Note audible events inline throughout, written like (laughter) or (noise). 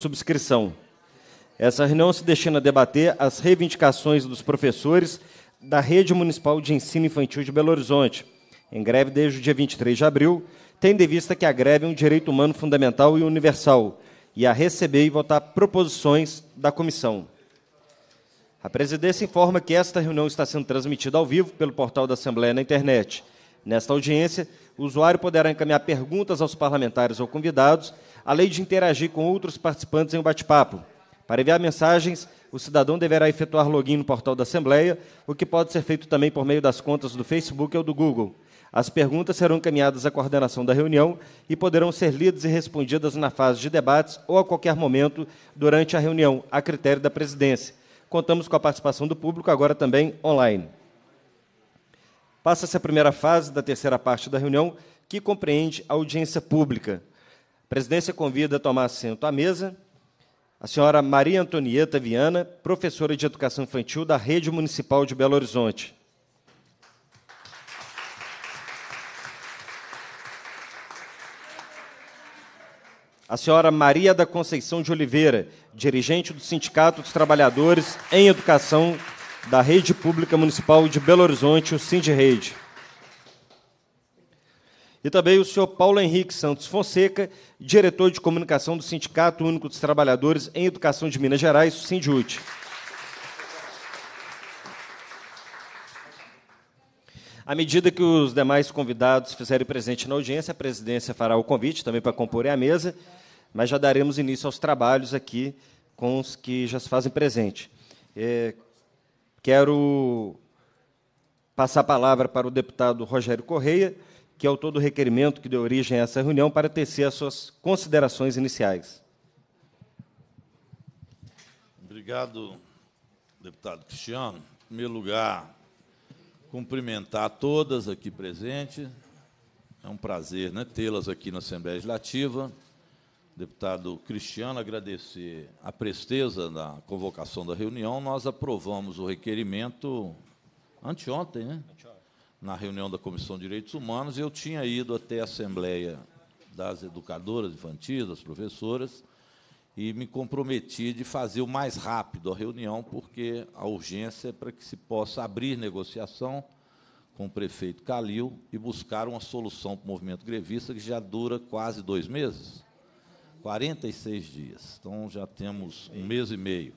subscrição. Essa reunião se destina a debater as reivindicações dos professores da Rede Municipal de Ensino Infantil de Belo Horizonte, em greve desde o dia 23 de abril, tendo em vista que a greve é um direito humano fundamental e universal, e a receber e votar proposições da comissão. A presidência informa que esta reunião está sendo transmitida ao vivo pelo portal da Assembleia na internet. Nesta audiência, o usuário poderá encaminhar perguntas aos parlamentares ou convidados, além de interagir com outros participantes em um bate-papo. Para enviar mensagens, o cidadão deverá efetuar login no portal da Assembleia, o que pode ser feito também por meio das contas do Facebook ou do Google. As perguntas serão encaminhadas à coordenação da reunião e poderão ser lidas e respondidas na fase de debates ou a qualquer momento durante a reunião, a critério da presidência. Contamos com a participação do público agora também online. Passa-se a primeira fase da terceira parte da reunião, que compreende a audiência pública. A presidência convida a tomar assento à mesa a senhora Maria Antonieta Viana, professora de Educação Infantil da Rede Municipal de Belo Horizonte. A senhora Maria da Conceição de Oliveira, dirigente do Sindicato dos Trabalhadores em Educação da Rede Pública Municipal de Belo Horizonte, o Sindrede, E também o senhor Paulo Henrique Santos Fonseca, diretor de comunicação do Sindicato Único dos Trabalhadores em Educação de Minas Gerais, o Sindiúte. À medida que os demais convidados fizerem presente na audiência, a presidência fará o convite também para compor a mesa, mas já daremos início aos trabalhos aqui com os que já se fazem presente. É, Quero passar a palavra para o deputado Rogério Correia, que é autor do requerimento que deu origem a essa reunião, para tecer as suas considerações iniciais. Obrigado, deputado Cristiano. Em primeiro lugar, cumprimentar todas aqui presentes. É um prazer né, tê-las aqui na Assembleia Legislativa deputado Cristiano, agradecer a presteza da convocação da reunião. Nós aprovamos o requerimento anteontem, né? na reunião da Comissão de Direitos Humanos. Eu tinha ido até a Assembleia das Educadoras Infantis, das professoras, e me comprometi de fazer o mais rápido a reunião, porque a urgência é para que se possa abrir negociação com o prefeito Calil e buscar uma solução para o movimento grevista que já dura quase dois meses. 46 dias. Então já temos um mês e meio.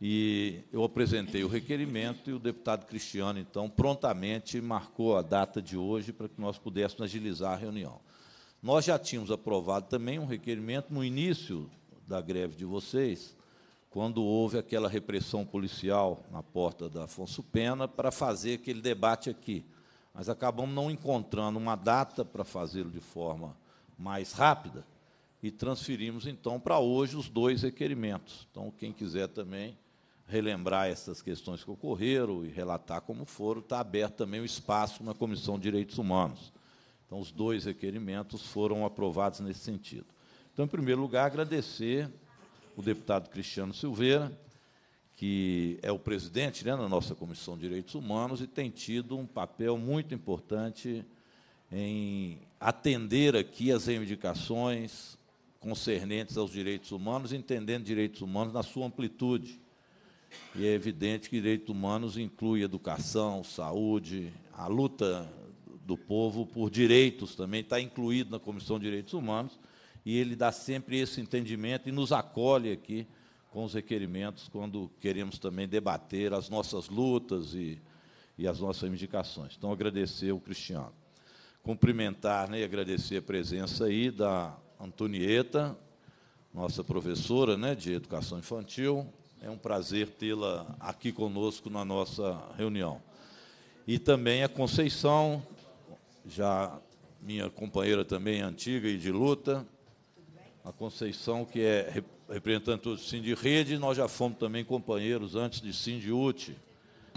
E eu apresentei o requerimento e o deputado Cristiano, então, prontamente marcou a data de hoje para que nós pudéssemos agilizar a reunião. Nós já tínhamos aprovado também um requerimento no início da greve de vocês, quando houve aquela repressão policial na porta da Afonso Pena, para fazer aquele debate aqui. Mas acabamos não encontrando uma data para fazê-lo de forma mais rápida, e transferimos então para hoje os dois requerimentos. Então, quem quiser também relembrar essas questões que ocorreram e relatar como foram, está aberto também o espaço na Comissão de Direitos Humanos. Então, os dois requerimentos foram aprovados nesse sentido. Então, em primeiro lugar, agradecer o deputado Cristiano Silveira, que é o presidente né, na nossa Comissão de Direitos Humanos e tem tido um papel muito importante em atender aqui as reivindicações, concernentes aos direitos humanos, entendendo direitos humanos na sua amplitude. E é evidente que direitos humanos inclui educação, saúde, a luta do povo por direitos também está incluído na Comissão de Direitos Humanos, e ele dá sempre esse entendimento e nos acolhe aqui com os requerimentos quando queremos também debater as nossas lutas e, e as nossas indicações. Então, agradecer o Cristiano. Cumprimentar né, e agradecer a presença aí da Antonieta, nossa professora né, de educação infantil. É um prazer tê-la aqui conosco na nossa reunião. E também a Conceição, já minha companheira também antiga e de luta, a Conceição, que é representante do Cindy Rede, nós já fomos também companheiros antes de Cindy UT,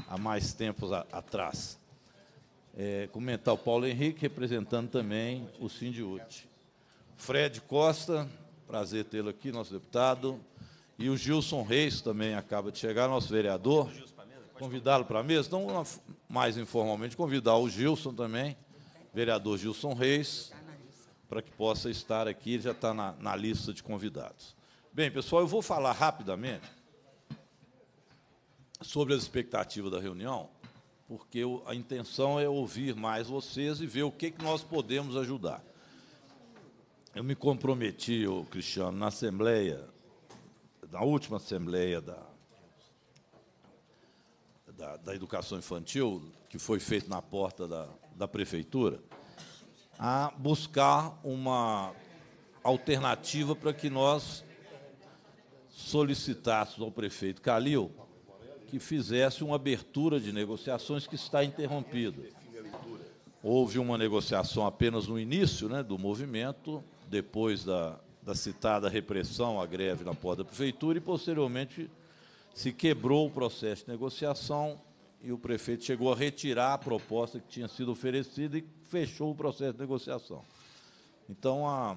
há mais tempos a, atrás. É, comentar o Paulo Henrique, representando também o Cindy UT. Fred Costa, prazer tê-lo aqui, nosso deputado. E o Gilson Reis também acaba de chegar, nosso vereador. Convidá-lo para a mesa? Então, mais informalmente, convidar o Gilson também, vereador Gilson Reis, para que possa estar aqui, ele já está na, na lista de convidados. Bem, pessoal, eu vou falar rapidamente sobre as expectativas da reunião, porque a intenção é ouvir mais vocês e ver o que, que nós podemos ajudar eu me comprometi, o Cristiano, na Assembleia, na última Assembleia da, da, da Educação Infantil, que foi feita na porta da, da Prefeitura, a buscar uma alternativa para que nós solicitássemos ao prefeito Calil que fizesse uma abertura de negociações que está interrompida. Houve uma negociação apenas no início né, do movimento, depois da, da citada repressão à greve na porta da prefeitura e, posteriormente, se quebrou o processo de negociação e o prefeito chegou a retirar a proposta que tinha sido oferecida e fechou o processo de negociação. Então, a,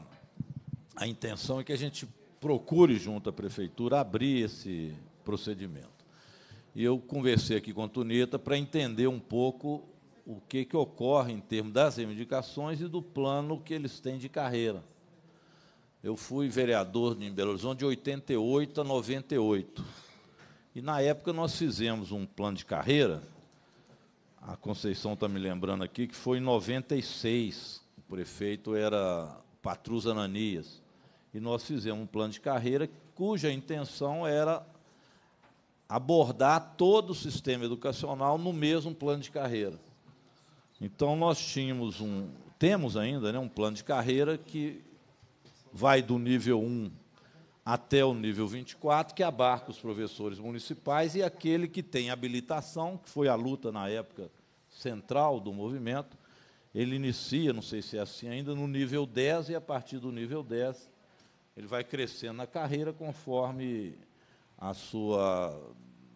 a intenção é que a gente procure, junto à prefeitura, abrir esse procedimento. E eu conversei aqui com a Tuneta para entender um pouco o que, que ocorre em termos das reivindicações e do plano que eles têm de carreira. Eu fui vereador em Belo Horizonte de 88 a 98. E na época nós fizemos um plano de carreira, a Conceição está me lembrando aqui, que foi em 96. O prefeito era Patrus Ananias. E nós fizemos um plano de carreira cuja intenção era abordar todo o sistema educacional no mesmo plano de carreira. Então nós tínhamos um, temos ainda né, um plano de carreira que vai do nível 1 até o nível 24, que abarca os professores municipais e aquele que tem habilitação, que foi a luta na época central do movimento, ele inicia, não sei se é assim ainda, no nível 10 e a partir do nível 10 ele vai crescendo na carreira conforme a sua,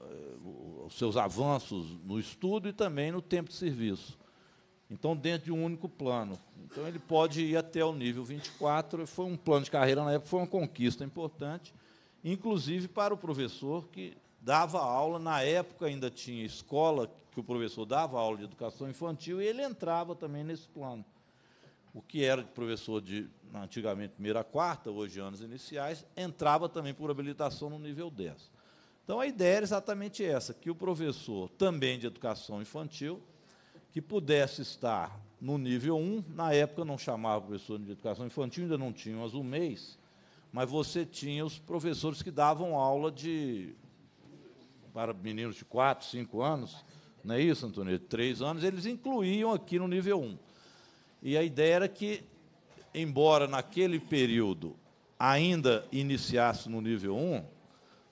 eh, os seus avanços no estudo e também no tempo de serviço. Então, dentro de um único plano. Então, ele pode ir até o nível 24. Foi um plano de carreira na época, foi uma conquista importante, inclusive para o professor que dava aula. Na época ainda tinha escola que o professor dava aula de educação infantil e ele entrava também nesse plano. O que era de professor de antigamente primeira a quarta, hoje anos iniciais, entrava também por habilitação no nível 10. Então a ideia era exatamente essa, que o professor também de educação infantil que pudesse estar no nível 1, na época não chamava professor de educação infantil, ainda não tinham as um mês mas você tinha os professores que davam aula de para meninos de 4, 5 anos, não é isso, Antônio? De 3 anos, eles incluíam aqui no nível 1. E a ideia era que, embora naquele período ainda iniciasse no nível 1,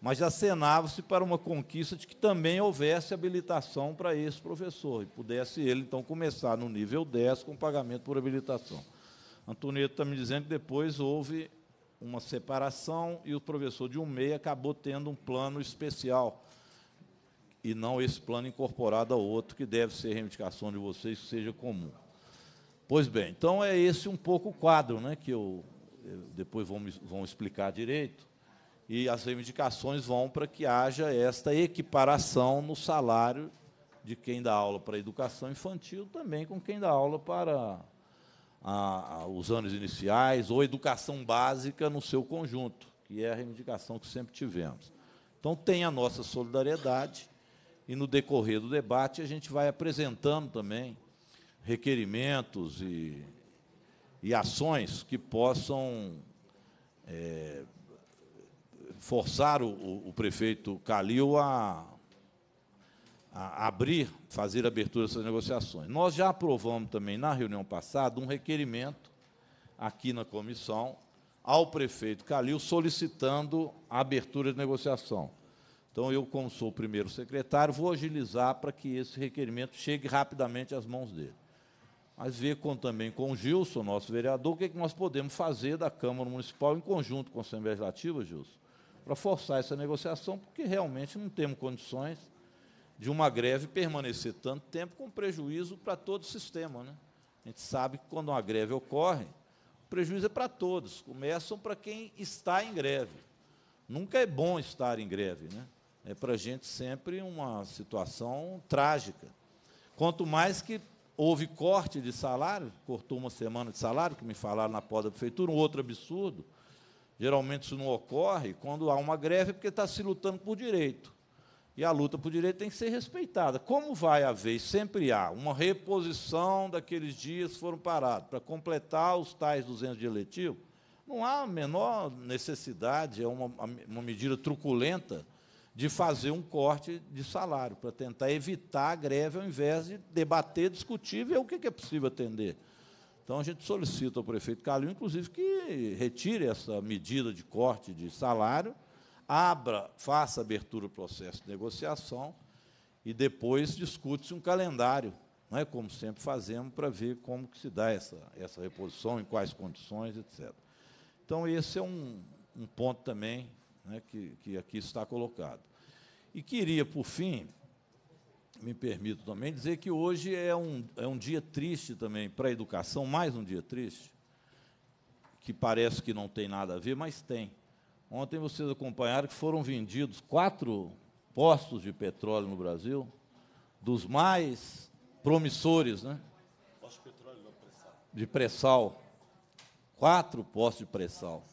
mas acenava-se para uma conquista de que também houvesse habilitação para esse professor, e pudesse ele, então, começar no nível 10 com pagamento por habilitação. Antonieta está me dizendo que depois houve uma separação e o professor de um meio acabou tendo um plano especial, e não esse plano incorporado a outro, que deve ser reivindicação de vocês, que seja comum. Pois bem, então é esse um pouco o quadro, né, que eu, eu depois vão, vão explicar direito, e as reivindicações vão para que haja esta equiparação no salário de quem dá aula para a educação infantil também com quem dá aula para a, a, os anos iniciais ou educação básica no seu conjunto, que é a reivindicação que sempre tivemos. Então, tem a nossa solidariedade e, no decorrer do debate, a gente vai apresentando também requerimentos e, e ações que possam é, forçar o, o prefeito Calil a, a abrir, fazer abertura dessas negociações. Nós já aprovamos também, na reunião passada, um requerimento aqui na comissão ao prefeito Calil solicitando a abertura de negociação. Então, eu, como sou o primeiro secretário, vou agilizar para que esse requerimento chegue rapidamente às mãos dele. Mas ver com, também com o Gilson, nosso vereador, o que, é que nós podemos fazer da Câmara Municipal em conjunto com a Assembleia Legislativa, Gilson, para forçar essa negociação, porque realmente não temos condições de uma greve permanecer tanto tempo com prejuízo para todo o sistema. Né? A gente sabe que quando uma greve ocorre, o prejuízo é para todos, começam para quem está em greve. Nunca é bom estar em greve, né? é para a gente sempre uma situação trágica. Quanto mais que houve corte de salário, cortou uma semana de salário, que me falaram na pós da prefeitura, um outro absurdo, Geralmente isso não ocorre quando há uma greve, porque está se lutando por direito. E a luta por direito tem que ser respeitada. Como vai haver, sempre há, uma reposição daqueles dias que foram parados para completar os tais 200 de eletivo, não há a menor necessidade, é uma, uma medida truculenta, de fazer um corte de salário, para tentar evitar a greve, ao invés de debater, discutir, ver o que é possível atender. Então a gente solicita ao prefeito Calil, inclusive, que retire essa medida de corte de salário, abra, faça abertura do processo de negociação e depois discute-se um calendário, não é como sempre fazemos, para ver como que se dá essa, essa reposição, em quais condições, etc. Então, esse é um, um ponto também né, que, que aqui está colocado. E queria, por fim, me permito também dizer que hoje é um, é um dia triste também para a educação, mais um dia triste, que parece que não tem nada a ver, mas tem. Ontem vocês acompanharam que foram vendidos quatro postos de petróleo no Brasil, dos mais promissores, né? De pré-sal. Quatro postos de pré-sal,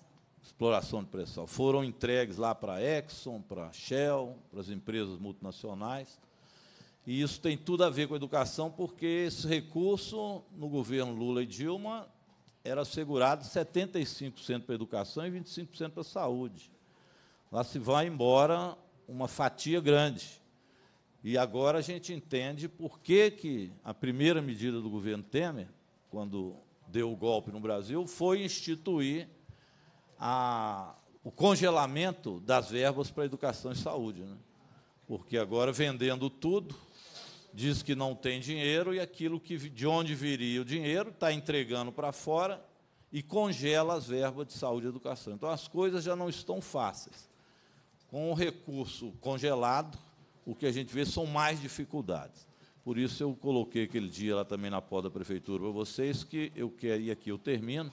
exploração de pré-sal. Foram entregues lá para a Exxon, para a Shell, para as empresas multinacionais e isso tem tudo a ver com a educação, porque esse recurso, no governo Lula e Dilma, era assegurado 75% para a educação e 25% para a saúde. Lá se vai embora uma fatia grande. E agora a gente entende por que, que a primeira medida do governo Temer, quando deu o golpe no Brasil, foi instituir a, o congelamento das verbas para educação e saúde. Né? Porque agora, vendendo tudo, diz que não tem dinheiro e aquilo que de onde viria o dinheiro está entregando para fora e congela as verbas de saúde e educação. Então as coisas já não estão fáceis. Com o recurso congelado, o que a gente vê são mais dificuldades. Por isso eu coloquei aquele dia lá também na pó da prefeitura para vocês que eu quero e aqui eu termino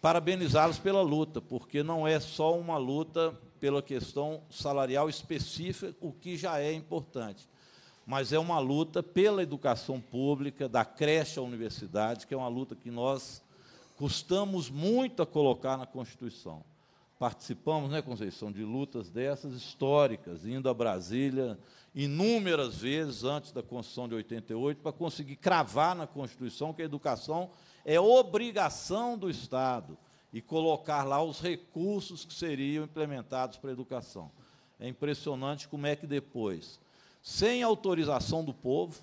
parabenizá-los pela luta, porque não é só uma luta pela questão salarial específica, o que já é importante mas é uma luta pela educação pública, da creche à universidade, que é uma luta que nós custamos muito a colocar na Constituição. Participamos, né, Conceição, de lutas dessas históricas, indo a Brasília inúmeras vezes antes da Constituição de 88, para conseguir cravar na Constituição que a educação é obrigação do Estado e colocar lá os recursos que seriam implementados para a educação. É impressionante como é que depois sem autorização do povo,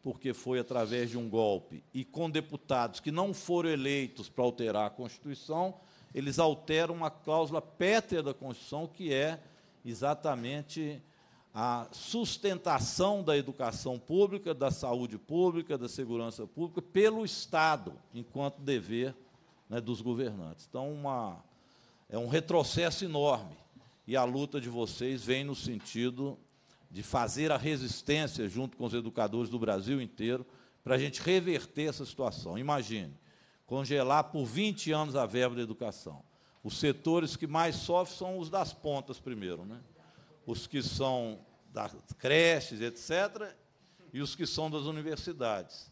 porque foi através de um golpe, e com deputados que não foram eleitos para alterar a Constituição, eles alteram uma cláusula pétrea da Constituição, que é exatamente a sustentação da educação pública, da saúde pública, da segurança pública, pelo Estado, enquanto dever né, dos governantes. Então, uma, é um retrocesso enorme. E a luta de vocês vem no sentido de fazer a resistência junto com os educadores do Brasil inteiro para a gente reverter essa situação. Imagine, congelar por 20 anos a verba da educação. Os setores que mais sofrem são os das pontas primeiro, né? Os que são das creches, etc, e os que são das universidades.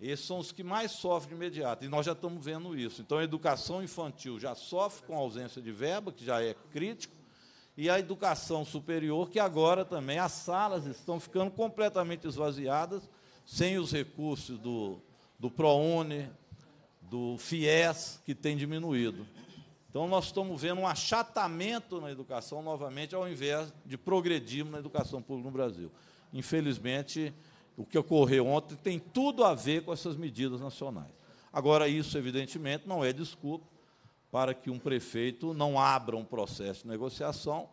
Esses são os que mais sofrem de imediato, e nós já estamos vendo isso. Então, a educação infantil já sofre com a ausência de verba, que já é crítico, e a educação superior, que agora também as salas estão ficando completamente esvaziadas, sem os recursos do, do ProUni, do FIES, que tem diminuído. Então, nós estamos vendo um achatamento na educação novamente, ao invés de progredirmos na educação pública no Brasil. Infelizmente, o que ocorreu ontem tem tudo a ver com essas medidas nacionais. Agora, isso, evidentemente, não é desculpa para que um prefeito não abra um processo de negociação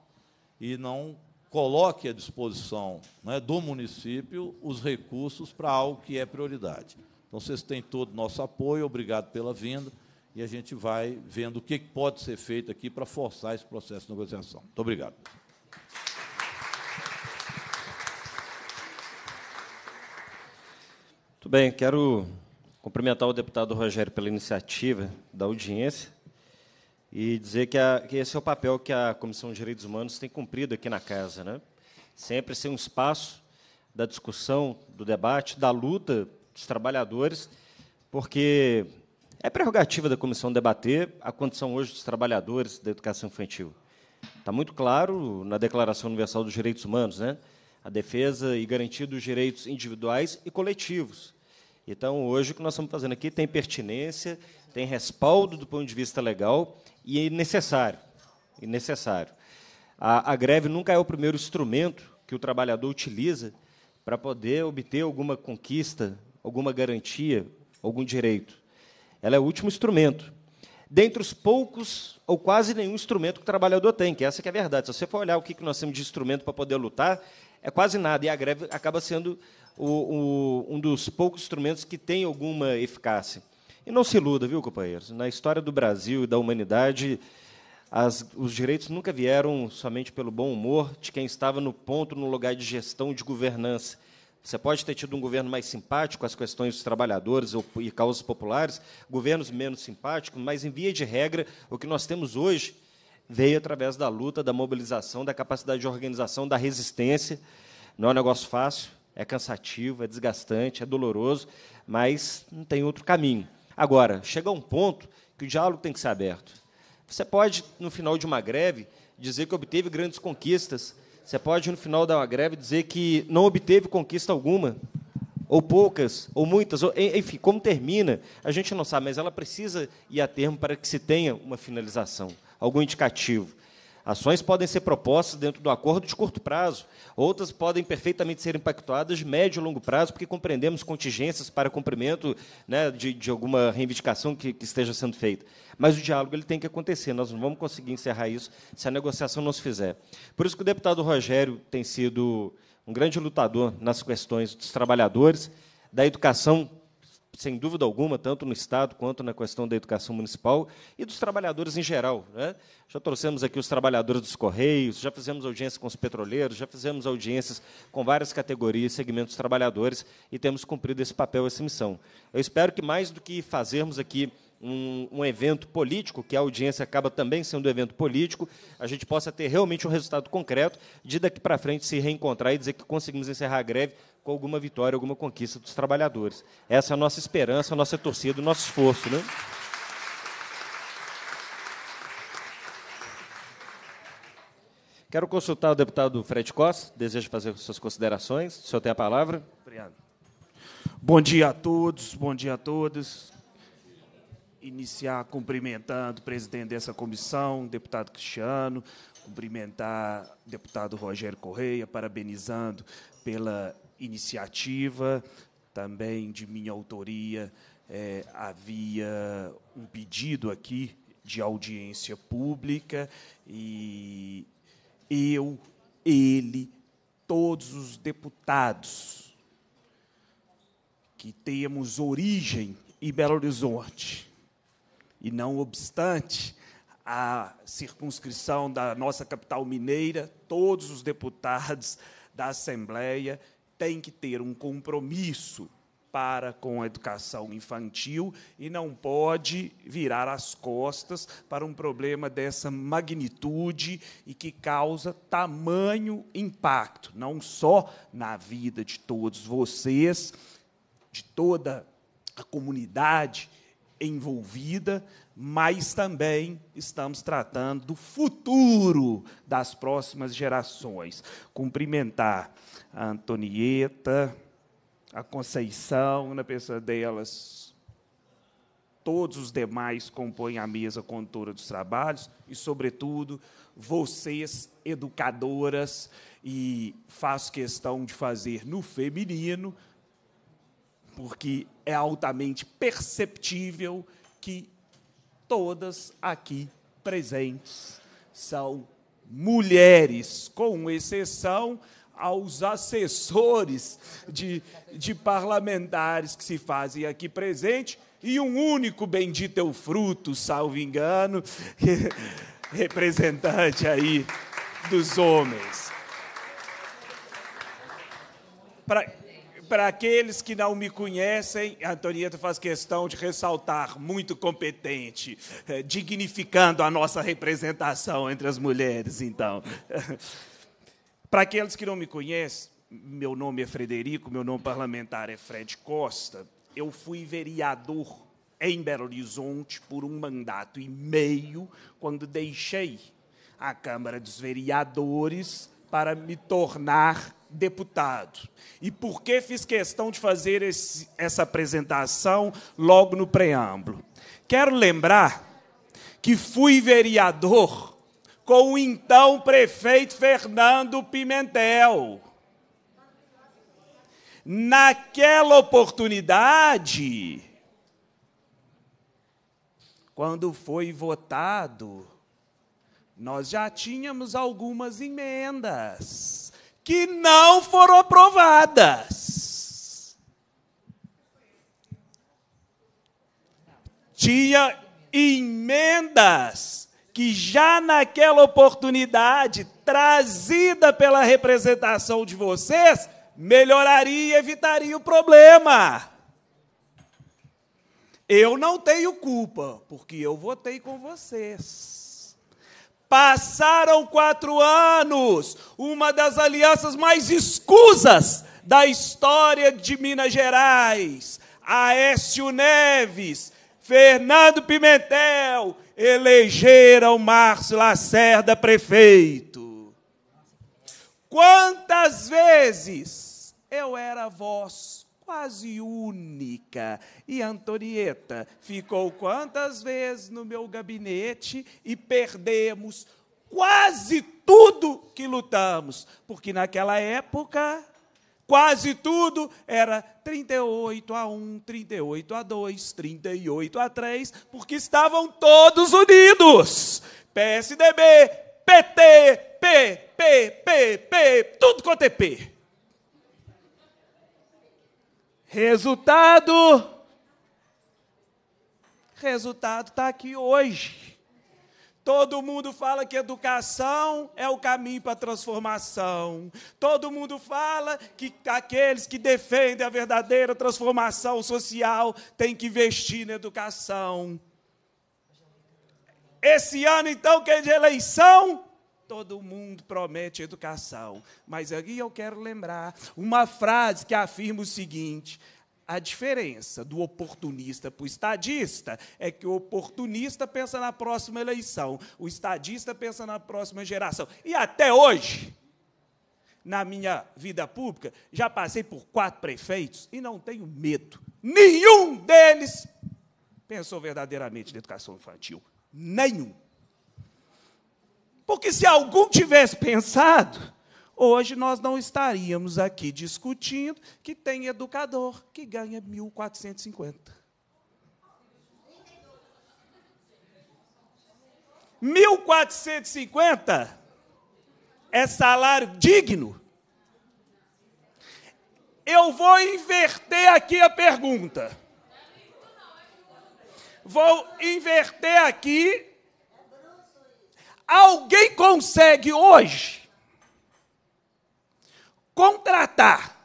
e não coloque à disposição né, do município os recursos para algo que é prioridade. Então, vocês têm todo o nosso apoio, obrigado pela vinda, e a gente vai vendo o que pode ser feito aqui para forçar esse processo de negociação. Muito obrigado. Muito bem, quero cumprimentar o deputado Rogério pela iniciativa da audiência e dizer que, a, que, esse é o papel que a Comissão de Direitos Humanos tem cumprido aqui na casa. Né? Sempre ser um espaço da discussão, do debate, da luta dos trabalhadores, porque é prerrogativa da comissão debater a condição hoje dos trabalhadores da educação infantil. Está muito claro na Declaração Universal dos Direitos Humanos, né? a defesa e garantia dos direitos individuais e coletivos. Então, hoje, o que nós estamos fazendo aqui tem pertinência, tem respaldo do ponto de vista legal e é necessário. E necessário. A, a greve nunca é o primeiro instrumento que o trabalhador utiliza para poder obter alguma conquista, alguma garantia, algum direito. Ela é o último instrumento. Dentre os poucos ou quase nenhum instrumento que o trabalhador tem, que essa que é a verdade. Se você for olhar o que nós temos de instrumento para poder lutar, é quase nada. E a greve acaba sendo o, o, um dos poucos instrumentos que tem alguma eficácia. E não se iluda, viu, companheiros? Na história do Brasil e da humanidade, as, os direitos nunca vieram somente pelo bom humor de quem estava no ponto, no lugar de gestão de governança. Você pode ter tido um governo mais simpático às questões dos trabalhadores e causas populares, governos menos simpáticos, mas, em via de regra, o que nós temos hoje veio através da luta, da mobilização, da capacidade de organização, da resistência. Não é um negócio fácil, é cansativo, é desgastante, é doloroso, mas não tem outro caminho. Agora, chega um ponto que o diálogo tem que ser aberto. Você pode, no final de uma greve, dizer que obteve grandes conquistas. Você pode, no final da greve, dizer que não obteve conquista alguma, ou poucas, ou muitas, ou, enfim, como termina, a gente não sabe, mas ela precisa ir a termo para que se tenha uma finalização, algum indicativo. Ações podem ser propostas dentro do acordo de curto prazo, outras podem perfeitamente ser impactuadas de médio e longo prazo, porque compreendemos contingências para cumprimento né, de, de, alguma reivindicação que, que, esteja sendo feita. Mas o diálogo ele tem que acontecer, nós não vamos conseguir encerrar isso se a negociação não se fizer. Por isso que o deputado Rogério tem sido um grande lutador nas questões dos trabalhadores, da educação sem dúvida alguma, tanto no Estado quanto na questão da educação municipal e dos trabalhadores em geral. Né? Já trouxemos aqui os trabalhadores dos Correios, já fizemos audiência com os petroleiros, já fizemos audiências com várias categorias e segmentos dos trabalhadores e temos cumprido esse papel, essa missão. Eu espero que, mais do que fazermos aqui um, um, evento político, que a audiência acaba também sendo um evento político, a gente possa ter realmente um resultado concreto de daqui para frente se reencontrar e dizer que conseguimos encerrar a greve com alguma vitória, alguma conquista dos trabalhadores. Essa é a nossa esperança, a nossa torcida, o nosso esforço. Né? Quero consultar o deputado Fred Costa. Desejo fazer suas considerações. O senhor tem a palavra. Obrigado. Bom dia a todos, bom dia a todas. Iniciar cumprimentando o presidente dessa comissão, deputado Cristiano, cumprimentar o deputado Rogério Correia, parabenizando pela iniciativa, também de minha autoria, é, havia um pedido aqui de audiência pública e eu, ele, todos os deputados que temos origem em Belo Horizonte, e não obstante a circunscrição da nossa capital mineira, todos os deputados da Assembleia tem que ter um compromisso para com a educação infantil e não pode virar as costas para um problema dessa magnitude e que causa tamanho impacto, não só na vida de todos vocês, de toda a comunidade envolvida, mas também estamos tratando do futuro das próximas gerações. Cumprimentar a Antonieta, a Conceição, na né, pessoa delas, todos os demais compõem a mesa condutora dos trabalhos e, sobretudo, vocês, educadoras, e faço questão de fazer no feminino, porque é altamente perceptível que todas aqui presentes são mulheres, com exceção aos assessores de, de parlamentares que se fazem aqui presente, e um único bendito é o fruto, salvo engano, (laughs) representante aí dos homens. Para para aqueles que não me conhecem, a Antonieta faz questão de ressaltar, muito competente, eh, dignificando a nossa representação entre as mulheres, então. (laughs) Para aqueles que não me conhecem, meu nome é Frederico, meu nome parlamentar é Fred Costa. Eu fui vereador em Belo Horizonte por um mandato e meio, quando deixei a Câmara dos Vereadores para me tornar deputado. E por que fiz questão de fazer esse, essa apresentação logo no preâmbulo? Quero lembrar que fui vereador com o então prefeito Fernando Pimentel. Naquela oportunidade, quando foi votado, nós já tínhamos algumas emendas que não foram aprovadas. Tinha emendas que já naquela oportunidade, trazida pela representação de vocês, melhoraria e evitaria o problema. Eu não tenho culpa, porque eu votei com vocês. Passaram quatro anos, uma das alianças mais escusas da história de Minas Gerais. Aécio Neves, Fernando Pimentel elegeram Márcio Lacerda prefeito. Quantas vezes eu era vosso quase única. E Antonieta ficou quantas vezes no meu gabinete e perdemos quase tudo que lutamos, porque naquela época Quase tudo era 38 a 1, 38 a 2, 38 a 3, porque estavam todos unidos. PSDB, PT, P, P, P, P, tudo quanto é P. Resultado. Resultado está aqui hoje. Todo mundo fala que educação é o caminho para a transformação. Todo mundo fala que aqueles que defendem a verdadeira transformação social têm que investir na educação. Esse ano, então, que é de eleição, Todo mundo promete educação, mas aqui eu quero lembrar uma frase que afirma o seguinte: a diferença do oportunista para o estadista é que o oportunista pensa na próxima eleição, o estadista pensa na próxima geração. E até hoje, na minha vida pública, já passei por quatro prefeitos e não tenho medo. Nenhum deles pensou verdadeiramente na educação infantil. Nenhum. Porque se algum tivesse pensado, hoje nós não estaríamos aqui discutindo que tem educador que ganha 1.450. 1.450 é salário digno? Eu vou inverter aqui a pergunta. Vou inverter aqui Alguém consegue hoje contratar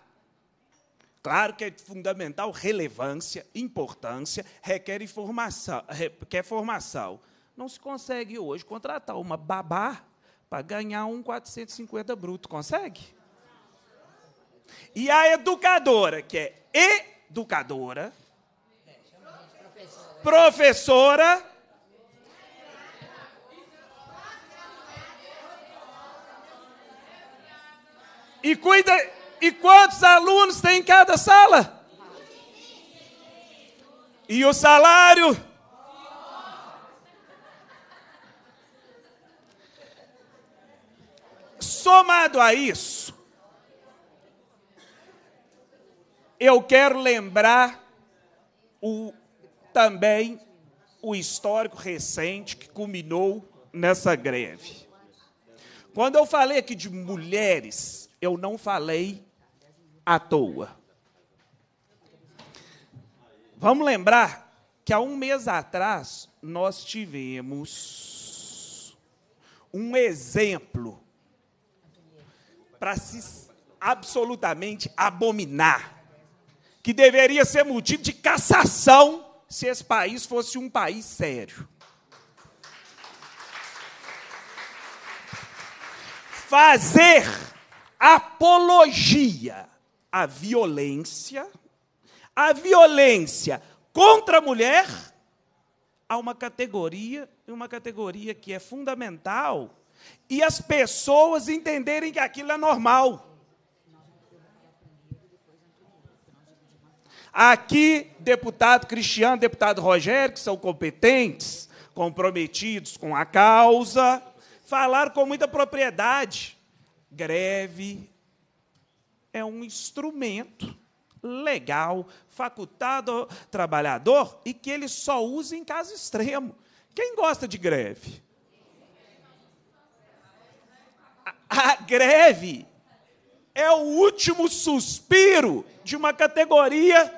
Claro que é fundamental relevância, importância, requer informação, requer formação. Não se consegue hoje contratar uma babá para ganhar um 450 bruto, consegue? E a educadora, que é educadora, professora, E, cuida, e quantos alunos tem em cada sala? E o salário? Somado a isso, eu quero lembrar o, também o histórico recente que culminou nessa greve. Quando eu falei aqui de mulheres eu não falei à toa. Vamos lembrar que há um mês atrás nós tivemos um exemplo para se absolutamente abominar, que deveria ser motivo de cassação se esse país fosse um país sério. Fazer apologia à violência, à violência contra a mulher, a uma categoria, uma categoria que é fundamental, e as pessoas entenderem que aquilo é normal. Aqui, deputado Cristiano, deputado Rogério, que são competentes, comprometidos com a causa, falaram com muita propriedade greve é um instrumento legal, facultado ao trabalhador e que ele só usa em caso extremo. Quem gosta de greve? A, a greve é o último suspiro de uma categoria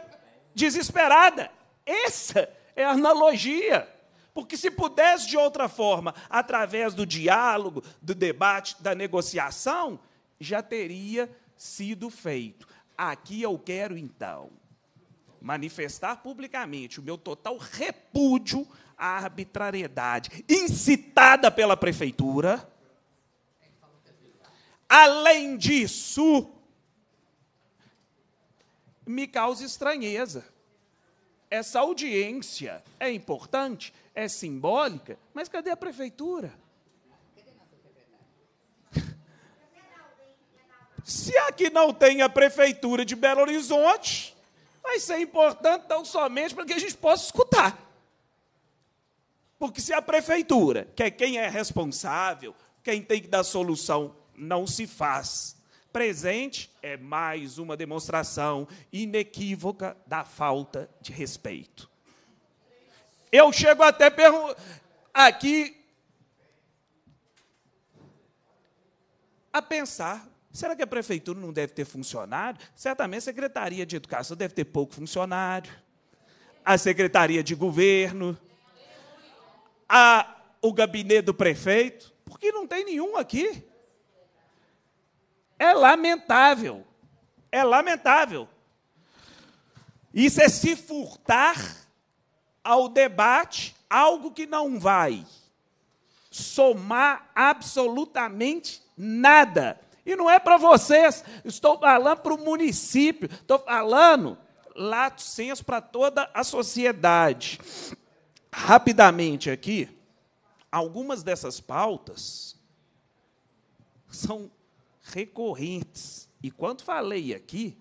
desesperada. Essa é a analogia. Porque se pudesse de outra forma, através do diálogo, do debate, da negociação, já teria sido feito. Aqui eu quero, então, manifestar publicamente o meu total repúdio à arbitrariedade incitada pela prefeitura. Além disso, me causa estranheza. Essa audiência é importante é simbólica, mas cadê a prefeitura? (laughs) Se aqui não tem a prefeitura de Belo Horizonte, vai ser importante tão somente para que a gente possa escutar. Porque se a prefeitura, que é quem é responsável, quem tem que dar solução, não se faz presente é mais uma demonstração inequívoca da falta de respeito. Eu chego até aqui a pensar Será que a prefeitura não deve ter funcionário? Certamente a Secretaria de Educação deve ter pouco funcionário. A Secretaria de Governo. A, o gabinete do prefeito. Porque não tem nenhum aqui. É lamentável. É lamentável. Isso é se furtar ao debate algo que não vai somar absolutamente nada. E não é para vocês, estou falando para o município, estou falando lato senso para toda a sociedade. Rapidamente aqui, algumas dessas pautas são recorrentes. E quando falei aqui,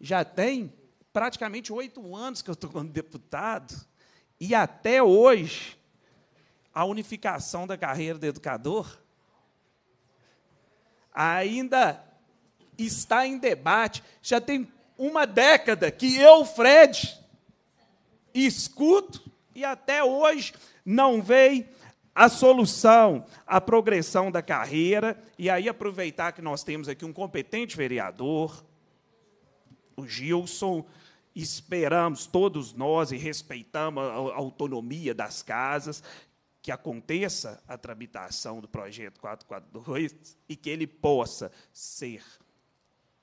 já tem praticamente oito anos que eu estou como deputado, e até hoje, a unificação da carreira do educador ainda está em debate. Já tem uma década que eu, Fred, escuto e até hoje não veio a solução, a progressão da carreira. E aí aproveitar que nós temos aqui um competente vereador, o Gilson, esperamos todos nós e respeitamos a autonomia das casas, que aconteça a tramitação do projeto 442 e que ele possa ser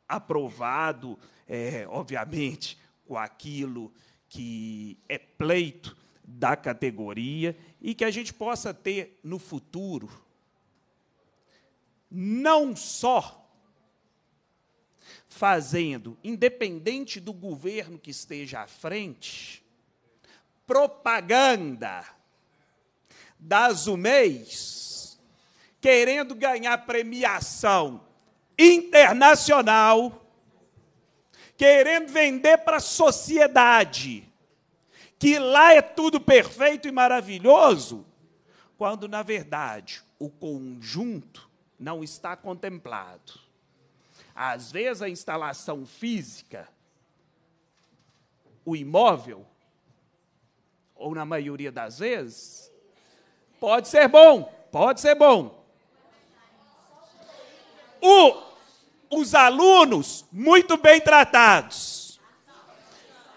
aprovado, é, obviamente, com aquilo que é pleito da categoria e que a gente possa ter no futuro não só fazendo, independente do governo que esteja à frente, propaganda das UMEIs, querendo ganhar premiação internacional, querendo vender para a sociedade que lá é tudo perfeito e maravilhoso, quando na verdade o conjunto não está contemplado. Às vezes a instalação física, o imóvel, ou na maioria das vezes, pode ser bom, pode ser bom. O, os alunos muito bem tratados,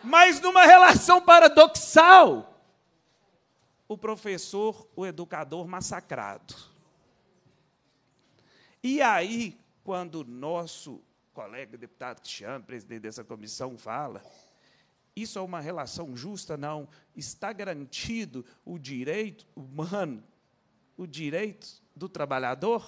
mas numa relação paradoxal, o professor, o educador massacrado. E aí quando nosso colega deputado Cristiano, presidente dessa comissão, fala, isso é uma relação justa? Não. Está garantido o direito humano, o direito do trabalhador?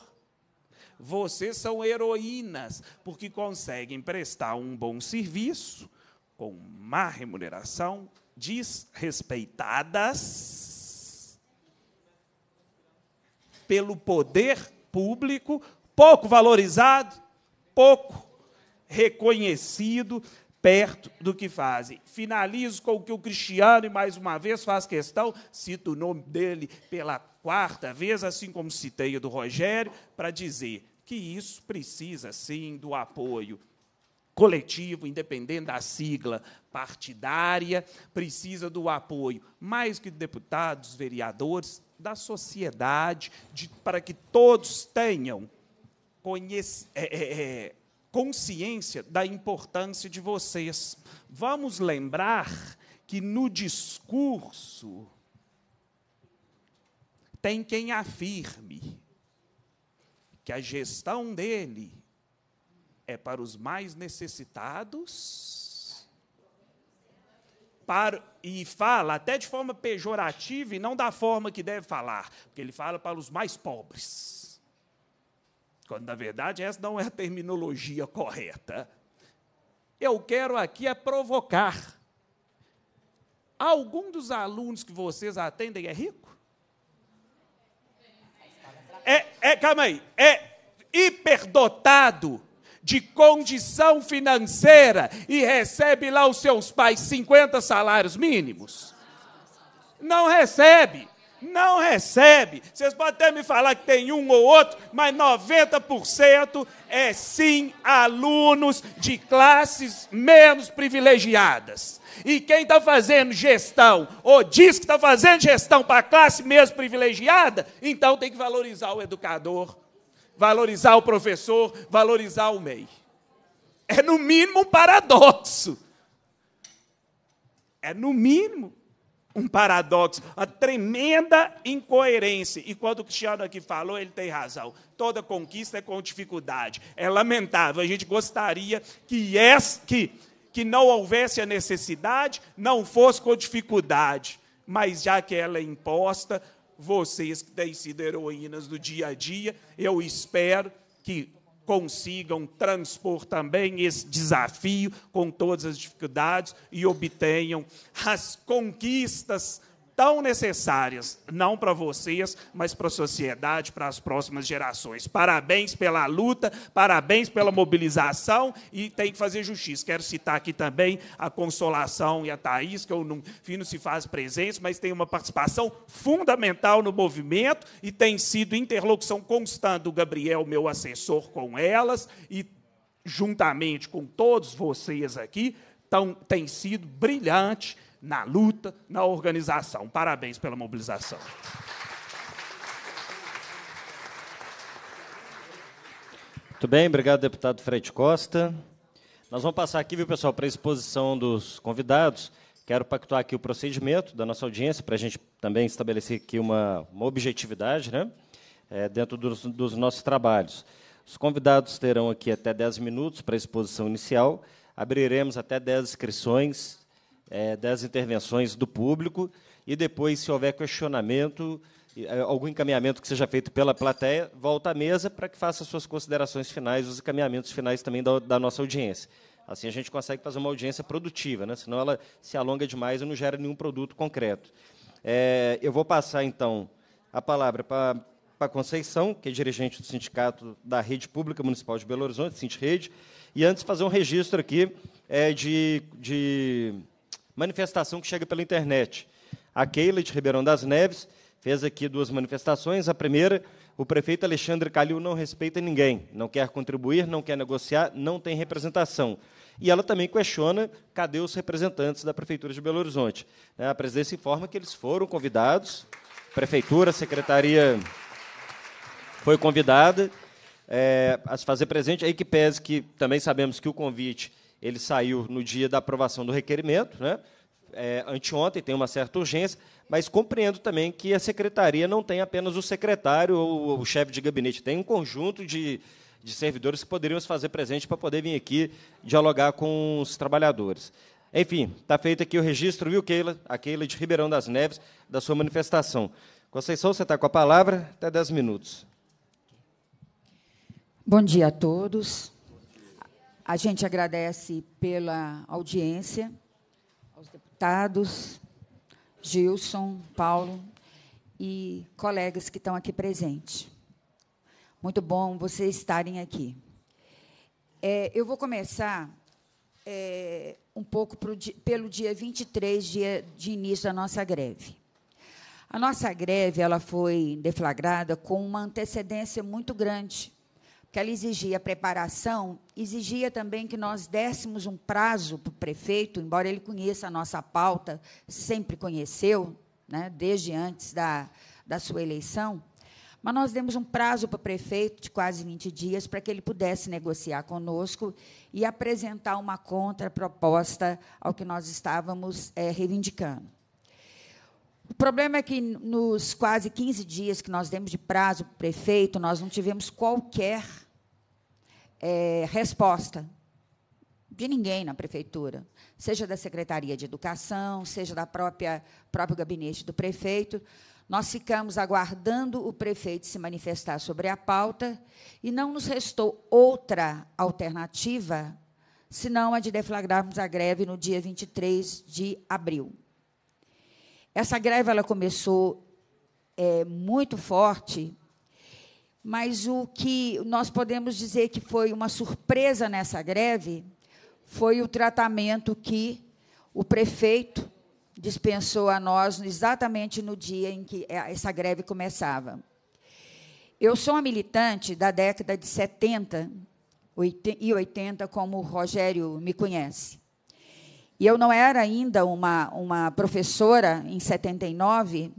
Vocês são heroínas, porque conseguem prestar um bom serviço com má remuneração, desrespeitadas pelo poder público pouco valorizado, pouco reconhecido perto do que fazem. Finalizo com o que o Cristiano, e mais uma vez faz questão, cito o nome dele pela quarta vez, assim como citei o do Rogério, para dizer que isso precisa sim do apoio coletivo, independente da sigla partidária, precisa do apoio, mais que deputados, vereadores, da sociedade, de, para que todos tenham é, é, é, consciência da importância de vocês. Vamos lembrar que no discurso tem quem afirme que a gestão dele é para os mais necessitados. Para, e fala até de forma pejorativa e não da forma que deve falar, porque ele fala para os mais pobres quando na verdade essa não é a terminologia correta. Eu quero aqui é provocar. Algum dos alunos que vocês atendem é rico? É, é, calma aí, é hiperdotado de condição financeira e recebe lá os seus pais 50 salários mínimos? Não recebe não recebe. Vocês podem até me falar que tem um ou outro, mas 90% é sim alunos de classes menos privilegiadas. E quem está fazendo gestão, ou diz que está fazendo gestão para a classe menos privilegiada, então tem que valorizar o educador, valorizar o professor, valorizar o MEI. É no mínimo um paradoxo. É no mínimo um paradoxo, uma tremenda incoerência. E quando o Cristiano aqui falou, ele tem razão. Toda conquista é com dificuldade. É lamentável. A gente gostaria que, que, que não houvesse a necessidade, não fosse com dificuldade. Mas já que ela é imposta, vocês que têm sido heroínas do dia a dia, eu espero que consigam transpor também esse desafio com todas as dificuldades e obtenham as conquistas tão necessárias, não para vocês, mas para a sociedade, para as próximas gerações. Parabéns pela luta, parabéns pela mobilização e tem que fazer justiça. Quero citar aqui também a Consolação e a Thaís, que eu não, fino não se faz presente, mas tem uma participação fundamental no movimento e tem sido interlocução constante do Gabriel, meu assessor, com elas e juntamente com todos vocês aqui, tão, tem sido brilhante na luta, na organização. Parabéns pela mobilização. Muito bem, obrigado, deputado Freire Costa. Nós vamos passar aqui, viu, pessoal, para a exposição dos convidados. Quero pactuar aqui o procedimento da nossa audiência, para a gente também estabelecer aqui uma, uma objetividade né, é, dentro dos, dos nossos trabalhos. Os convidados terão aqui até 10 minutos para a exposição inicial. Abriremos até 10 inscrições é, das intervenções do público e depois, se houver questionamento, é, algum encaminhamento que seja feito pela plateia, volta à mesa para que faça suas considerações finais, os encaminhamentos finais também da, da, nossa audiência. Assim a gente consegue fazer uma audiência produtiva, né? senão ela se alonga demais e não gera nenhum produto concreto. É, eu vou passar, então, a palavra para a Conceição, que é dirigente do sindicato da Rede Pública Municipal de Belo Horizonte, Sinti Rede, e antes fazer um registro aqui é, de, de manifestação que chega pela internet. A Keila de Ribeirão das Neves fez aqui duas manifestações. A primeira, o prefeito Alexandre Calil não respeita ninguém, não quer contribuir, não quer negociar, não tem representação. E ela também questiona cadê os representantes da Prefeitura de Belo Horizonte. É, a presidência informa que eles foram convidados, prefeitura, secretaria foi convidada é, a se fazer presente, aí que pese que também sabemos que o convite ele saiu no dia da aprovação do requerimento, né? É, anteontem, tem uma certa urgência, mas compreendo também que a secretaria não tem apenas o secretário ou o chefe de gabinete, tem um conjunto de, de servidores que poderiam se fazer presente para poder vir aqui dialogar com os trabalhadores. Enfim, está feito aqui o registro, viu, Keila? A Keila de Ribeirão das Neves, da sua manifestação. Conceição, você está com a palavra, até 10 minutos. Bom dia a todos. A gente agradece pela audiência, aos deputados, Gilson, Paulo e colegas que estão aqui presentes. Muito bom vocês estarem aqui. É, eu vou começar é, um pouco pro, pelo dia 23 dia de início da nossa greve. A nossa greve ela foi deflagrada com uma antecedência muito grande que ela exigia preparação, exigia também que nós dessemos um prazo para o prefeito, embora ele conheça a nossa pauta, sempre conheceu, né, desde antes da, da sua eleição, mas nós demos um prazo para o prefeito de quase 20 dias para que ele pudesse negociar conosco e apresentar uma contraproposta ao que nós estávamos é, reivindicando problema é que nos quase 15 dias que nós demos de prazo para o prefeito, nós não tivemos qualquer é, resposta de ninguém na prefeitura, seja da Secretaria de Educação, seja da própria próprio gabinete do prefeito. Nós ficamos aguardando o prefeito se manifestar sobre a pauta e não nos restou outra alternativa senão a de deflagrarmos a greve no dia 23 de abril. Essa greve ela começou é, muito forte, mas o que nós podemos dizer que foi uma surpresa nessa greve foi o tratamento que o prefeito dispensou a nós exatamente no dia em que é, essa greve começava. Eu sou uma militante da década de 70 e 80, como o Rogério me conhece. E eu não era ainda uma, uma professora em 79,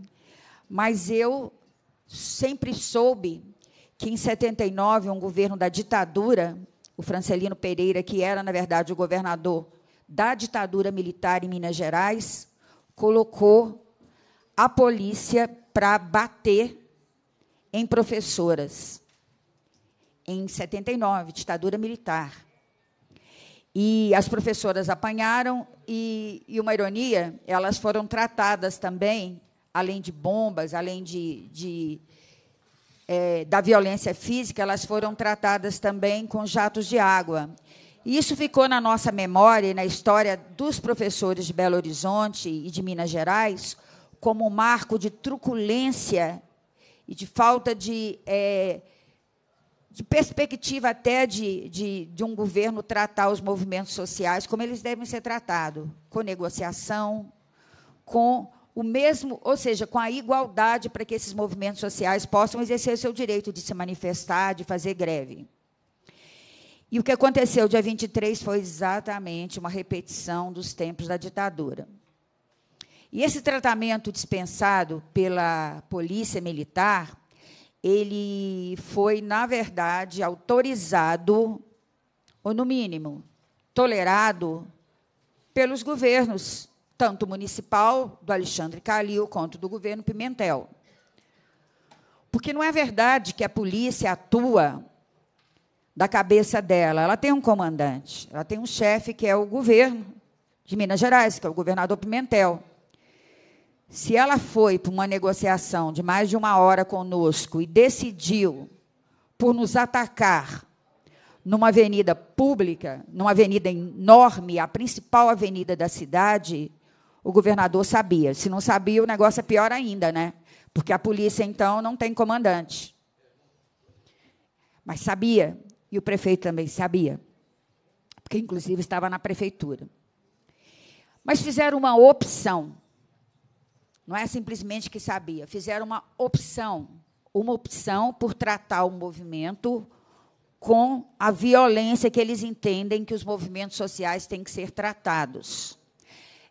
mas eu sempre soube que em 79 um governo da ditadura, o Francelino Pereira, que era na verdade o governador da ditadura militar em Minas Gerais, colocou a polícia para bater em professoras. Em 79, ditadura militar. E as professoras apanharam, e, e uma ironia, elas foram tratadas também, além de bombas, além de, de é, da violência física, elas foram tratadas também com jatos de água. E isso ficou na nossa memória e na história dos professores de Belo Horizonte e de Minas Gerais como um marco de truculência e de falta de. É, de perspectiva até de, de, de, um governo tratar os movimentos sociais como eles devem ser tratados, com negociação, com o mesmo, ou seja, com a igualdade para que esses movimentos sociais possam exercer seu direito de se manifestar, de fazer greve. E o que aconteceu dia 23 foi exatamente uma repetição dos tempos da ditadura. E esse tratamento dispensado pela polícia militar ele foi, na verdade, autorizado, ou no mínimo, tolerado pelos governos, tanto municipal, do Alexandre Calil, quanto do governo Pimentel. Porque não é verdade que a polícia atua da cabeça dela. Ela tem um comandante, ela tem um chefe que é o governo de Minas Gerais, que é o governador Pimentel. Se ela foi para uma negociação de mais de uma hora conosco e decidiu por nos atacar numa avenida pública, numa avenida enorme, a principal avenida da cidade, o governador sabia. Se não sabia, o negócio é pior ainda, né? Porque a polícia, então, não tem comandante. Mas sabia, e o prefeito também sabia, porque, inclusive, estava na prefeitura. Mas fizeram uma opção não é simplesmente que sabia. Fizeram uma opção, uma opção por tratar o movimento com a violência que eles entendem que os movimentos sociais têm que ser tratados.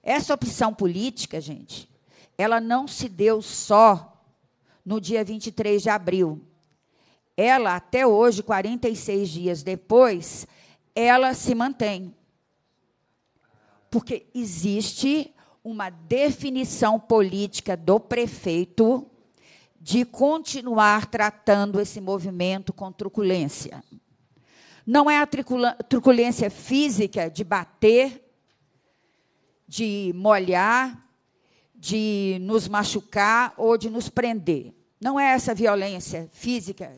Essa opção política, gente, ela não se deu só no dia 23 de abril. Ela, até hoje, 46 dias depois, ela se mantém. Porque existe uma definição política do prefeito de continuar tratando esse movimento com truculência. Não é a truculência física de bater, de molhar, de nos machucar ou de nos prender. Não é essa violência física,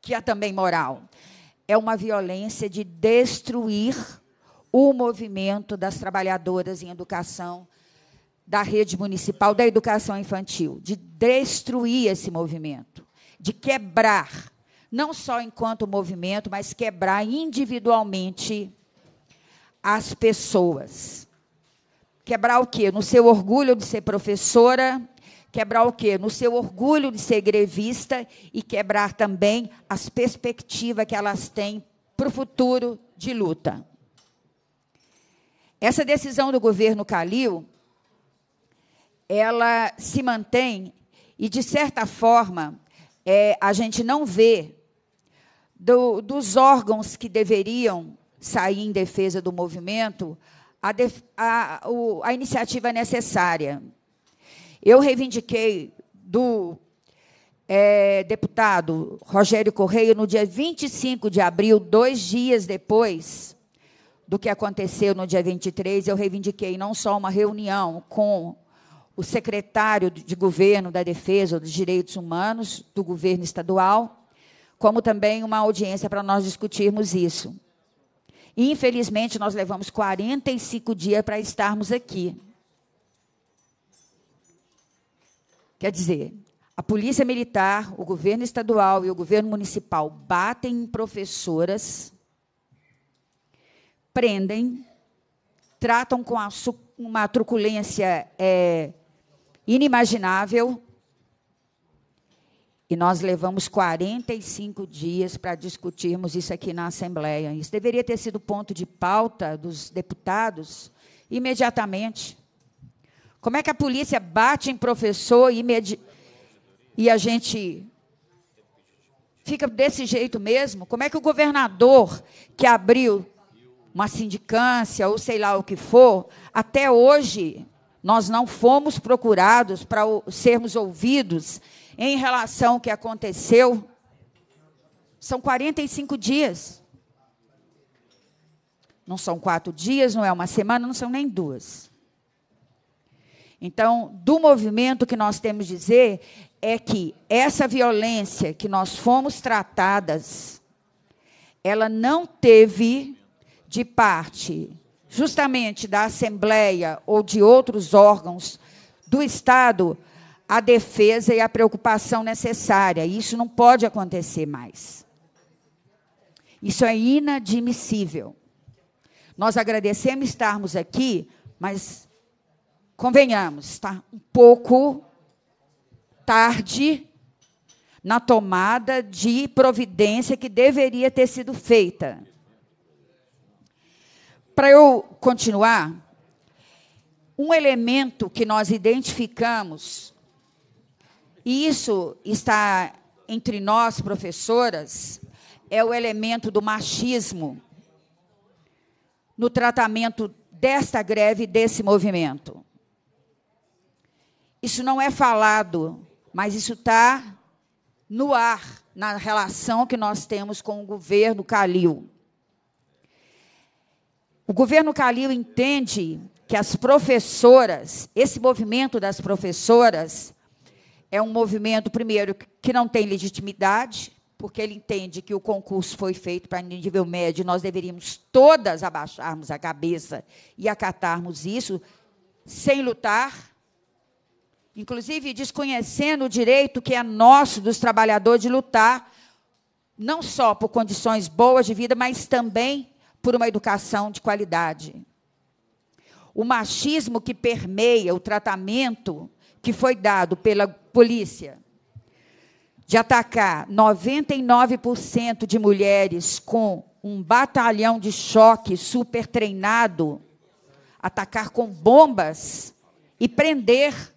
que é também moral. É uma violência de destruir o movimento das trabalhadoras em educação da rede municipal da educação infantil, de destruir esse movimento, de quebrar, não só enquanto movimento, mas quebrar individualmente as pessoas. Quebrar o quê? No seu orgulho de ser professora, quebrar o quê? No seu orgulho de ser grevista e quebrar também as perspectivas que elas têm para o futuro de luta. Essa decisão do governo Calil ela se mantém e, de certa forma, é, a gente não vê do, dos órgãos que deveriam sair em defesa do movimento a, def, a, o, a iniciativa necessária. Eu reivindiquei do é, deputado Rogério Correia no dia 25 de abril, dois dias depois do que aconteceu no dia 23, eu reivindiquei não só uma reunião com o secretário de governo da Defesa ou dos Direitos Humanos do governo estadual, como também uma audiência para nós discutirmos isso. Infelizmente, nós levamos 45 dias para estarmos aqui. Quer dizer, a Polícia Militar, o governo estadual e o governo municipal batem em professoras, prendem, tratam com uma truculência é, inimaginável. E nós levamos 45 dias para discutirmos isso aqui na Assembleia. Isso deveria ter sido ponto de pauta dos deputados imediatamente. Como é que a polícia bate em professor imedi e a gente fica desse jeito mesmo? Como é que o governador que abriu uma sindicância ou sei lá o que for, até hoje nós não fomos procurados para sermos ouvidos em relação ao que aconteceu. São 45 dias. Não são quatro dias, não é uma semana, não são nem duas. Então, do movimento que nós temos dizer é que essa violência que nós fomos tratadas, ela não teve de parte justamente da Assembleia ou de outros órgãos do Estado, a defesa e a preocupação necessária. Isso não pode acontecer mais. Isso é inadmissível. Nós agradecemos estarmos aqui, mas convenhamos, está um pouco tarde na tomada de providência que deveria ter sido feita. Para eu continuar, um elemento que nós identificamos, e isso está entre nós, professoras, é o elemento do machismo no tratamento desta greve, desse movimento. Isso não é falado, mas isso está no ar, na relação que nós temos com o governo Calil. O governo Calil entende que as professoras, esse movimento das professoras, é um movimento, primeiro, que não tem legitimidade, porque ele entende que o concurso foi feito para nível médio, nós deveríamos todas abaixarmos a cabeça e acatarmos isso, sem lutar, inclusive desconhecendo o direito que é nosso, dos trabalhadores, de lutar, não só por condições boas de vida, mas também por uma educação de qualidade. O machismo que permeia o tratamento que foi dado pela polícia de atacar 99% de mulheres com um batalhão de choque super treinado, atacar com bombas e prender.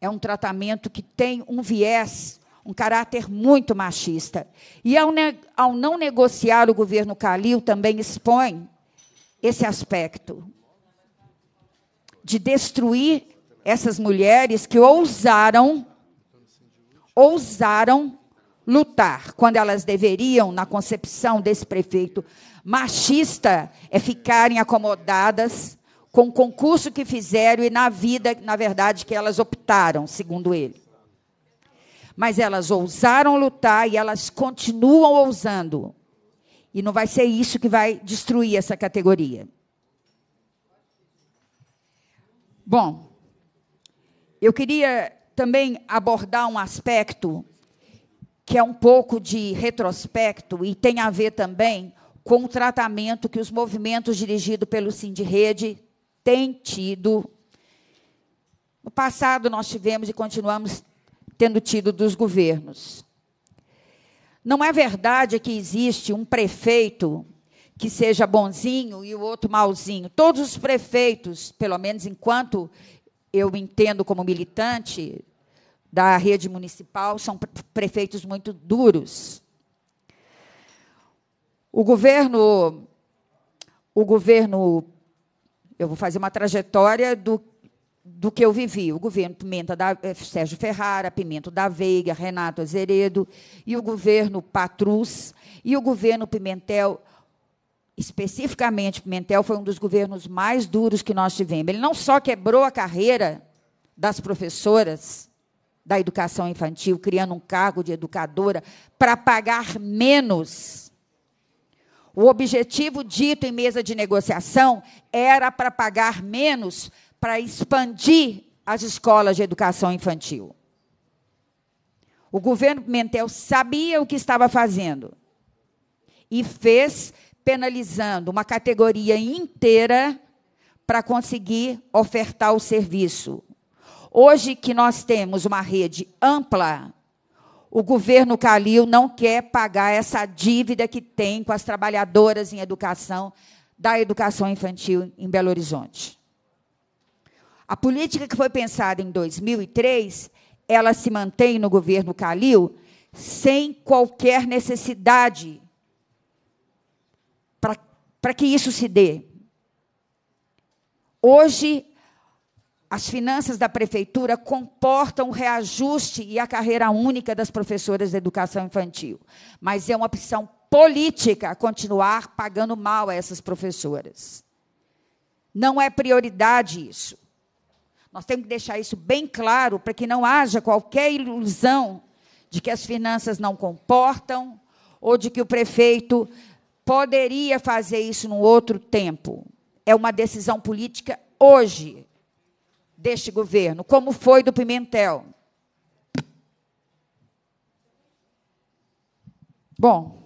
É um tratamento que tem um viés um caráter muito machista. E ao, ao não negociar, o governo Calil também expõe esse aspecto de destruir essas mulheres que ousaram ousaram lutar quando elas deveriam, na concepção desse prefeito machista, é ficarem acomodadas com o concurso que fizeram e na vida, na verdade, que elas optaram, segundo ele. Mas elas ousaram lutar e elas continuam ousando. E não vai ser isso que vai destruir essa categoria. Bom, eu queria também abordar um aspecto que é um pouco de retrospecto e tem a ver também com o tratamento que os movimentos dirigidos pelo Sindirede têm tido. No passado nós tivemos e continuamos tendo tido dos governos. Não é verdade que existe um prefeito que seja bonzinho e o outro malzinho. Todos os prefeitos, pelo menos enquanto eu entendo como militante da rede municipal, são prefeitos muito duros. O governo, o governo, eu vou fazer uma trajetória do do que eu vivi. O governo Pimenta da, eh, Sérgio Ferrara, Pimento da Veiga, Renato Azeredo, e o governo Patrus, e o governo Pimentel, especificamente Pimentel, foi um dos governos mais duros que nós tivemos. Ele não só quebrou a carreira das professoras da educação infantil, criando um cargo de educadora para pagar menos. O objetivo dito em mesa de negociação era para pagar menos para expandir as escolas de educação infantil. O governo Pimentel sabia o que estava fazendo e fez penalizando uma categoria inteira para conseguir ofertar o serviço. Hoje que nós temos uma rede ampla, o governo Calil não quer pagar essa dívida que tem com as trabalhadoras em educação da educação infantil em Belo Horizonte. A política que foi pensada em 2003, ela se mantém no governo Calil sem qualquer necessidade para que isso se dê. Hoje, as finanças da prefeitura comportam o reajuste e a carreira única das professoras de educação infantil, mas é uma opção política continuar pagando mal a essas professoras. Não é prioridade isso. Nós temos que deixar isso bem claro para que não haja qualquer ilusão de que as finanças não comportam ou de que o prefeito poderia fazer isso num outro tempo. É uma decisão política hoje deste governo, como foi do Pimentel. Bom,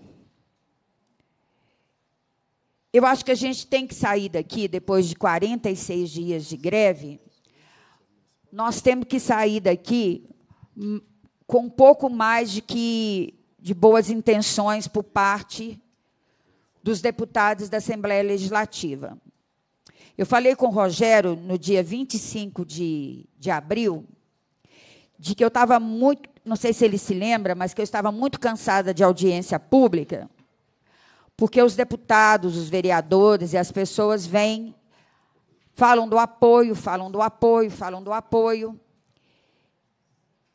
eu acho que a gente tem que sair daqui depois de 46 dias de greve nós temos que sair daqui com um pouco mais de que de boas intenções por parte dos deputados da Assembleia Legislativa. Eu falei com o Rogério no dia 25 de, de abril, de que eu estava muito, não sei se ele se lembra, mas que eu estava muito cansada de audiência pública, porque os deputados, os vereadores e as pessoas vêm Falam do apoio, falam do apoio, falam do apoio.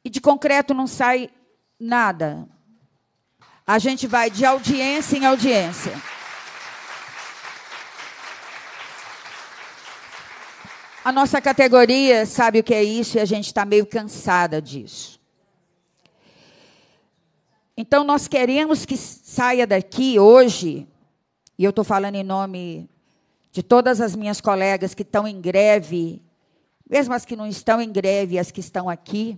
E de concreto não sai nada. A gente vai de audiência em audiência. A nossa categoria sabe o que é isso e a gente está meio cansada disso. Então, nós queremos que saia daqui hoje, e eu estou falando em nome de todas as minhas colegas que estão em greve, mesmo as que não estão em greve, as que estão aqui,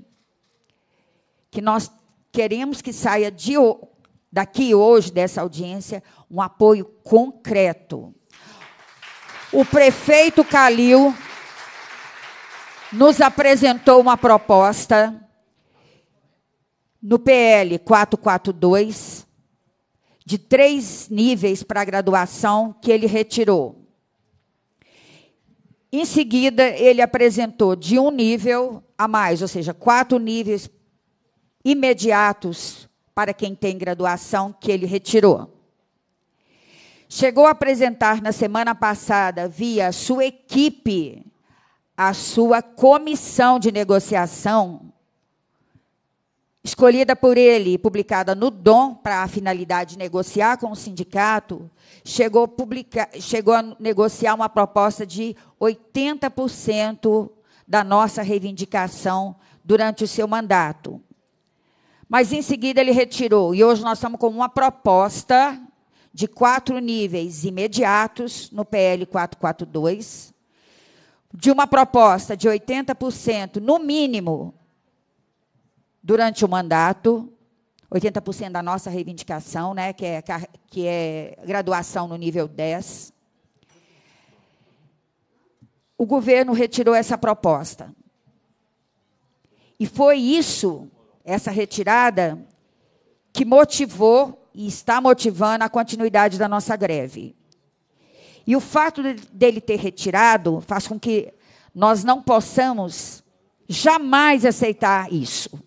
que nós queremos que saia de, daqui hoje, dessa audiência, um apoio concreto. O prefeito Calil nos apresentou uma proposta no PL 442 de três níveis para graduação que ele retirou. Em seguida, ele apresentou de um nível a mais, ou seja, quatro níveis imediatos para quem tem graduação que ele retirou. Chegou a apresentar na semana passada, via sua equipe, a sua comissão de negociação, escolhida por ele e publicada no Dom para a finalidade de negociar com o sindicato, chegou, chegou a negociar uma proposta de 80% da nossa reivindicação durante o seu mandato. Mas em seguida ele retirou, e hoje nós estamos com uma proposta de quatro níveis imediatos no PL 442, de uma proposta de 80% no mínimo durante o mandato, 80% da nossa reivindicação, né, que, é, que é graduação no nível 10. O governo retirou essa proposta. E foi isso, essa retirada, que motivou e está motivando a continuidade da nossa greve. E o fato dele ter retirado faz com que nós não possamos jamais aceitar isso.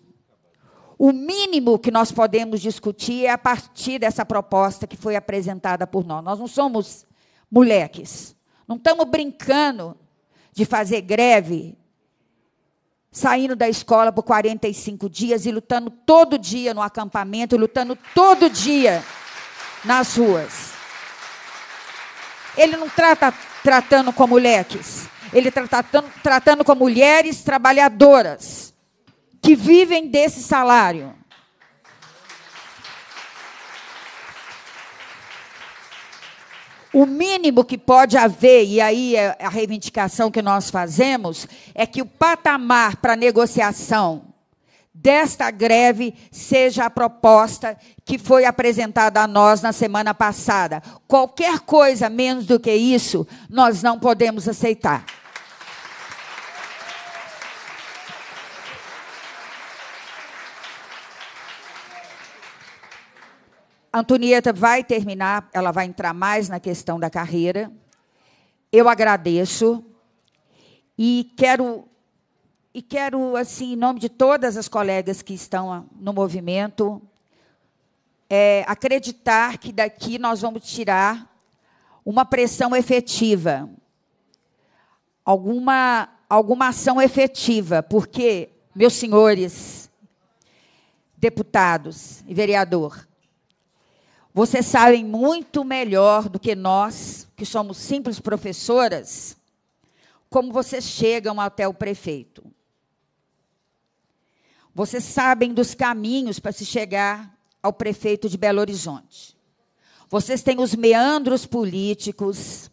O mínimo que nós podemos discutir é a partir dessa proposta que foi apresentada por nós. Nós não somos moleques. Não estamos brincando de fazer greve, saindo da escola por 45 dias e lutando todo dia no acampamento, lutando todo dia nas ruas. Ele não trata tratando com moleques, ele está tratando, tratando com mulheres trabalhadoras que vivem desse salário. O mínimo que pode haver, e aí é a reivindicação que nós fazemos, é que o patamar para negociação desta greve seja a proposta que foi apresentada a nós na semana passada. Qualquer coisa menos do que isso, nós não podemos aceitar. Antonieta vai terminar, ela vai entrar mais na questão da carreira. Eu agradeço e quero e quero assim, em nome de todas as colegas que estão no movimento, é, acreditar que daqui nós vamos tirar uma pressão efetiva, alguma alguma ação efetiva, porque meus senhores deputados e vereador, vocês sabem muito melhor do que nós, que somos simples professoras, como vocês chegam até o prefeito. Vocês sabem dos caminhos para se chegar ao prefeito de Belo Horizonte. Vocês têm os meandros políticos,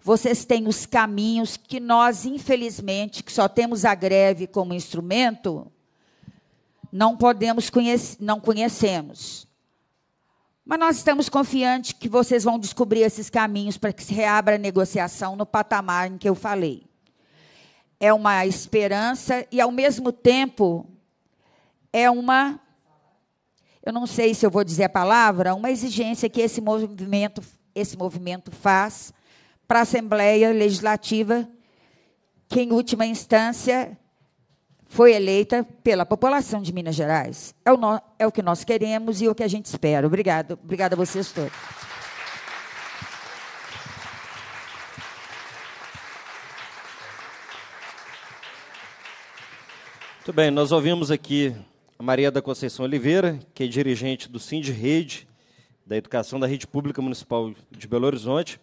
vocês têm os caminhos que nós, infelizmente, que só temos a greve como instrumento, não podemos conhecer, não conhecemos. Mas nós estamos confiantes que vocês vão descobrir esses caminhos para que se reabra a negociação no patamar em que eu falei. É uma esperança e, ao mesmo tempo, é uma. Eu não sei se eu vou dizer a palavra, uma exigência que esse movimento, esse movimento faz para a Assembleia Legislativa, que, em última instância, foi eleita pela população de Minas Gerais. É o, no, é o que nós queremos e o que a gente espera. Obrigado. Obrigada a vocês todos. Muito bem, nós ouvimos aqui a Maria da Conceição Oliveira, que é dirigente do Sind Rede, da Educação da Rede Pública Municipal de Belo Horizonte.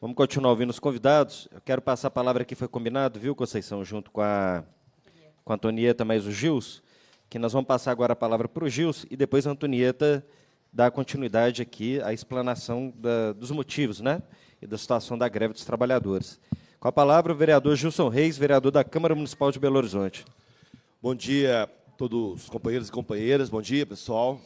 Vamos continuar ouvindo os convidados. Eu quero passar a palavra que foi combinado, viu, Conceição, junto com a com a Antonieta mais o Gils, que nós vamos passar agora a palavra para o Gils e depois a Antonieta dá continuidade aqui à explanação da, dos motivos né, e da situação da greve dos trabalhadores. Com a palavra, o vereador Gilson Reis, vereador da Câmara Municipal de Belo Horizonte. Bom dia a todos os companheiros e companheiras, bom dia, pessoal.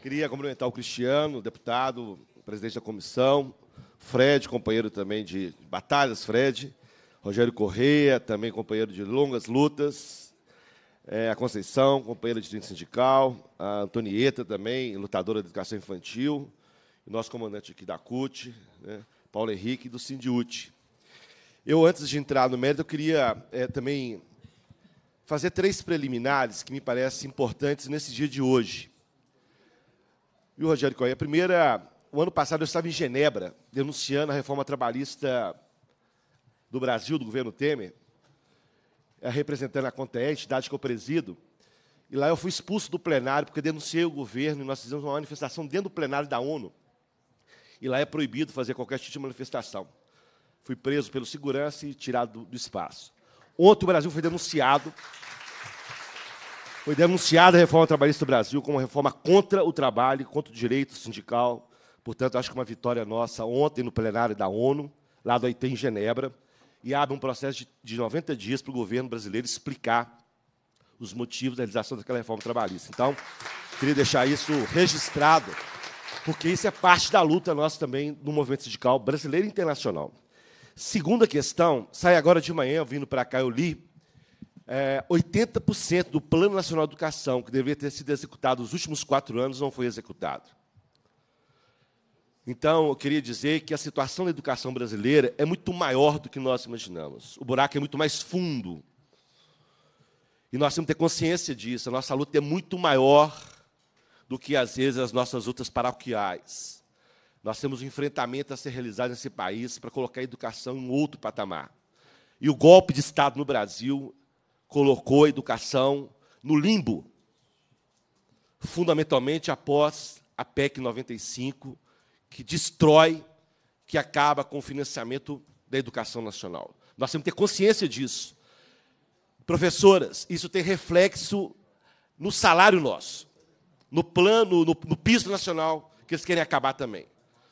Queria cumprimentar o Cristiano, deputado, presidente da comissão, Fred, companheiro também de batalhas, Fred, Rogério Correia, também companheiro de longas lutas, é, a Conceição, companheira de sindical, a Antonieta também, lutadora de educação infantil, nosso comandante aqui da CUT, né, Paulo Henrique, do Sindiúti. Eu, antes de entrar no mérito, eu queria é, também fazer três preliminares que me parecem importantes nesse dia de hoje. E o Rogério Correia, a primeira, o ano passado eu estava em Genebra, denunciando a reforma trabalhista do Brasil, do governo Temer, é representando a Conte, é a entidade que eu presido, e lá eu fui expulso do plenário porque denunciei o governo e nós fizemos uma manifestação dentro do plenário da ONU. E lá é proibido fazer qualquer tipo de manifestação. Fui preso pelo segurança e tirado do, do espaço. Ontem o Brasil foi denunciado. Foi denunciada a reforma trabalhista do Brasil como uma reforma contra o trabalho, contra o direito sindical. Portanto, acho que é uma vitória nossa ontem no plenário da ONU, lá do Haiti, em Genebra e abre um processo de, de 90 dias para o governo brasileiro explicar os motivos da realização daquela reforma trabalhista. Então, queria deixar isso registrado, porque isso é parte da luta nossa também do movimento sindical brasileiro e internacional. Segunda questão, sai agora de manhã, vindo para cá, eu li, é, eh, 80% do Plano Nacional de Educação, que deveria ter sido executado nos últimos quatro anos, não foi executado. Então, eu queria dizer que a situação da educação brasileira é muito maior do que nós imaginamos. O buraco é muito mais fundo. E nós temos que ter consciência disso. A nossa luta é muito maior do que, às vezes, as nossas lutas paroquiais. Nós temos um enfrentamento a ser realizado nesse país para colocar a educação em outro patamar. E o golpe de Estado no Brasil colocou a educação no limbo, fundamentalmente após a PEC 95 que destrói, que acaba com o financiamento da educação nacional. Nós temos que ter consciência disso. Professoras, isso tem reflexo no salário nosso, no plano, no, no piso nacional, que eles querem acabar também.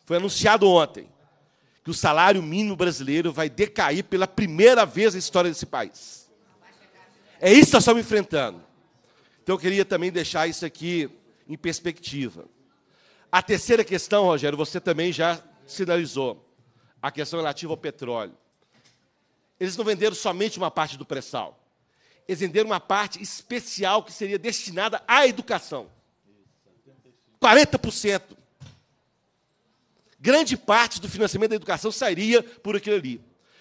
Foi anunciado ontem que o salário mínimo brasileiro vai decair pela primeira vez na história desse país. É isso que nós estamos enfrentando. Então eu queria também deixar isso aqui em perspectiva. A terceira questão, Rogério, você também já sinalizou. A questão relativa ao petróleo. Eles não venderam somente uma parte do pré-sal. Eles venderam uma parte especial que seria destinada à educação. 40%. Grande parte do financiamento da educação sairia por aquilo ali.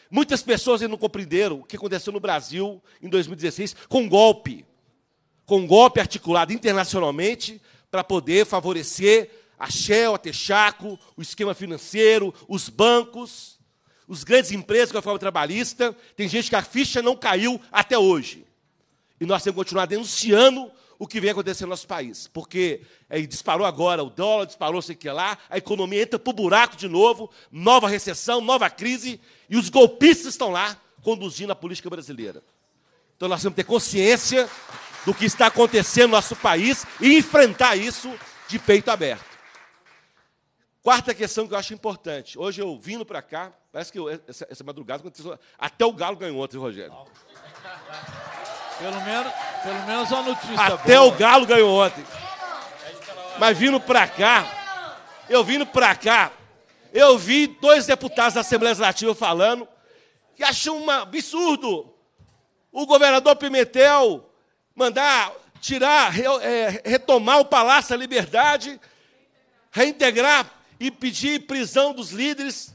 Muitas pessoas ainda não compreenderam o que aconteceu no Brasil em 2016 com um golpe. Com um golpe articulado internacionalmente para poder favorecer a Shell, a Texaco, o esquema financeiro, os bancos, os grandes empresas com a reforma trabalhista. Tem gente que a ficha não caiu até hoje. E nós temos que continuar denunciando o que vem acontecendo no nosso país. Porque é, disparou agora o dólar, disparou sei que lá, a economia entra para o buraco de novo, nova recessão, nova crise, e os golpistas estão lá conduzindo a política brasileira. Então nós temos que ter consciência do que está acontecendo no nosso país e enfrentar isso de peito aberto. Quarta questão que eu acho importante. Hoje eu vindo para cá, parece que eu, essa, essa, madrugada aconteceu. Até o Galo ganhou ontem, Rogério. Pelo menos, pelo menos uma notícia. Até boa. o Galo ganhou ontem. Mas vindo para cá, eu vindo para cá, eu vi dois deputados da Assembleia Legislativa falando que acham um absurdo o governador Pimentel mandar tirar, re, é, retomar o Palácio da Liberdade, reintegrar e pedir prisão dos líderes,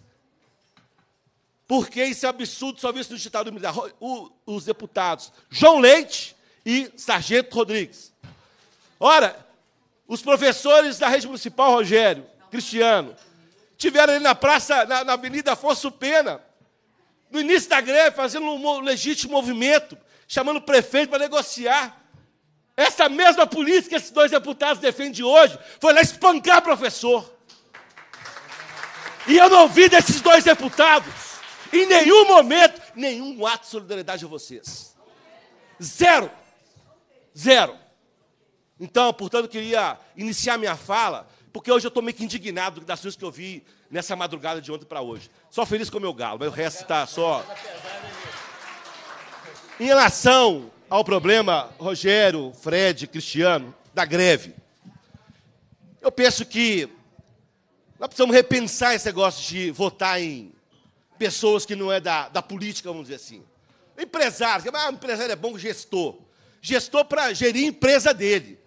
porque esse absurdo só visto sido ditado militar. Os deputados João Leite e Sargento Rodrigues. Ora, os professores da rede municipal, Rogério, Cristiano, tiveram ali na praça, na, na Avenida Afonso Pena, no início da greve, fazendo um legítimo movimento, chamando o prefeito para negociar. Essa mesma política que esses dois deputados defendem hoje foi lá espancar professor. E eu não vi desses dois deputados, em nenhum momento, nenhum ato de solidariedade a vocês. Zero. Zero. Então, portanto, eu queria iniciar minha fala, porque hoje eu estou meio que indignado das coisas que eu vi nessa madrugada de ontem para hoje. Só feliz com o meu galo, mas o resto está só. Em relação ao problema, Rogério, Fred, Cristiano, da greve, eu penso que nós precisamos repensar esse negócio de votar em pessoas que não é da, da política, vamos dizer assim. Empresários, ah, empresário é bom gestor. Gestor para gerir a empresa dele.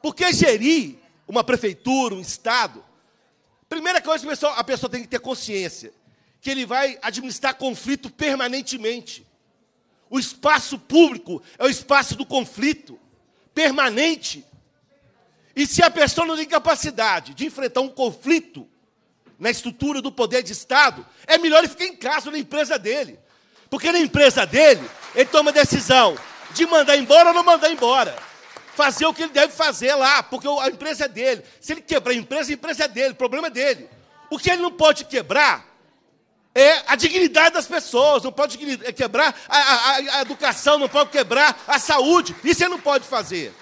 Porque gerir uma prefeitura, um estado, primeira coisa que a pessoa tem que ter consciência, que ele vai administrar conflito permanentemente. O espaço público é o espaço do conflito permanente e se a pessoa não tem capacidade de enfrentar um conflito na estrutura do poder de Estado, é melhor ele ficar em casa na empresa dele. Porque na empresa dele, ele toma a decisão de mandar embora ou não mandar embora. Fazer o que ele deve fazer lá, porque a empresa é dele. Se ele quebrar a empresa, a empresa é dele, o problema é dele. O que ele não pode quebrar é a dignidade das pessoas, não pode quebrar é, a, a, a educação, não pode quebrar a saúde. Isso ele não pode fazer.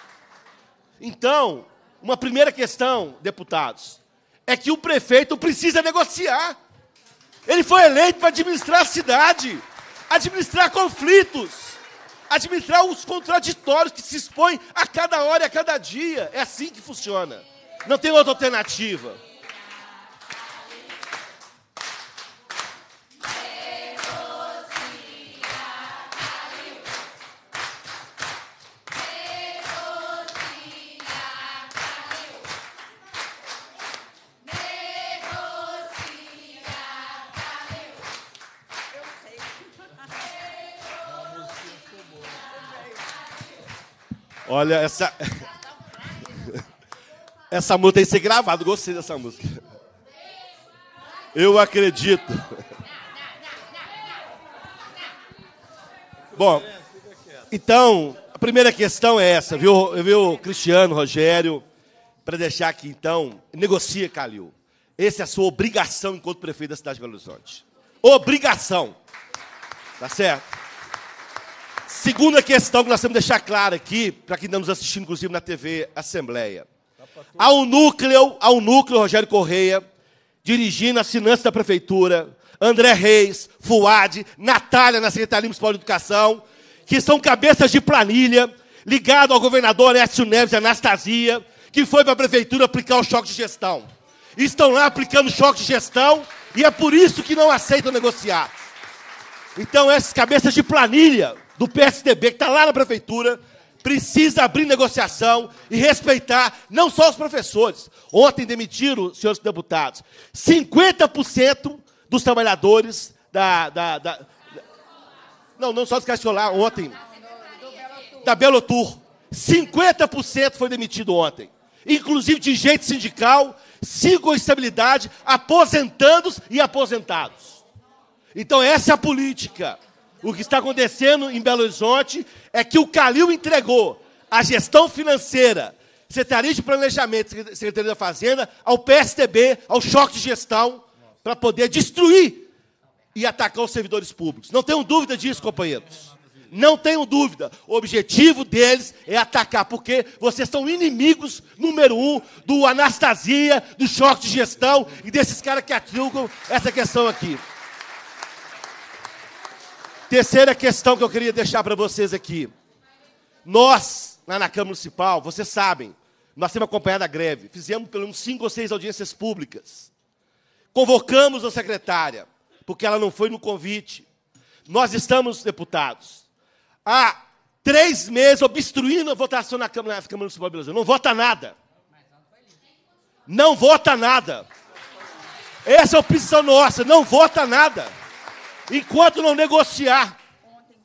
Então, uma primeira questão, deputados, é que o prefeito precisa negociar. Ele foi eleito para administrar a cidade, administrar conflitos, administrar os contraditórios que se expõem a cada hora e a cada dia. É assim que funciona. Não tem outra alternativa. Olha, essa. Essa música tem que ser gravada, gostei dessa música. Eu acredito. Bom, então, a primeira questão é essa, viu, viu Cristiano, Rogério, para deixar aqui então, negocia, Calil. Essa é a sua obrigação enquanto prefeito da cidade de Belo Horizonte. Obrigação. Tá certo? Segunda questão que nós temos que deixar clara aqui, para quem está nos assistindo, inclusive, na TV Assembleia. Há um núcleo, há um núcleo, Rogério Correia, dirigindo as finanças da prefeitura, André Reis, Fuad, Natália na Secretaria Municipal de Educação, que são cabeças de planilha, ligado ao governador Écio Neves Anastasia, que foi para a prefeitura aplicar o choque de gestão. Estão lá aplicando choque de gestão e é por isso que não aceitam negociar. Então, essas cabeças de planilha do PSDB, que está lá na prefeitura, precisa abrir negociação e respeitar não só os professores. Ontem demitiram, senhores deputados, 50% dos trabalhadores da, da, da, não, não só dos lá ontem. Da Belotur. 50% foi demitido ontem. Inclusive de gente sindical, sigam a estabilidade, aposentados e aposentados. Então, essa é a política. O que está acontecendo em Belo Horizonte é que o Calil entregou a gestão financeira, Secretaria de Planejamento, Secretaria da Fazenda, ao PSDB, ao choque de gestão, para poder destruir e atacar os servidores públicos. Não tenham dúvida disso, companheiros. Não tenho dúvida. O objetivo deles é atacar, porque vocês são inimigos número um do Anastasia, do choque de gestão e desses caras que atribuem essa questão aqui. Terceira questão que eu queria deixar para vocês aqui. Nós, lá na Câmara Municipal, vocês sabem, nós temos acompanhado a greve. Fizemos pelo menos cinco ou seis audiências públicas. Convocamos a secretária, porque ela não foi no convite. Nós estamos, deputados, há três meses obstruindo a votação na Câmara, na Câmara Municipal de Não vota nada. Não vota nada. Essa é a opção nossa, não vota nada enquanto não negociar.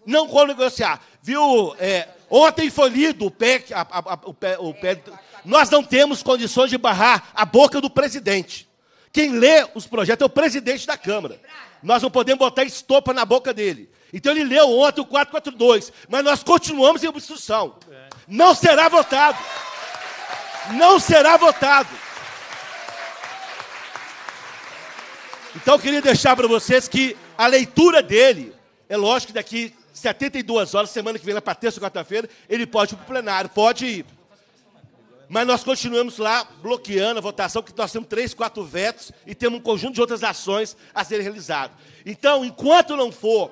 Não vou negociar. Viu? É, ontem foi lido o pé, a, a, o pé, o pé. Nós não temos condições de barrar a boca do presidente. Quem lê os projetos é o presidente da Câmara. Nós não podemos botar estopa na boca dele. Então ele leu ontem o 442, mas nós continuamos em obstrução. Não será votado. Não será votado. Então eu queria deixar para vocês que a leitura dele, é lógico que daqui 72 horas, semana que vem, lá para terça ou quarta-feira, ele pode ir para o plenário, pode ir. Mas nós continuamos lá bloqueando a votação, porque nós temos três, quatro vetos e temos um conjunto de outras ações a serem realizadas. Então, enquanto não for,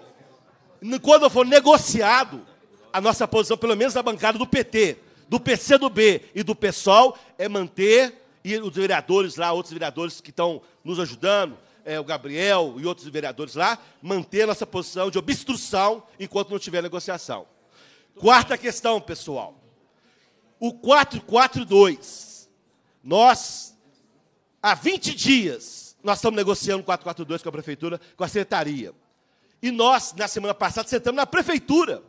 enquanto não for negociado a nossa posição, pelo menos da bancada do PT, do PCdoB e do PSOL, é manter, e os vereadores lá, outros vereadores que estão nos ajudando, é, o Gabriel e outros vereadores lá, manter nossa posição de obstrução enquanto não tiver negociação. Quarta questão, pessoal. O 442. Nós, há 20 dias, nós estamos negociando o 442 com a prefeitura, com a secretaria. E nós, na semana passada, sentamos na prefeitura,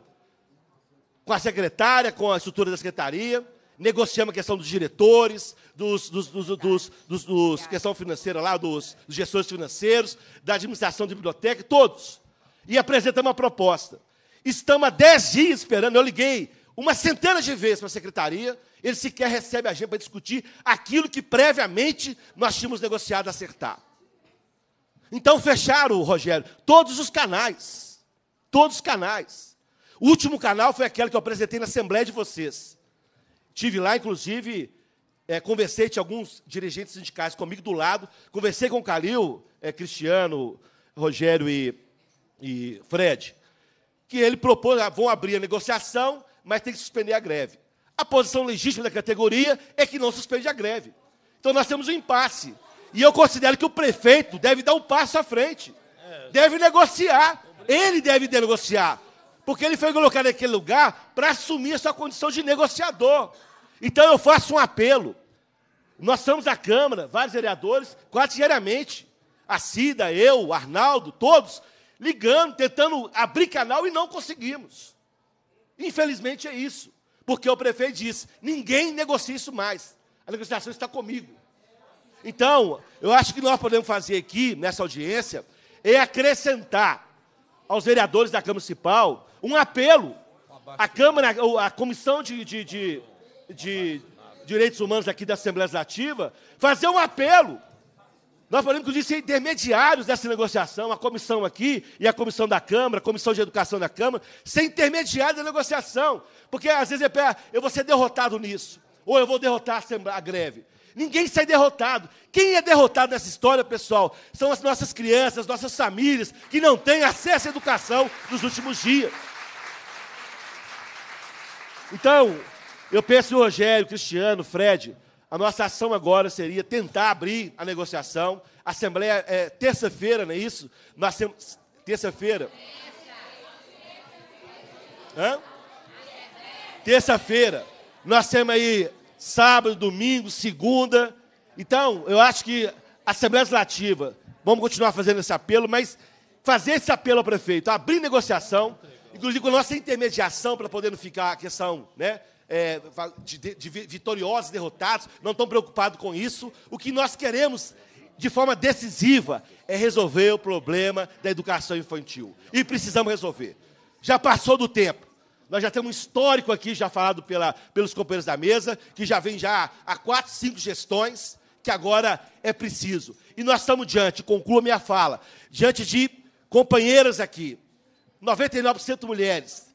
com a secretária, com a estrutura da secretaria, negociamos a questão dos diretores, dos, dos, dos, dos, questão financeira lá, dos, dos gestores financeiros, da administração de biblioteca, todos. E apresentamos uma proposta. Estamos há dez dias esperando, eu liguei uma centena de vezes para a secretaria, ele sequer recebe a gente para discutir aquilo que previamente nós tínhamos negociado acertar. Então fecharam, Rogério, todos os canais. Todos os canais. O último canal foi aquele que eu apresentei na Assembleia de vocês. Tive lá, inclusive, é, conversei, tinha alguns dirigentes sindicais comigo do lado, conversei com o Calil, é, Cristiano, Rogério e, e Fred, que ele propôs, ah, vão abrir a negociação, mas tem que suspender a greve. A posição legítima da categoria é que não suspende a greve. Então nós temos um impasse. E eu considero que o prefeito deve dar um passo à frente. É. Deve negociar. Ele deve negociar. Porque ele foi colocado naquele lugar para assumir a sua condição de negociador. Então eu faço um apelo. Nós estamos na Câmara, vários vereadores, quase diariamente. A Cida, eu, o Arnaldo, todos, ligando, tentando abrir canal e não conseguimos. Infelizmente é isso. Porque o prefeito disse: ninguém negocia isso mais. A negociação está comigo. Então, eu acho que nós podemos fazer aqui, nessa audiência, é acrescentar aos vereadores da Câmara Municipal um apelo. A Câmara, a Comissão de, de, de, de Direitos Humanos aqui da Assembleia Legislativa, fazer um apelo. Nós podemos, inclusive, ser intermediários dessa negociação, a comissão aqui e a comissão da Câmara, a comissão de educação da Câmara, ser intermediário da negociação. Porque às vezes é, eu vou ser derrotado nisso, ou eu vou derrotar a greve. Ninguém sai derrotado. Quem é derrotado nessa história, pessoal, são as nossas crianças, nossas famílias, que não têm acesso à educação nos últimos dias. Então, eu penso em Rogério, Cristiano, Fred. A nossa ação agora seria tentar abrir a negociação. Assembleia é terça-feira, não é isso? Nós temos. Terça-feira. Hã? Terça-feira. Nós temos aí sábado, domingo, segunda. Então, eu acho que a Assembleia Legislativa, vamos continuar fazendo esse apelo, mas fazer esse apelo ao prefeito, abrir negociação Inclusive, com a nossa intermediação, para poder não ficar a questão né, é, de, de vitoriosos derrotados, não estão preocupados com isso. O que nós queremos, de forma decisiva, é resolver o problema da educação infantil. E precisamos resolver. Já passou do tempo. Nós já temos um histórico aqui, já falado pela, pelos companheiros da mesa, que já vem já há quatro, cinco gestões, que agora é preciso. E nós estamos diante, concluo minha fala, diante de companheiras aqui, 99% mulheres,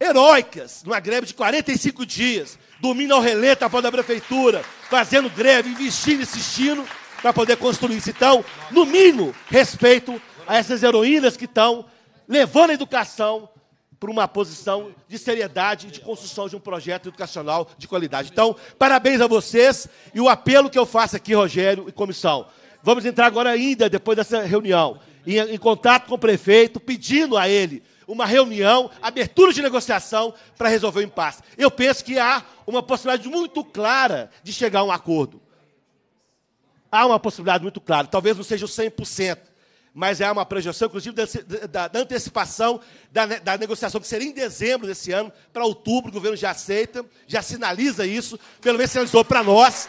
heróicas, numa greve de 45 dias, dormindo ao relé na porta da prefeitura, fazendo greve, investindo, insistindo para poder construir isso. Então, no mínimo, respeito a essas heroínas que estão levando a educação para uma posição de seriedade e de construção de um projeto educacional de qualidade. Então, parabéns a vocês e o apelo que eu faço aqui, Rogério e comissão. Vamos entrar agora ainda, depois dessa reunião, em, em contato com o prefeito, pedindo a ele uma reunião, abertura de negociação para resolver o impasse. Eu penso que há uma possibilidade muito clara de chegar a um acordo. Há uma possibilidade muito clara, talvez não seja o 100%, mas há uma projeção, inclusive, da, da antecipação da, né, da, negociação, que seria em dezembro desse ano, para outubro, o governo já aceita, já sinaliza isso, pelo menos sinalizou para nós,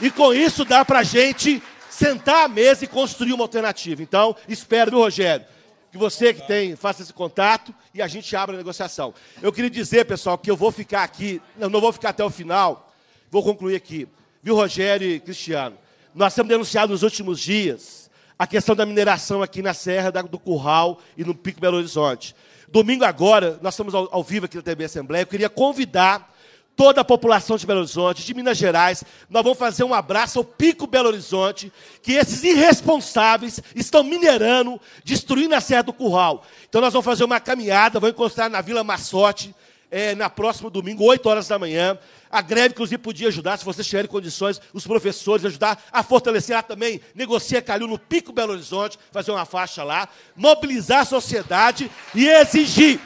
e com isso dá para a gente sentar à mesa e construir uma alternativa. Então, espero, viu, Rogério? Que você que tem, faça esse contato e a gente abra a negociação. Eu queria dizer, pessoal, que eu vou ficar aqui, eu não vou ficar até o final, vou concluir aqui. Viu, Rogério e Cristiano? Nós temos denunciado nos últimos dias a questão da mineração aqui na Serra do Curral e no Pico Belo Horizonte. Domingo agora, nós estamos ao, ao vivo aqui na TV Assembleia, eu queria convidar toda a população de Belo Horizonte, de Minas Gerais. Nós vamos fazer um abraço ao Pico Belo Horizonte, que esses irresponsáveis estão minerando, destruindo a Serra do Curral. Então nós vamos fazer uma caminhada, vamos encontrar na Vila Massote, é, na próxima domingo, 8 horas da manhã. A greve, inclusive, podia ajudar, se vocês tiverem condições, os professores ajudar a fortalecer lá também. Negocia Calil no Pico Belo Horizonte, fazer uma faixa lá, mobilizar a sociedade e exigir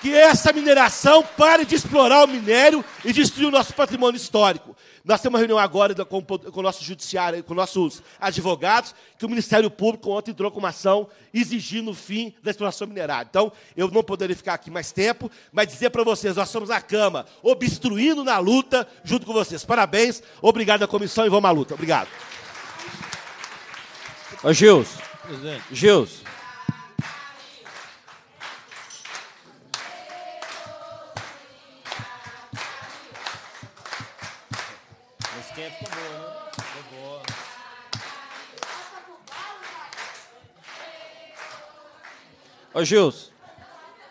que essa mineração pare de explorar o minério e destruir o nosso patrimônio histórico. Nós temos uma reunião agora com, com o nosso judiciário, com nossos advogados, que o Ministério Público ontem entrou com uma ação exigindo o fim da exploração minerária. Então, eu não poderia ficar aqui mais tempo, mas dizer para vocês, nós somos a cama, obstruindo na luta, junto com vocês. Parabéns, obrigado à comissão e vamos à luta. Obrigado. Ô, Gils. Presidente. Gils. Ô Gilson,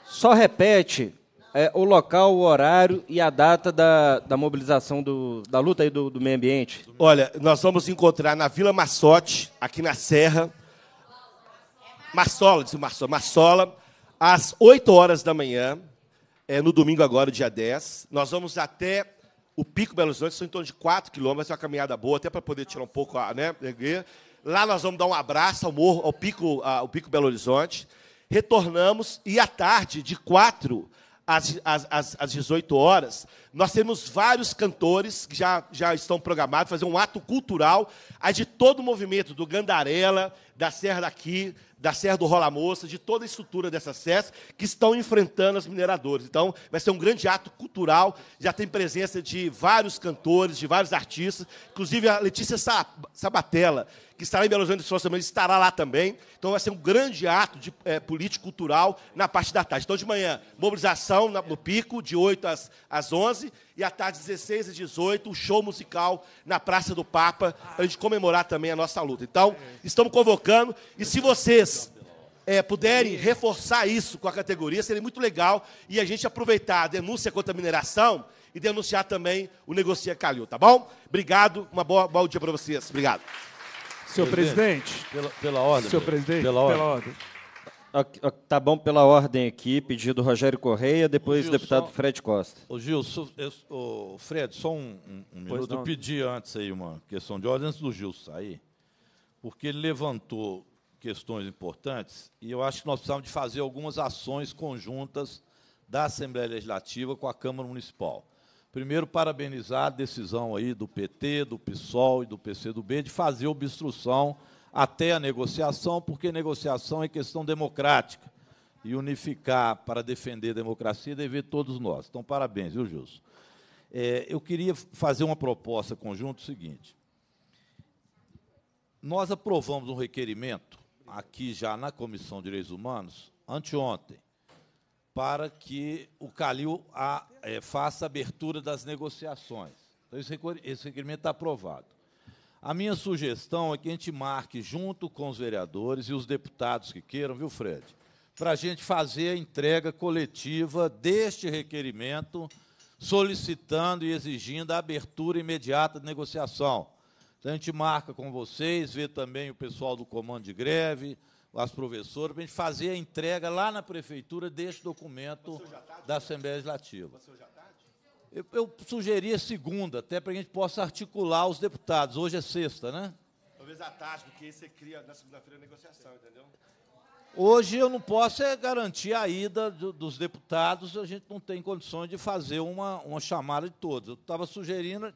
só repete é, o local, o horário e a data da, da mobilização do, da luta aí do, do meio ambiente. Olha, nós vamos encontrar na Vila Massote, aqui na Serra. Marsola, disse Marsola, Marsola, às 8 horas da manhã, é, no domingo agora, dia 10. Nós vamos até o Pico Belo Horizonte, são em torno de 4 quilômetros, é uma caminhada boa, até para poder tirar um pouco a. Né? Lá nós vamos dar um abraço ao morro, ao Pico, ao Pico Belo Horizonte retornamos e à tarde, de 4 às, às, às 18 horas, nós temos vários cantores que já, já estão programados, fazer um ato cultural aí de todo o movimento do Gandarela da Serra daqui, da Serra do Rola Moça, de toda a estrutura dessa SES, que estão enfrentando as mineradoras. Então, vai ser um grande ato cultural, já tem presença de vários cantores, de vários artistas, inclusive a Letícia Sabatella, que estará em Belo Horizonte do também, estará lá também. Então, vai ser um grande ato de, é, eh, político-cultural na parte da tarde. Então, de manhã, mobilização no Pico, de 8 às, às 11 e à tarde, 16 e 18, o um show musical na Praça do Papa, para a gente comemorar também a nossa luta. Então, estamos convocando, e se vocês é, puderem reforçar isso com a categoria, seria muito legal, e a gente aproveitar a denúncia contra a mineração e denunciar também o Negocia Calil, tá bom? Obrigado, uma boa, bom dia para vocês. Obrigado. Senhor presidente, presidente pela, pela, ordem. Senhor presidente, Pela ordem. Pela ordem. Tá bom pela ordem aqui, pedido Rogério Correia, depois Gil, deputado só... Fred Costa. O Gil, so, eu, Fred, só um, um, um minuto. Não. Eu pedi antes aí uma questão de ordem, antes do Gil sair, porque ele levantou questões importantes e eu acho que nós precisamos de fazer algumas ações conjuntas da Assembleia Legislativa com a Câmara Municipal. Primeiro, parabenizar a decisão aí do PT, do PSOL e do PCdoB de fazer obstrução até a negociação, porque negociação é questão democrática. E unificar para defender a democracia deve todos nós. Então, parabéns, viu, Gilson? É, eu queria fazer uma proposta conjunta, o seguinte. Nós aprovamos um requerimento, aqui já na Comissão de Direitos Humanos, anteontem, para que o Calil a, é, faça a abertura das negociações. Então, esse requerimento está aprovado. A minha sugestão é que a gente marque junto com os vereadores e os deputados que queiram, viu, Fred? Para a gente fazer a entrega coletiva deste requerimento, solicitando e exigindo a abertura imediata de negociação. Então, a gente marca com vocês, vê também o pessoal do comando de greve, as professoras, para a gente fazer a entrega lá na prefeitura deste documento tá da Assembleia Legislativa. Eu, eu sugeria segunda, até para a gente possa articular os deputados. Hoje é sexta, né? Talvez à tarde, porque aí você cria na segunda-feira a negociação, entendeu? Hoje eu não posso é garantir a ida do, dos deputados, a gente não tem condições de fazer uma, uma chamada de todos. Eu estava sugerindo,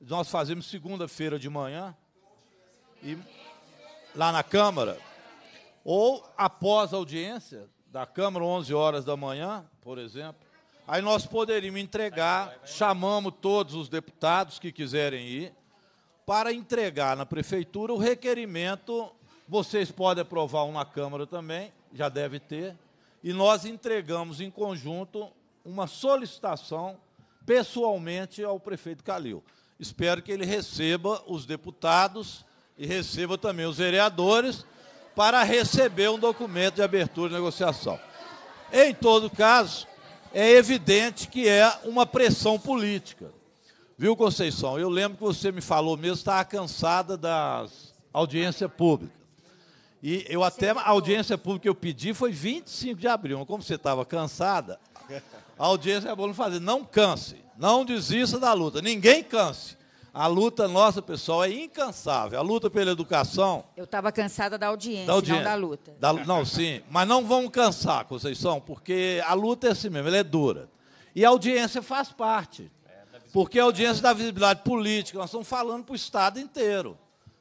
nós fazemos segunda-feira de manhã, e, lá na Câmara, ou após a audiência da Câmara, 11 horas da manhã, por exemplo, Aí nós poderíamos entregar, chamamos todos os deputados que quiserem ir, para entregar na prefeitura o requerimento. Vocês podem aprovar um na Câmara também, já deve ter. E nós entregamos em conjunto uma solicitação pessoalmente ao prefeito Calil. Espero que ele receba os deputados e receba também os vereadores para receber um documento de abertura de negociação. Em todo caso, é evidente que é uma pressão política. Viu, Conceição? Eu lembro que você me falou mesmo, estava cansada da audiência pública. E eu até, a audiência pública que eu pedi foi 25 de abril, mas como você estava cansada, a audiência é bom fazer, não canse, não desista da luta, ninguém canse. A luta nossa, pessoal, é incansável. A luta pela educação. Eu estava cansada da audiência, da audiência, não da luta. Da, não, sim. Mas não vamos cansar, Conceição, porque a luta é assim mesmo, ela é dura. E a audiência faz parte. Porque a audiência da visibilidade política, nós estamos falando para o Estado inteiro.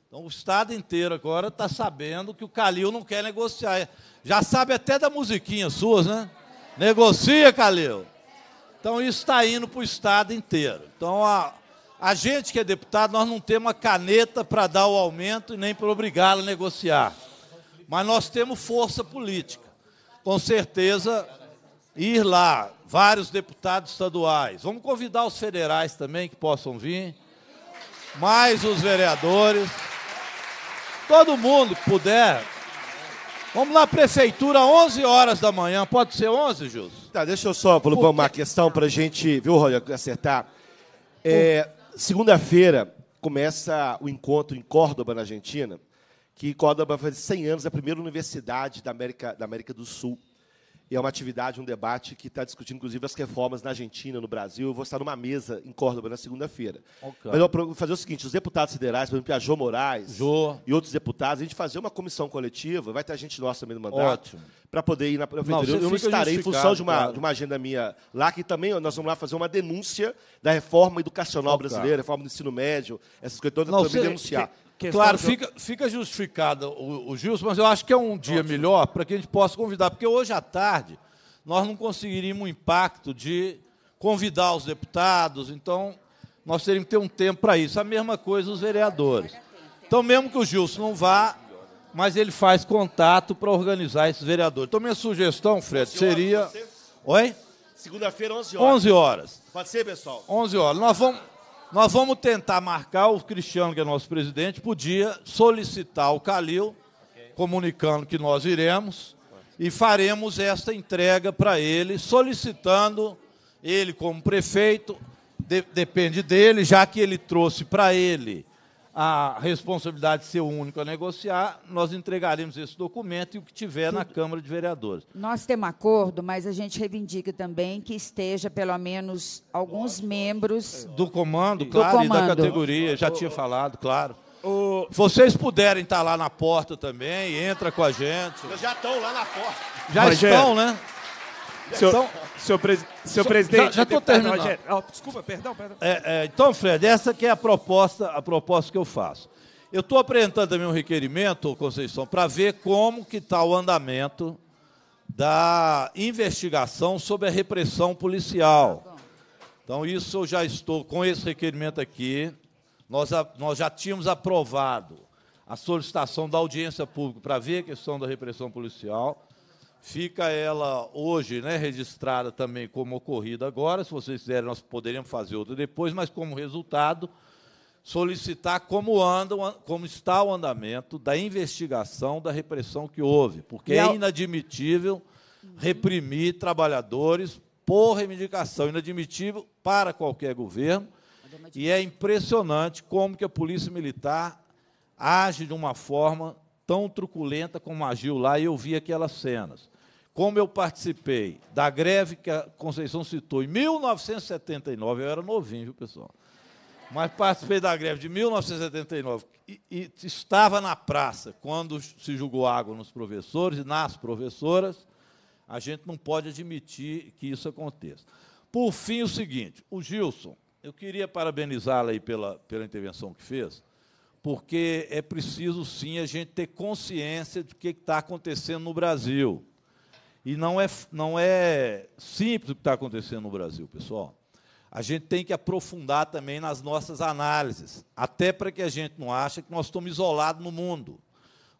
Então, o Estado inteiro agora está sabendo que o Calil não quer negociar. Já sabe até da musiquinha suas, né? Negocia, Calil. Então, isso está indo para o Estado inteiro. Então, a, a gente que é deputado, nós não temos a caneta para dar o aumento e nem para obrigá-lo a negociar. Mas nós temos força política. Com certeza, ir lá, vários deputados estaduais. Vamos convidar os federais também que possam vir, mais os vereadores. Todo mundo que puder. Vamos lá, prefeitura, 11 horas da manhã. Pode ser 11, Jus? Tá, deixa eu só, Lupão, uma questão para a gente, viu, Rogério, acertar. É, Segunda-feira começa o encontro em Córdoba, na Argentina, que Córdoba faz 100 anos, é a primeira universidade da América, da América do Sul. E é uma atividade, um debate que está discutindo, inclusive, as reformas na Argentina, no Brasil. Eu vou estar numa mesa em Córdoba na segunda-feira. Okay. Mas eu vou fazer o seguinte: os deputados federais, por exemplo, a Jô Moraes e outros deputados, a gente fazer uma comissão coletiva, vai ter a gente nossa também no mandato, para poder ir na prefeitura. Não, eu não estarei em função de uma, claro. de uma agenda minha lá, que também nós vamos lá fazer uma denúncia da reforma educacional okay. brasileira, reforma do ensino médio, essas coisas todas, para denunciar. Claro, fica, fica justificado o, o Gilson, mas eu acho que é um dia Ótimo. melhor para que a gente possa convidar, porque hoje à tarde nós não conseguiríamos o impacto de convidar os deputados, então nós teríamos que ter um tempo para isso. A mesma coisa os vereadores. Então, mesmo que o Gilson não vá, mas ele faz contato para organizar esses vereadores. Então, minha sugestão, Fred, seria. Oi? Segunda-feira, 11 horas. 11 horas. Pode ser, pessoal? 11 horas. Nós vamos. Nós vamos tentar marcar o Cristiano, que é nosso presidente, podia solicitar o Calil, okay. comunicando que nós iremos, e faremos esta entrega para ele, solicitando ele como prefeito, de, depende dele, já que ele trouxe para ele a responsabilidade de ser o único a negociar, nós entregaremos esse documento e o que tiver Tudo. na Câmara de Vereadores. Nós temos acordo, mas a gente reivindica também que esteja pelo menos alguns Nossa, membros. Do comando, do claro, comando. e da categoria, já tinha falado, claro. Vocês puderem estar lá na porta também, entra com a gente. Já estão lá na porta. Já Rogério. estão, é, né? Já estão. Senhor, Senhor presidente. Já estou terminando. Rogério. desculpa, perdão. perdão. É, é, então, Fred, essa que é a proposta, a proposta que eu faço. Eu estou apresentando também um requerimento, Conceição, para ver como que está o andamento da investigação sobre a repressão policial. Então, isso eu já estou com esse requerimento aqui. Nós, nós já tínhamos aprovado a solicitação da audiência pública para ver a questão da repressão policial. Fica ela hoje né, registrada também como ocorrida agora. Se vocês quiserem, nós poderíamos fazer outra depois, mas como resultado, solicitar como anda, como está o andamento da investigação da repressão que houve, porque é inadmitível reprimir trabalhadores por reivindicação, inadmitível para qualquer governo. E é impressionante como que a polícia militar age de uma forma tão truculenta como agiu lá e eu vi aquelas cenas como eu participei da greve que a Conceição citou em 1979, eu era novinho, viu, pessoal? Mas participei da greve de 1979 e, e estava na praça quando se julgou água nos professores e nas professoras. A gente não pode admitir que isso aconteça. Por fim, o seguinte: o Gilson, eu queria parabenizá-la aí pela, pela intervenção que fez, porque é preciso sim a gente ter consciência do que está acontecendo no Brasil. E não é, não é simples o que está acontecendo no Brasil, pessoal. A gente tem que aprofundar também nas nossas análises, até para que a gente não ache que nós estamos isolados no mundo.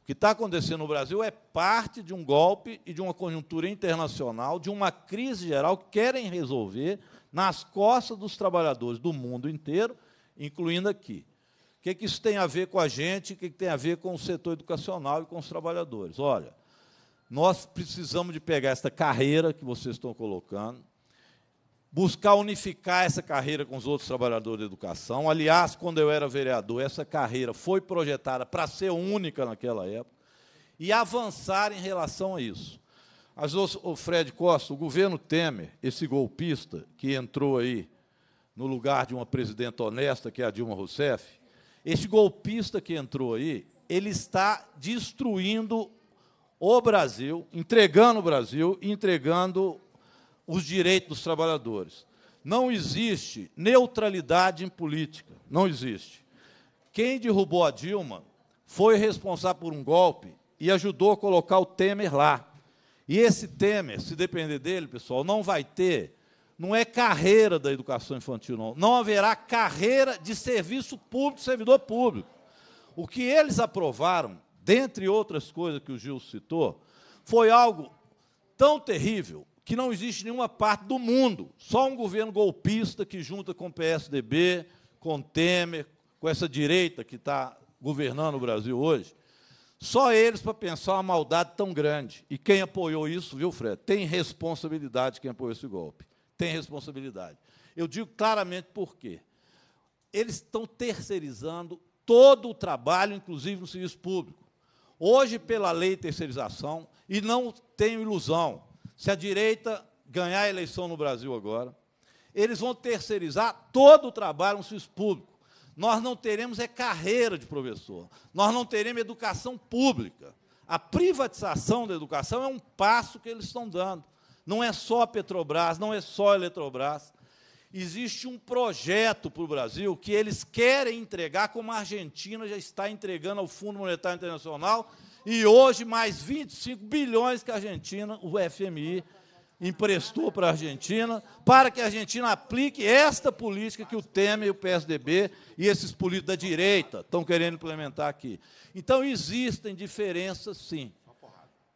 O que está acontecendo no Brasil é parte de um golpe e de uma conjuntura internacional, de uma crise geral que querem resolver nas costas dos trabalhadores do mundo inteiro, incluindo aqui. O que, é que isso tem a ver com a gente? O que, é que tem a ver com o setor educacional e com os trabalhadores? Olha, nós precisamos de pegar esta carreira que vocês estão colocando, buscar unificar essa carreira com os outros trabalhadores da educação. Aliás, quando eu era vereador, essa carreira foi projetada para ser única naquela época e avançar em relação a isso. Mas, o Fred Costa, o governo Temer, esse golpista que entrou aí no lugar de uma presidenta honesta, que é a Dilma Rousseff, esse golpista que entrou aí, ele está destruindo o Brasil, entregando o Brasil e entregando os direitos dos trabalhadores. Não existe neutralidade em política, não existe. Quem derrubou a Dilma foi responsável por um golpe e ajudou a colocar o Temer lá. E esse Temer, se depender dele, pessoal, não vai ter, não é carreira da educação infantil, não. Não haverá carreira de serviço público, servidor público. O que eles aprovaram dentre outras coisas que o Gil citou, foi algo tão terrível que não existe nenhuma parte do mundo, só um governo golpista que junta com o PSDB, com Temer, com essa direita que está governando o Brasil hoje, só eles para pensar uma maldade tão grande. E quem apoiou isso, viu, Fred? Tem responsabilidade quem apoiou esse golpe. Tem responsabilidade. Eu digo claramente por quê. Eles estão terceirizando todo o trabalho, inclusive no serviço público. Hoje, pela lei terceirização, e não tenho ilusão, se a direita ganhar a eleição no Brasil agora, eles vão terceirizar todo o trabalho no serviço público. Nós não teremos é carreira de professor, nós não teremos educação pública. A privatização da educação é um passo que eles estão dando. Não é só a Petrobras, não é só a Eletrobras existe um projeto para o Brasil que eles querem entregar, como a Argentina já está entregando ao Fundo Monetário Internacional, e hoje mais 25 bilhões que a Argentina, o FMI, emprestou para a Argentina, para que a Argentina aplique esta política que o Temer e o PSDB e esses políticos da direita estão querendo implementar aqui. Então, existem diferenças, sim.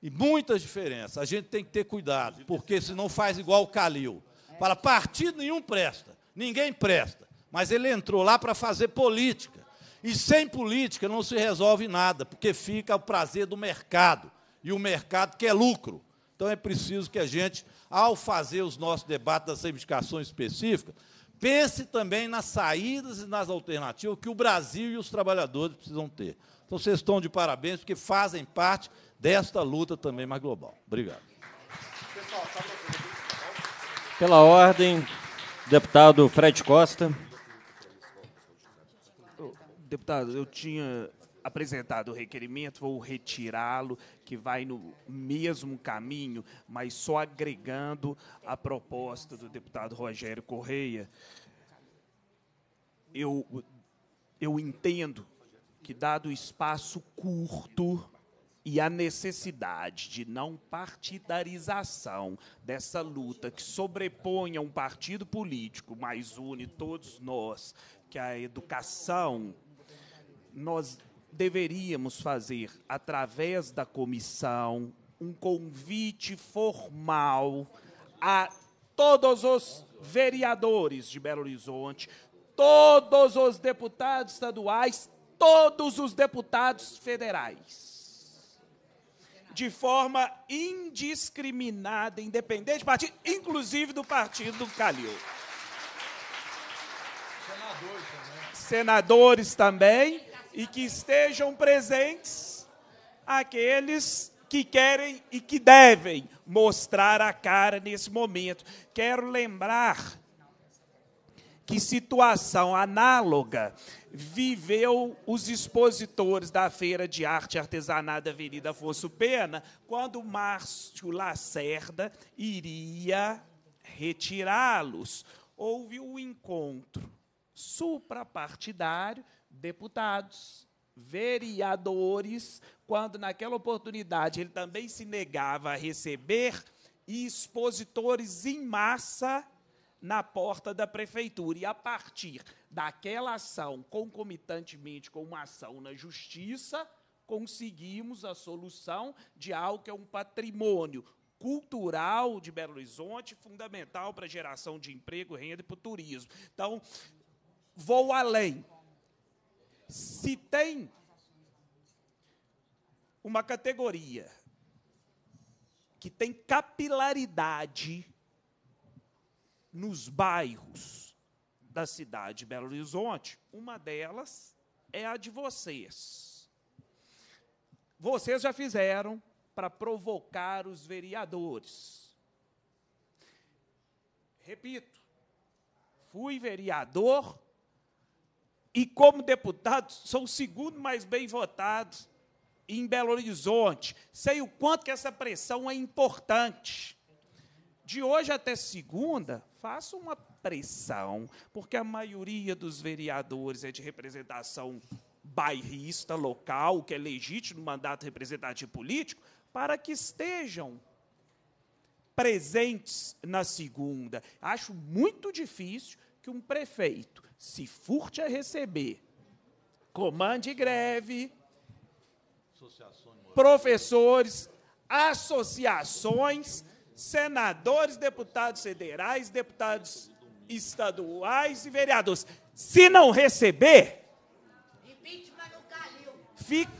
E muitas diferenças. A gente tem que ter cuidado, porque senão faz igual o Calil. Fala, partido nenhum presta, ninguém presta. Mas ele entrou lá para fazer política. E sem política não se resolve nada, porque fica o prazer do mercado. E o mercado quer lucro. Então é preciso que a gente, ao fazer os nossos debates das reivindicações específicas, pense também nas saídas e nas alternativas que o Brasil e os trabalhadores precisam ter. Então, vocês estão de parabéns, porque fazem parte desta luta também mais global. Obrigado. Pela ordem, deputado Fred Costa. Deputado, eu tinha apresentado o requerimento, vou retirá-lo, que vai no mesmo caminho, mas só agregando a proposta do deputado Rogério Correia. Eu, eu entendo que, dado o espaço curto e a necessidade de não partidarização dessa luta que sobreponha um partido político, mas une todos nós, que a educação, nós deveríamos fazer, através da comissão, um convite formal a todos os vereadores de Belo Horizonte, todos os deputados estaduais, todos os deputados federais de forma indiscriminada, independente do partido, inclusive do partido do Calil. Senadores também. Senadores também, e que estejam presentes aqueles que querem e que devem mostrar a cara nesse momento. Quero lembrar que situação análoga viveu os expositores da Feira de Arte e da Avenida Afonso Pena, quando Márcio Lacerda iria retirá-los. Houve um encontro suprapartidário, deputados, vereadores, quando naquela oportunidade ele também se negava a receber expositores em massa na porta da prefeitura. E a partir daquela ação, concomitantemente com uma ação na justiça, conseguimos a solução de algo que é um patrimônio cultural de Belo Horizonte, fundamental para a geração de emprego, renda e para o turismo. Então, vou além. Se tem uma categoria que tem capilaridade nos bairros da cidade de Belo Horizonte, uma delas é a de vocês. Vocês já fizeram para provocar os vereadores. Repito, fui vereador e, como deputado, sou o segundo mais bem votado em Belo Horizonte. Sei o quanto que essa pressão é importante. De hoje até segunda, faça uma pressão, porque a maioria dos vereadores é de representação bairrista, local, que é legítimo mandato representativo político, para que estejam presentes na segunda. Acho muito difícil que um prefeito se furte a receber comande greve, professores, associações senadores, deputados federais, deputados estaduais e vereadores. Se não receber. Fica,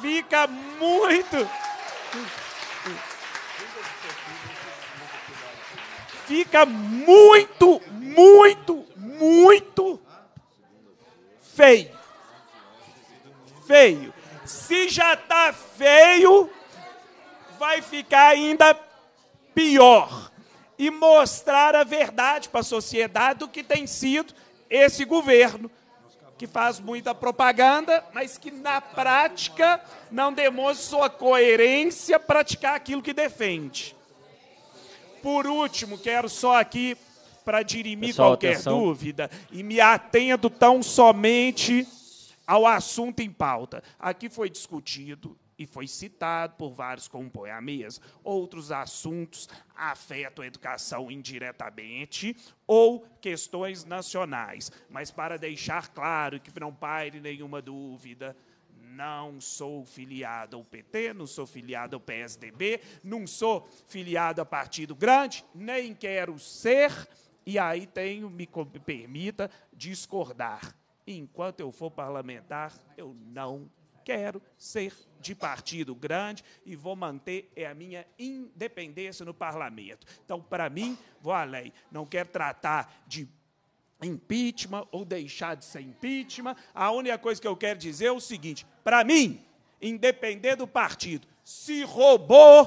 fica muito. Fica muito, muito, muito feio. Feio. Se já tá feio, vai ficar ainda pior e mostrar a verdade para a sociedade do que tem sido esse governo, que faz muita propaganda, mas que na prática não demonstra sua coerência praticar aquilo que defende. Por último, quero só aqui para dirimir Pessoal, qualquer atenção. dúvida e me atendo tão somente ao assunto em pauta. Aqui foi discutido e foi citado por vários companheiros, outros assuntos afetam a educação indiretamente ou questões nacionais. Mas para deixar claro que não paire nenhuma dúvida, não sou filiado ao PT, não sou filiado ao PSDB, não sou filiado a partido grande, nem quero ser, e aí tenho, me permita, discordar. Enquanto eu for parlamentar, eu não quero ser de partido grande e vou manter é a minha independência no parlamento. Então, para mim, vou além. Não quero tratar de impeachment ou deixar de ser impeachment. A única coisa que eu quero dizer é o seguinte: para mim, independente do partido, se roubou,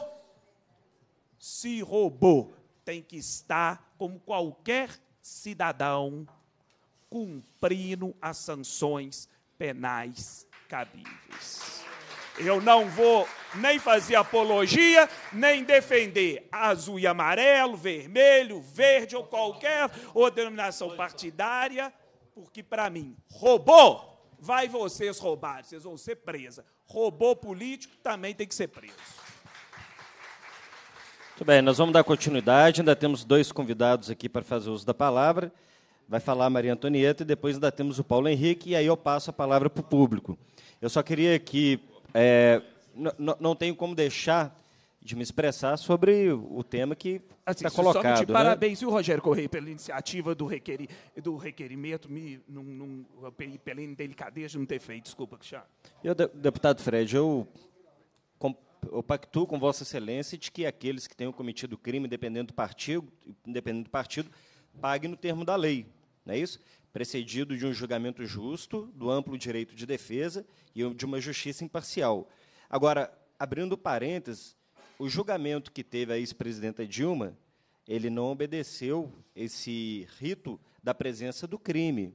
se roubou, tem que estar como qualquer cidadão cumprindo as sanções penais eu não vou nem fazer apologia, nem defender azul e amarelo, vermelho, verde ou qualquer outra denominação partidária, porque para mim, roubou, vai vocês roubar, vocês vão ser presa. Roubou político também tem que ser preso. Muito bem, nós vamos dar continuidade, ainda temos dois convidados aqui para fazer uso da palavra. Vai falar a Maria Antonieta e depois ainda temos o Paulo Henrique, e aí eu passo a palavra para o público. Eu só queria que. É, não tenho como deixar de me expressar sobre o tema que está assim, tá colocado. Só te né? parabéns, o Rogério Correia, pela iniciativa do, requeri, do requerimento, me, num, num, pela indelicadeza de não ter feito. Desculpa, Cristiano. Eu, deputado Fred, eu, eu pactuo com Vossa Excelência de que aqueles que tenham cometido crime, independente do partido, independente do partido paguem no termo da lei. Não é isso? precedido de um julgamento justo, do amplo direito de defesa e de uma justiça imparcial. Agora, abrindo parênteses, o julgamento que teve a ex-presidenta Dilma, ele não obedeceu esse rito da presença do crime.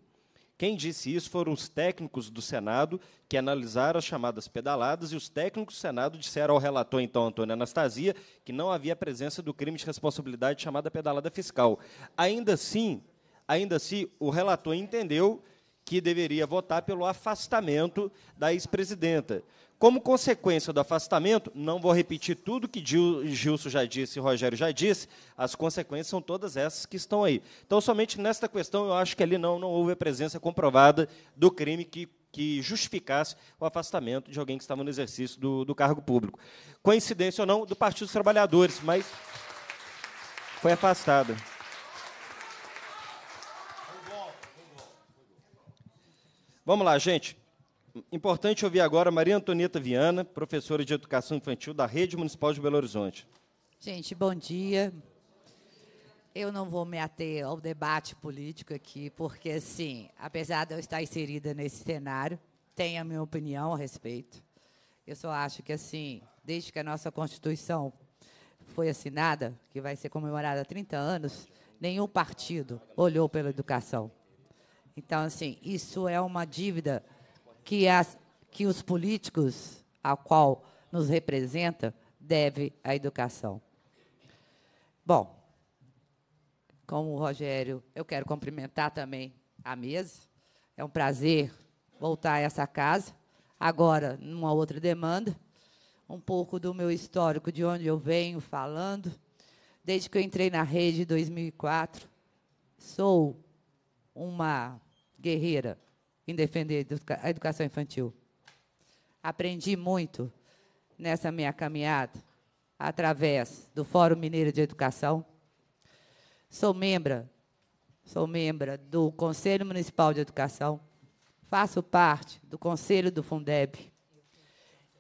Quem disse isso foram os técnicos do Senado que analisaram as chamadas pedaladas e os técnicos do Senado disseram ao relator, então, Antônio Anastasia, que não havia presença do crime de responsabilidade chamada pedalada fiscal. Ainda assim, Ainda assim, o relator entendeu que deveria votar pelo afastamento da ex-presidenta. Como consequência do afastamento, não vou repetir tudo que Gilson já disse e Rogério já disse, as consequências são todas essas que estão aí. Então, somente nesta questão, eu acho que ali não, não houve a presença comprovada do crime que, que justificasse o afastamento de alguém que estava no exercício do, do cargo público. Coincidência ou não, do Partido dos Trabalhadores, mas foi afastada. Vamos lá, gente. Importante ouvir agora Maria Antonieta Viana, professora de Educação Infantil da Rede Municipal de Belo Horizonte. Gente, bom dia. Eu não vou me ater ao debate político aqui, porque, assim, apesar de eu estar inserida nesse cenário, tenho a minha opinião a respeito. Eu só acho que, assim, desde que a nossa Constituição foi assinada, que vai ser comemorada há 30 anos, nenhum partido olhou pela educação. Então, assim, isso é uma dívida que, as, que os políticos, a qual nos representa, deve à educação. Bom, como o Rogério, eu quero cumprimentar também a mesa. É um prazer voltar a essa casa, agora numa outra demanda, um pouco do meu histórico, de onde eu venho falando. Desde que eu entrei na rede em 2004, sou uma guerreira em defender a educação infantil. Aprendi muito nessa minha caminhada através do Fórum Mineiro de Educação. Sou membro, sou membra do Conselho Municipal de Educação. Faço parte do Conselho do Fundeb.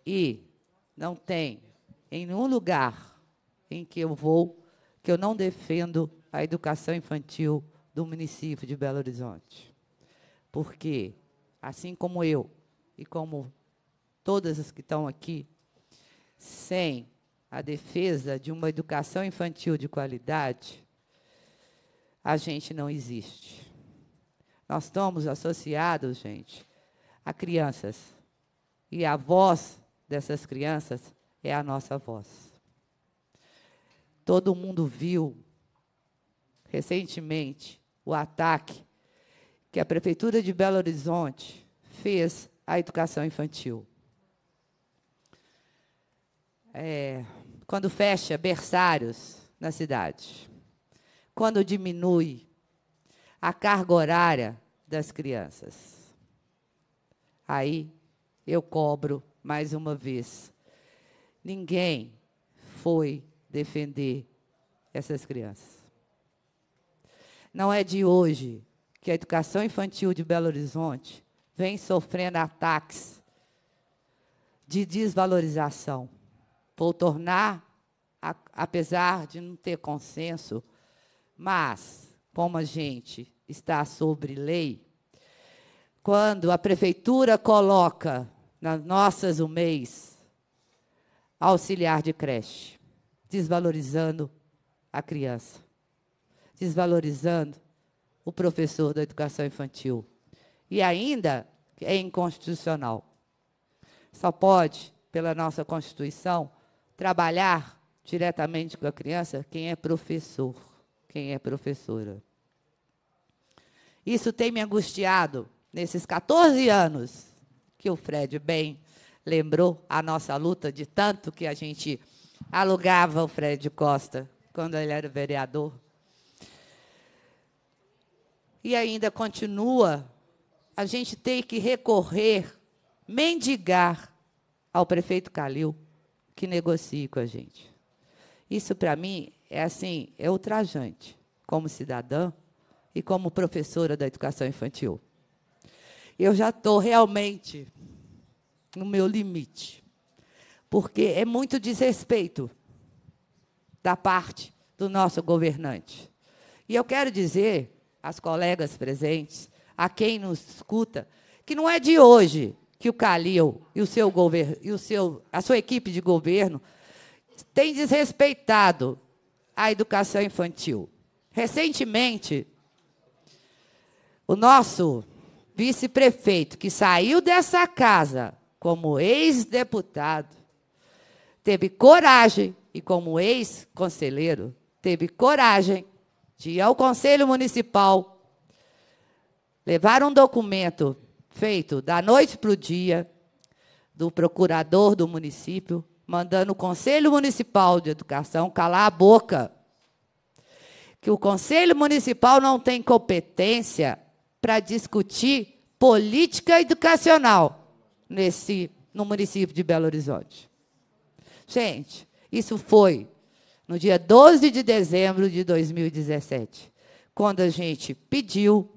E não tem em nenhum lugar em que eu vou que eu não defendo a educação infantil do município de Belo Horizonte porque assim como eu e como todas as que estão aqui, sem a defesa de uma educação infantil de qualidade, a gente não existe. Nós estamos associados, gente, a crianças. E a voz dessas crianças é a nossa voz. Todo mundo viu recentemente o ataque que a Prefeitura de Belo Horizonte fez à educação infantil. É, quando fecha berçários na cidade, quando diminui a carga horária das crianças. Aí eu cobro mais uma vez. Ninguém foi defender essas crianças. Não é de hoje que a educação infantil de Belo Horizonte vem sofrendo ataques de desvalorização, Vou tornar, a, apesar de não ter consenso, mas como a gente está sobre lei, quando a prefeitura coloca nas nossas UMEIs auxiliar de creche, desvalorizando a criança, desvalorizando o professor da educação infantil. E ainda é inconstitucional. Só pode, pela nossa Constituição, trabalhar diretamente com a criança quem é professor, quem é professora. Isso tem me angustiado nesses 14 anos que o Fred bem lembrou a nossa luta de tanto que a gente alugava o Fred Costa quando ele era vereador e ainda continua, a gente tem que recorrer, mendigar ao prefeito Calil que negocie com a gente. Isso para mim é assim, é ultrajante, como cidadã e como professora da educação infantil. Eu já estou realmente no meu limite, porque é muito desrespeito da parte do nosso governante. E eu quero dizer as colegas presentes, a quem nos escuta, que não é de hoje que o Calil e o seu governo e o seu a sua equipe de governo tem desrespeitado a educação infantil. Recentemente, o nosso vice-prefeito que saiu dessa casa como ex-deputado teve coragem e como ex-conselheiro teve coragem de ao Conselho Municipal levar um documento feito da noite para o dia do procurador do município, mandando o Conselho Municipal de Educação calar a boca. Que o Conselho Municipal não tem competência para discutir política educacional nesse, no município de Belo Horizonte. Gente, isso foi no dia 12 de dezembro de 2017, quando a gente pediu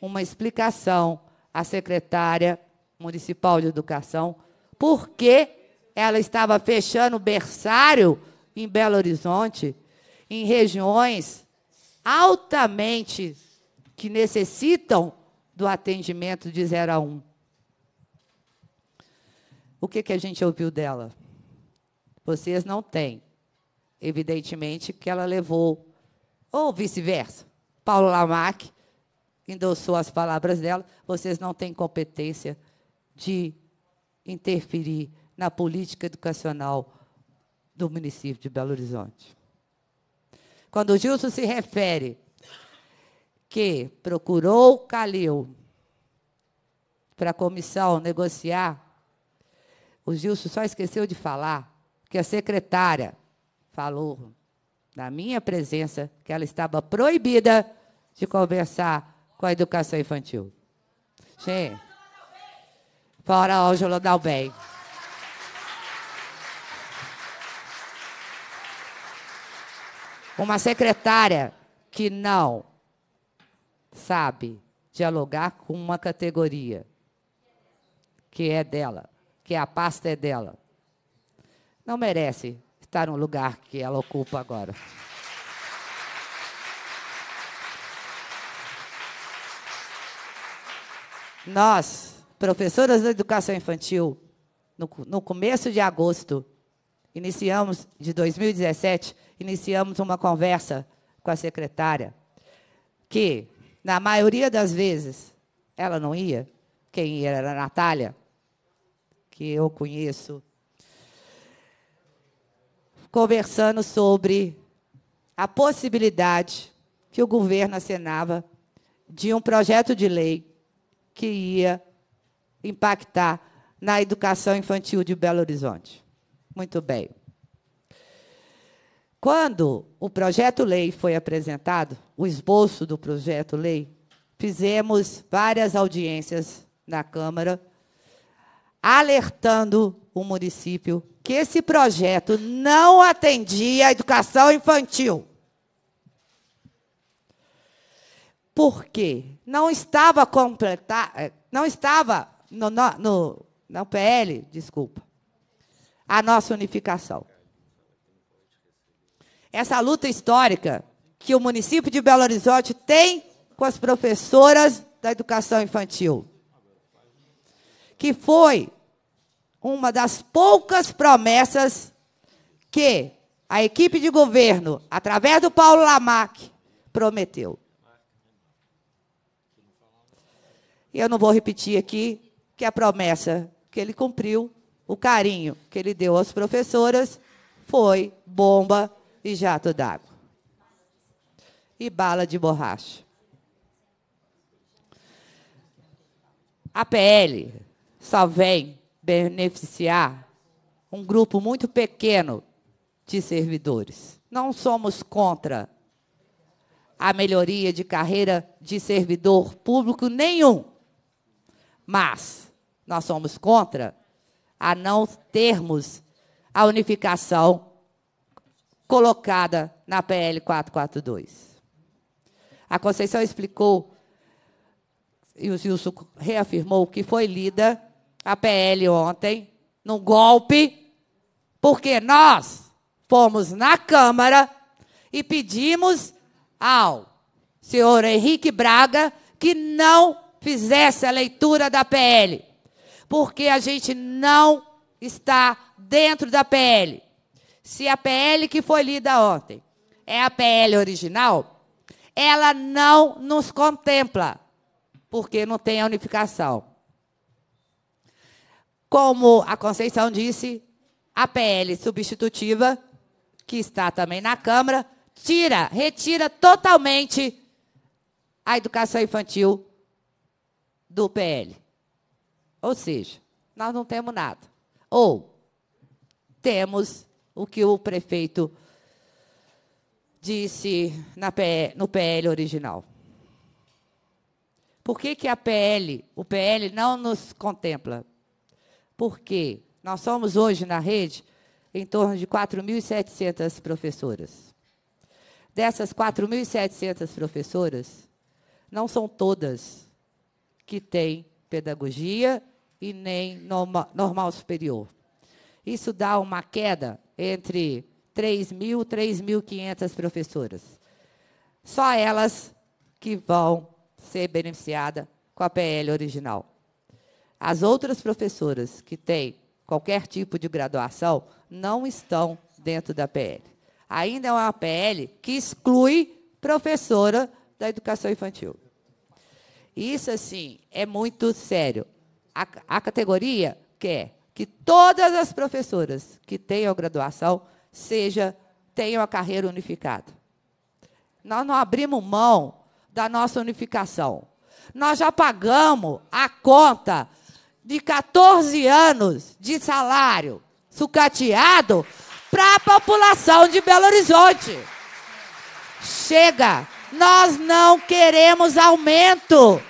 uma explicação à secretária municipal de educação por que ela estava fechando o berçário em Belo Horizonte, em regiões altamente que necessitam do atendimento de 0 a 1. Um. O que, que a gente ouviu dela? Vocês não têm evidentemente, que ela levou, ou vice-versa. Paulo Lamac endossou as palavras dela: vocês não têm competência de interferir na política educacional do município de Belo Horizonte. Quando o Gilson se refere que procurou Calil para a comissão negociar, o Gilson só esqueceu de falar que a secretária falou na minha presença que ela estava proibida de conversar com a educação infantil. Gente, fora Ângela Dalbem. Uma secretária que não sabe dialogar com uma categoria que é dela, que a pasta é dela, não merece estar tá um lugar que ela ocupa agora. Nós, professoras da educação infantil, no, no, começo de agosto, iniciamos, de 2017, iniciamos uma conversa com a secretária, que, na maioria das vezes, ela não ia, quem ia era a Natália, que eu conheço conversando sobre a possibilidade que o governo assinava de um projeto de lei que ia impactar na educação infantil de Belo Horizonte. Muito bem. Quando o projeto-lei foi apresentado, o esboço do projeto-lei, fizemos várias audiências na Câmara, alertando o município que esse projeto não atendia a educação infantil. Por quê? Não estava completar, eh, não estava no, no, no, no PL, desculpa, a nossa unificação. Essa luta histórica que o município de Belo Horizonte tem com as professoras da educação infantil, que foi uma das poucas promessas que a equipe de governo, através do Paulo Lamac, prometeu. E eu não vou repetir aqui que a promessa que ele cumpriu, o carinho que ele deu às professoras, foi bomba e jato d'água. E bala de borracha. A PL só vem beneficiar um grupo muito pequeno de servidores. Não somos contra a melhoria de carreira de servidor público nenhum, mas nós somos contra a não termos a unificação colocada na PL 442. A Conceição explicou e o Gilson reafirmou que foi lida a PL ontem, num golpe, porque nós fomos na Câmara e pedimos ao senhor Henrique Braga que não fizesse a leitura da PL, porque a gente não está dentro da PL. Se a PL que foi lida ontem é a PL original, ela não nos contempla, porque não tem a unificação. Como a Conceição disse, a PL substitutiva, que está também na Câmara, tira, retira totalmente a educação infantil do PL. Ou seja, nós não temos nada. Ou temos o que o prefeito disse PL, no PL original. Por que, que a PL, o PL não nos contempla? porque nós somos hoje na rede em torno de 4.700 professoras. Dessas 4.700 professoras, não são todas que têm pedagogia e nem norma, normal superior. Isso dá uma queda entre 3.000 e 3.500 professoras. Só elas que vão ser beneficiadas com a PL original. As outras professoras que têm qualquer tipo de graduação não estão dentro da PL. Ainda é uma PL que exclui professora da educação infantil. Isso, assim, é muito sério. A, a categoria quer é que todas as professoras que tenham graduação seja, tenham a carreira unificada. Nós não abrimos mão da nossa unificação. Nós já pagamos a conta de 14 anos de salário sucateado para a população de Belo Horizonte. Chega! Nós não queremos aumento.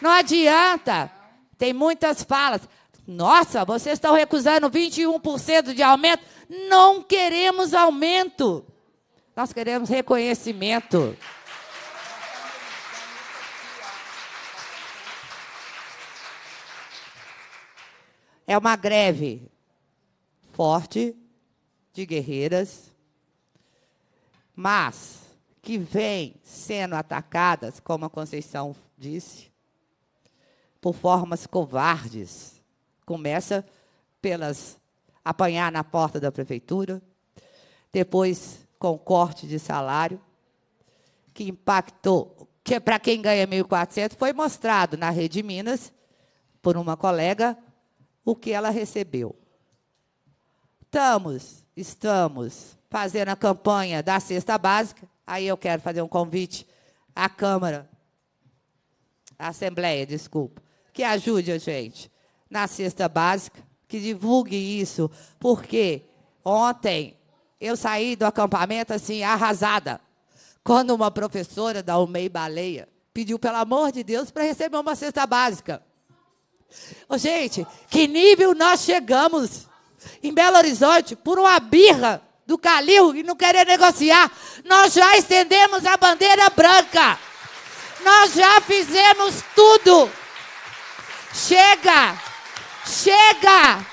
Não adianta. Tem muitas falas. Nossa, vocês estão recusando 21% de aumento. Não queremos aumento. Nós queremos reconhecimento. É uma greve forte de guerreiras, mas que vem sendo atacadas, como a Conceição disse, por formas covardes. Começa pelas apanhar na porta da prefeitura, depois com corte de salário, que impactou, que é para quem ganha 1.400 foi mostrado na Rede Minas por uma colega o que ela recebeu. Estamos, estamos fazendo a campanha da cesta básica. Aí eu quero fazer um convite à Câmara, à Assembleia, desculpa, que ajude a gente na cesta básica, que divulgue isso, porque ontem eu saí do acampamento assim, arrasada, quando uma professora da Almei Baleia pediu, pelo amor de Deus, para receber uma cesta básica. Oh, gente, que nível nós chegamos em Belo Horizonte por uma birra do Calil e não querer negociar. Nós já estendemos a bandeira branca. Nós já fizemos tudo. Chega! Chega!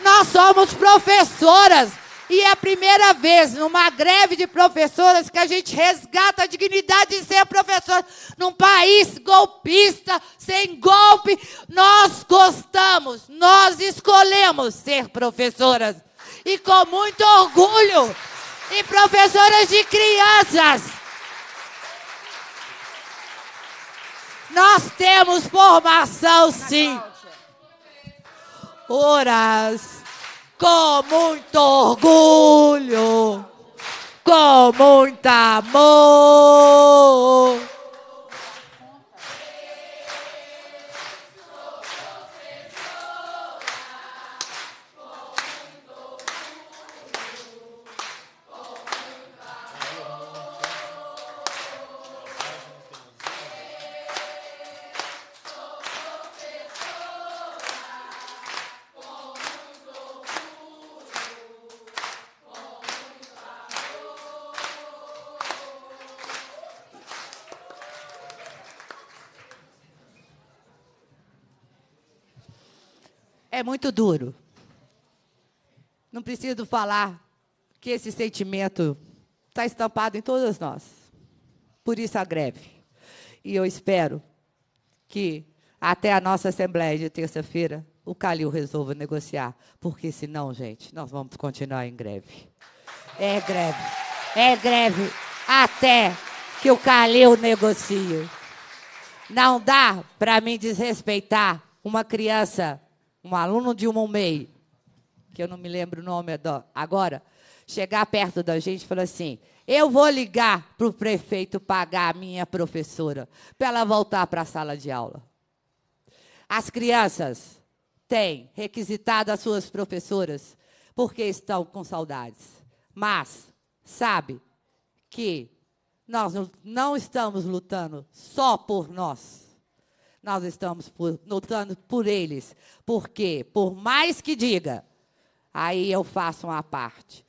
Nós somos professoras. E é a primeira vez numa greve de professoras que a gente resgata a dignidade de ser professor num país golpista, sem golpe. Nós gostamos, nós escolhemos ser professoras. E com muito orgulho. E professoras de crianças. Nós temos formação, sim. Horas com muito orgulho, com muito amor. é muito duro. Não preciso falar que esse sentimento está estampado em todos nós. Por isso a greve. E eu espero que até a nossa assembleia de terça-feira o Calil resolva negociar, porque senão, gente, nós vamos continuar em greve. É greve. É greve até que o Calil negocie. Não dá para me desrespeitar uma criança um aluno de uma UMEI, que eu não me lembro o nome agora, chegar perto da gente e falar assim: eu vou ligar para o prefeito pagar a minha professora para ela voltar para a sala de aula. As crianças têm requisitado as suas professoras porque estão com saudades. Mas sabe que nós não estamos lutando só por nós nós estamos por, lutando por eles. Porque, por mais que diga, aí eu faço uma parte.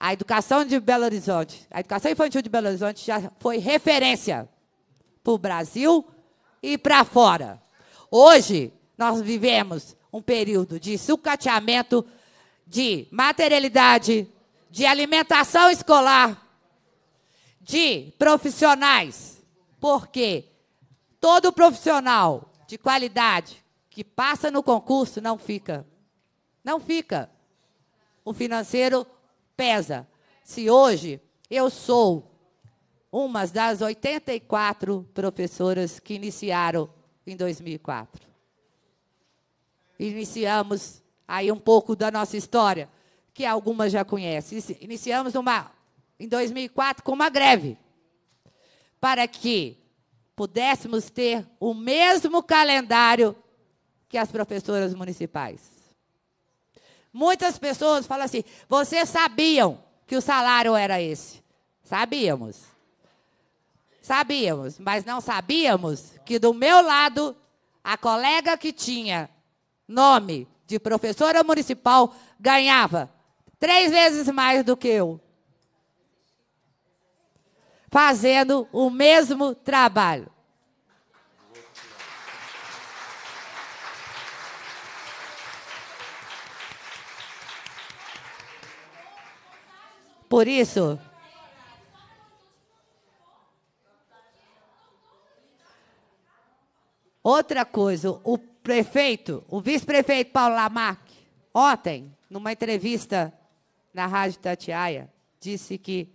A educação de Belo Horizonte, a educação infantil de Belo Horizonte já foi referência para o Brasil e para fora. Hoje, nós vivemos um período de sucateamento de materialidade, de alimentação escolar, de profissionais. Por quê? Todo profissional de qualidade que passa no concurso não fica. Não fica. O financeiro pesa. Se hoje eu sou uma das 84 professoras que iniciaram em 2004. Iniciamos aí um pouco da nossa história, que algumas já conhecem. Iniciamos uma, em 2004 com uma greve, para que pudéssemos ter o mesmo calendário que as professoras municipais. Muitas pessoas falam assim: vocês sabiam que o salário era esse? Sabíamos. Sabíamos, mas não sabíamos que do meu lado, a colega que tinha nome de professora municipal ganhava três vezes mais do que eu fazendo o mesmo trabalho. Por isso, outra coisa, o prefeito, o vice-prefeito Paulo Lamarck, ontem, numa entrevista na Rádio Tatiaia, disse que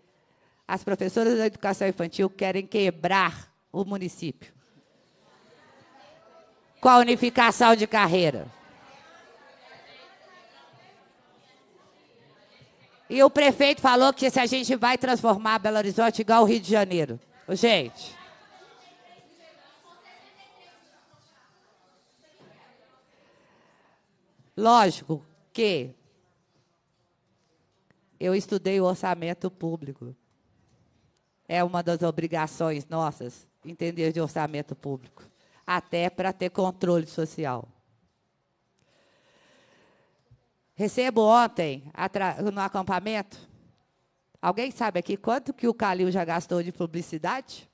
as professoras da educação infantil querem quebrar o município. Com a unificação de carreira. E o prefeito falou que se a gente vai transformar Belo Horizonte igual o Rio de Janeiro. Gente. Lógico que eu estudei o orçamento público é uma das obrigações nossas entender de orçamento público, até para ter controle social. Recebo ontem, no acampamento, alguém sabe aqui quanto que o Calil já gastou de publicidade?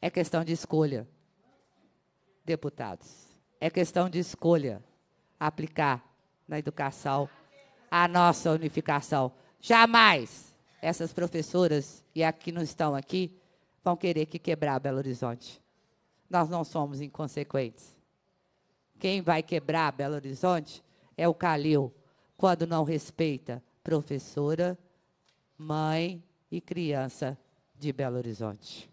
É questão de escolha, deputados. É questão de escolha aplicar na educação a nossa unificação. Jamais essas professoras e aqui que não estão aqui vão querer que quebrar Belo Horizonte. Nós não somos inconsequentes. Quem vai quebrar Belo Horizonte é o Calil, quando não respeita professora, mãe e criança de Belo Horizonte.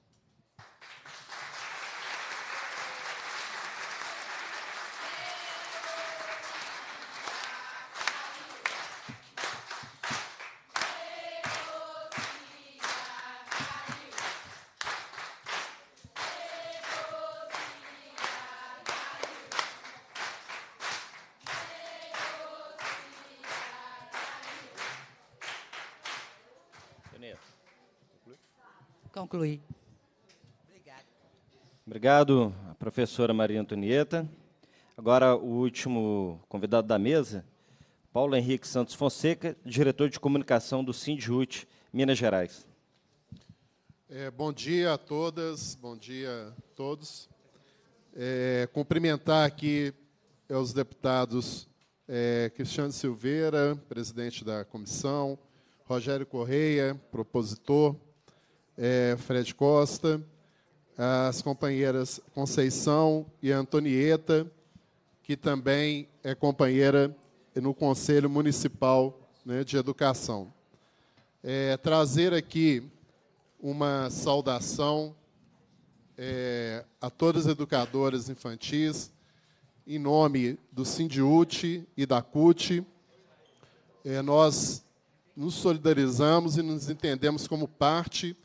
Obrigado. Obrigado, a professora Maria Antonieta. Agora, o último convidado da mesa, Paulo Henrique Santos Fonseca, diretor de comunicação do Sindhut, Minas Gerais. É, bom dia a todas, bom dia a todos. É, cumprimentar aqui é, os deputados é, Cristiano Silveira, presidente da comissão, Rogério Correia, propositor, é, Fred Costa, as companheiras Conceição e Antonieta, que também é companheira no Conselho Municipal né, de Educação. É, trazer aqui uma saudação é, a todas as educadoras infantis, em nome do Sindiute e da CUT. É, nós nos solidarizamos e nos entendemos como parte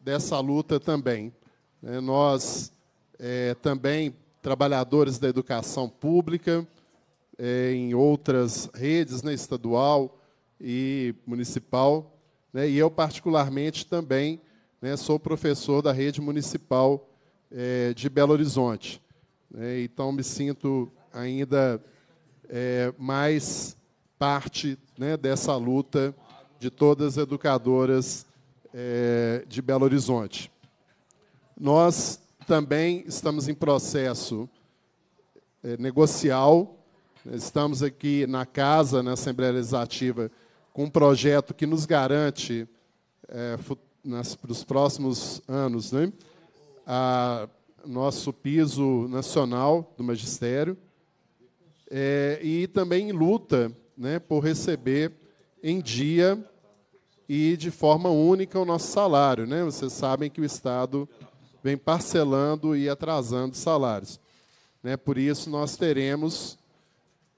dessa luta também. Né? Nós, é, também, trabalhadores da educação pública, é, em outras redes, né, estadual e municipal, né, e eu, particularmente, também né, sou professor da rede municipal é, de Belo Horizonte. Né? então, me sinto ainda é, mais parte né? dessa luta de todas as educadoras é, de Belo Horizonte. Nós também estamos em processo é, negocial, estamos aqui na casa, na Assembleia Legislativa, com um projeto que nos garante, é, para os próximos anos, né, a, nosso piso nacional do magistério, é, e também luta né, por receber em dia e de forma única o nosso salário. Né? Vocês sabem que o Estado vem parcelando e atrasando salários. Né? Por isso, nós teremos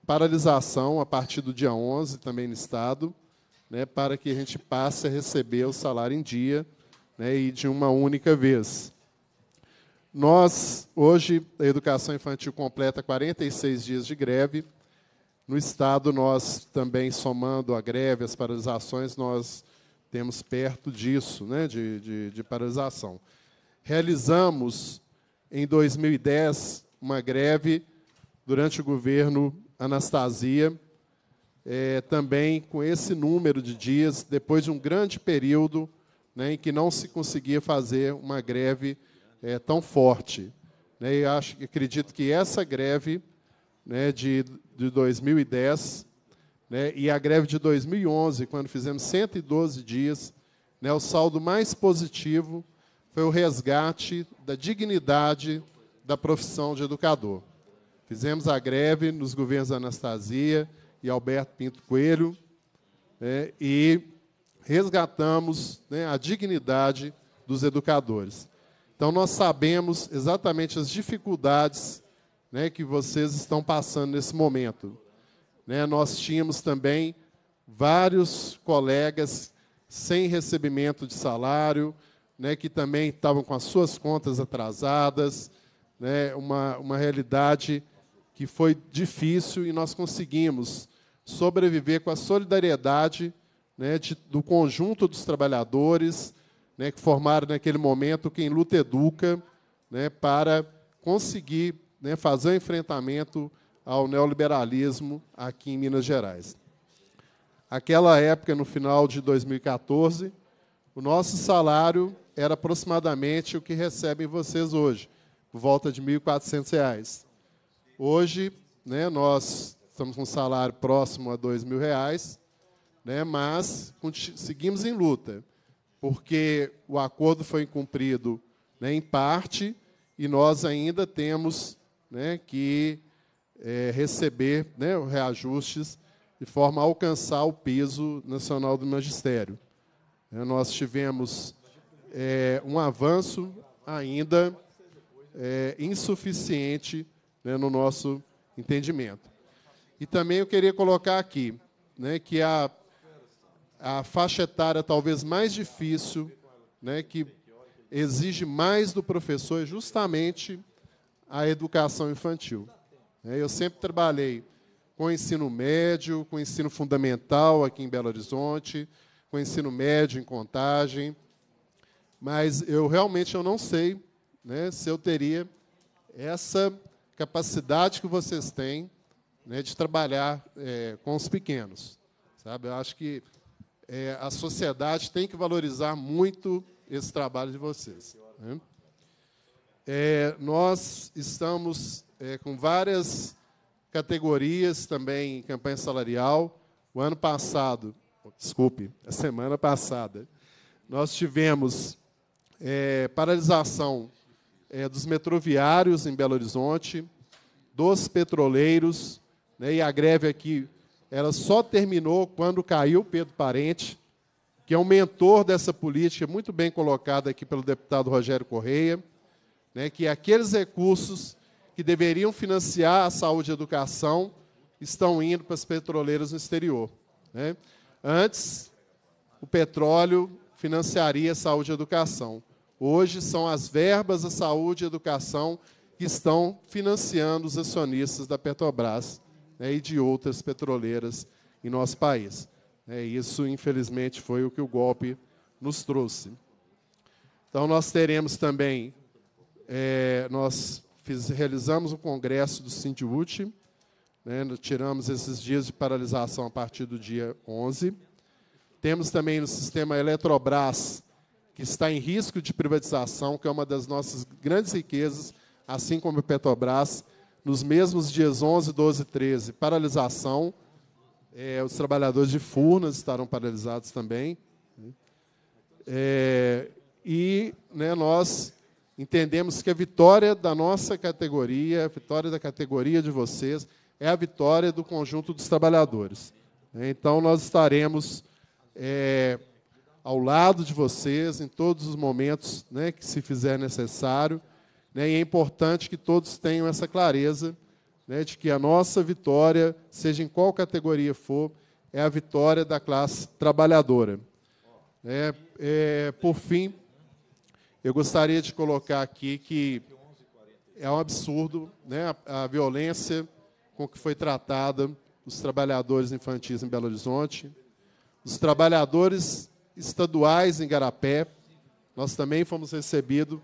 paralisação a partir do dia 11 também no Estado, né? para que a gente passe a receber o salário em dia né? e de uma única vez. Nós, hoje, a educação infantil completa 46 dias de greve. No Estado, nós também, somando a greve, as paralisações, nós temos perto disso, né, de, de, de paralisação. Realizamos, em 2010, uma greve durante o governo Anastasia, é, também com esse número de dias, depois de um grande período né, em que não se conseguia fazer uma greve é, tão forte. Né, e acho, acredito que essa greve né, de, de 2010 né? E a greve de 2011, quando fizemos 112 dias, né, o saldo mais positivo foi o resgate da dignidade da profissão de educador. Fizemos a greve nos governos Anastasia e Alberto Pinto Coelho né, e resgatamos né, a dignidade dos educadores. Então, nós sabemos exatamente as dificuldades né, que vocês estão passando nesse momento. Né? Nós tínhamos também vários colegas sem recebimento de salário, né, que também estavam com as suas contas atrasadas, né, uma, uma realidade que foi difícil e nós conseguimos sobreviver com a solidariedade né, de, do conjunto dos trabalhadores né, que formaram naquele momento quem luta educa né, para conseguir né, fazer o enfrentamento ao neoliberalismo aqui em Minas Gerais. Aquela época, no final de 2014, o nosso salário era aproximadamente o que recebem vocês hoje, por volta de R$ 1.400. Hoje, né, nós estamos com um salário próximo a R$ 2.000, né, mas seguimos em luta, porque o acordo foi cumprido né, em parte e nós ainda temos né, que é, receber né, reajustes de forma a alcançar o peso nacional do magistério. É, nós tivemos é, um avanço ainda é, insuficiente né, no nosso entendimento. E também eu queria colocar aqui né, que a, a faixa etária talvez mais difícil, né, que exige mais do professor, é justamente a educação infantil. Né? Eu sempre trabalhei com ensino médio, com ensino fundamental aqui em Belo Horizonte, com ensino médio em Contagem, mas eu realmente eu não sei né, se eu teria essa capacidade que vocês têm né, de trabalhar é, com os pequenos. Sabe? Eu acho que é, a sociedade tem que valorizar muito esse trabalho de vocês. Né? É, nós estamos é, com várias categorias também em campanha salarial. O ano passado, desculpe, a semana passada, nós tivemos é, paralisação é, dos metroviários em Belo Horizonte, dos petroleiros, né, e a greve aqui ela só terminou quando caiu Pedro Parente, que é um mentor dessa política, muito bem colocada aqui pelo deputado Rogério Correia, né, que aqueles recursos que deveriam financiar a saúde e a educação estão indo para as petroleiras no exterior. Né? Antes, o petróleo financiaria a saúde e a educação. Hoje, são as verbas da saúde e educação que estão financiando os acionistas da Petrobras né, e de outras petroleiras em nosso país. É, isso, infelizmente, foi o que o golpe nos trouxe. Então, nós teremos também, é, nós Fiz, realizamos o congresso do Sindiut, né, tiramos esses dias de paralisação a partir do dia 11. Temos também no sistema Eletrobras, que está em risco de privatização, que é uma das nossas grandes riquezas, assim como o Petrobras, nos mesmos dias 11, 12 e 13, paralisação. É, os trabalhadores de Furnas estarão paralisados também. Né. É, e né, nós entendemos que a vitória da nossa categoria, a vitória da categoria de vocês, é a vitória do conjunto dos trabalhadores. Então, nós estaremos é, ao lado de vocês em todos os momentos né, que se fizer necessário. Né, e é importante que todos tenham essa clareza né, de que a nossa vitória, seja em qual categoria for, é a vitória da classe trabalhadora. É, é, por fim, eu gostaria de colocar aqui que é um absurdo né, a, a violência com que foi tratada os trabalhadores infantis em Belo Horizonte, os trabalhadores estaduais em Garapé. Nós também fomos recebidos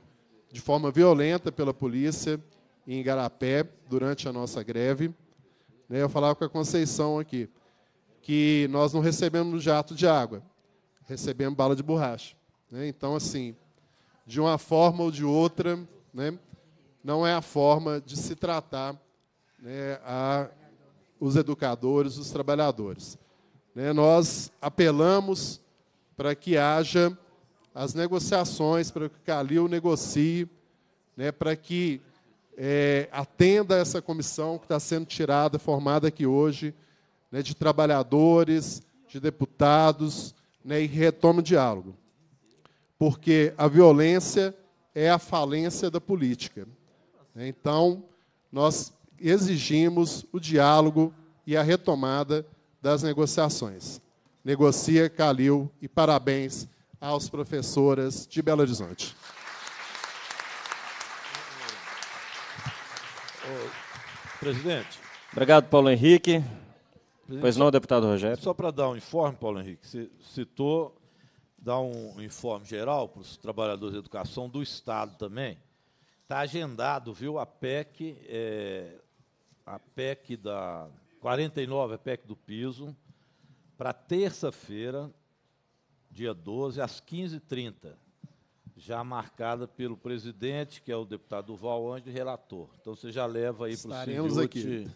de forma violenta pela polícia em Garapé durante a nossa greve. Né, eu falava com a Conceição aqui que nós não recebemos jato de água, recebemos bala de borracha. Né, então, assim, de uma forma ou de outra, né, não é a forma de se tratar né, a, os educadores, os trabalhadores. Né, nós apelamos para que haja as negociações, para que o Calil negocie, né, para que é, atenda essa comissão que está sendo tirada, formada aqui hoje, né, de trabalhadores, de deputados, né, e retome o diálogo porque a violência é a falência da política. Então, nós exigimos o diálogo e a retomada das negociações. Negocia, Calil, e parabéns aos professoras de Belo Horizonte. Presidente. Obrigado, Paulo Henrique. Presidente, pois não, deputado Rogério. Só para dar um informe, Paulo Henrique, você citou dar um informe geral para os trabalhadores de educação do Estado também. Está agendado, viu, a PEC, é, a PEC da 49, a PEC do piso, para terça-feira, dia 12, às 15h30, já marcada pelo presidente, que é o deputado Val Anjo, relator. Então você já leva aí para o Silvio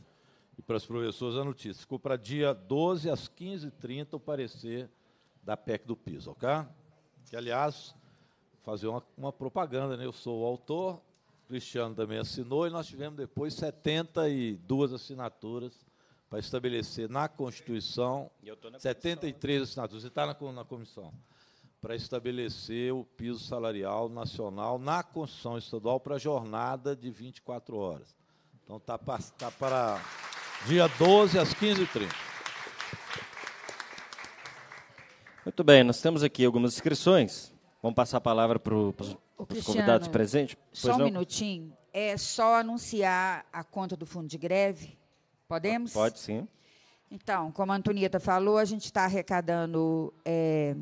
e para as professoras a notícia. Ficou para dia 12, às 15h30, o parecer da PEC do piso, ok? Que, aliás, fazer uma, uma propaganda, né? Eu sou o autor, Cristiano também assinou, e nós tivemos depois 72 assinaturas para estabelecer na Constituição, na 73 comissão. assinaturas, você está na, na comissão, para estabelecer o piso salarial nacional na Constituição Estadual para jornada de 24 horas. Então está para, tá para dia 12 às 15h30. Muito bem, nós temos aqui algumas inscrições. Vamos passar a palavra para os convidados presentes. Pois só um não? minutinho. É só anunciar a conta do fundo de greve? Podemos? Pode, sim. Então, como a Antonieta falou, a gente está arrecadando é,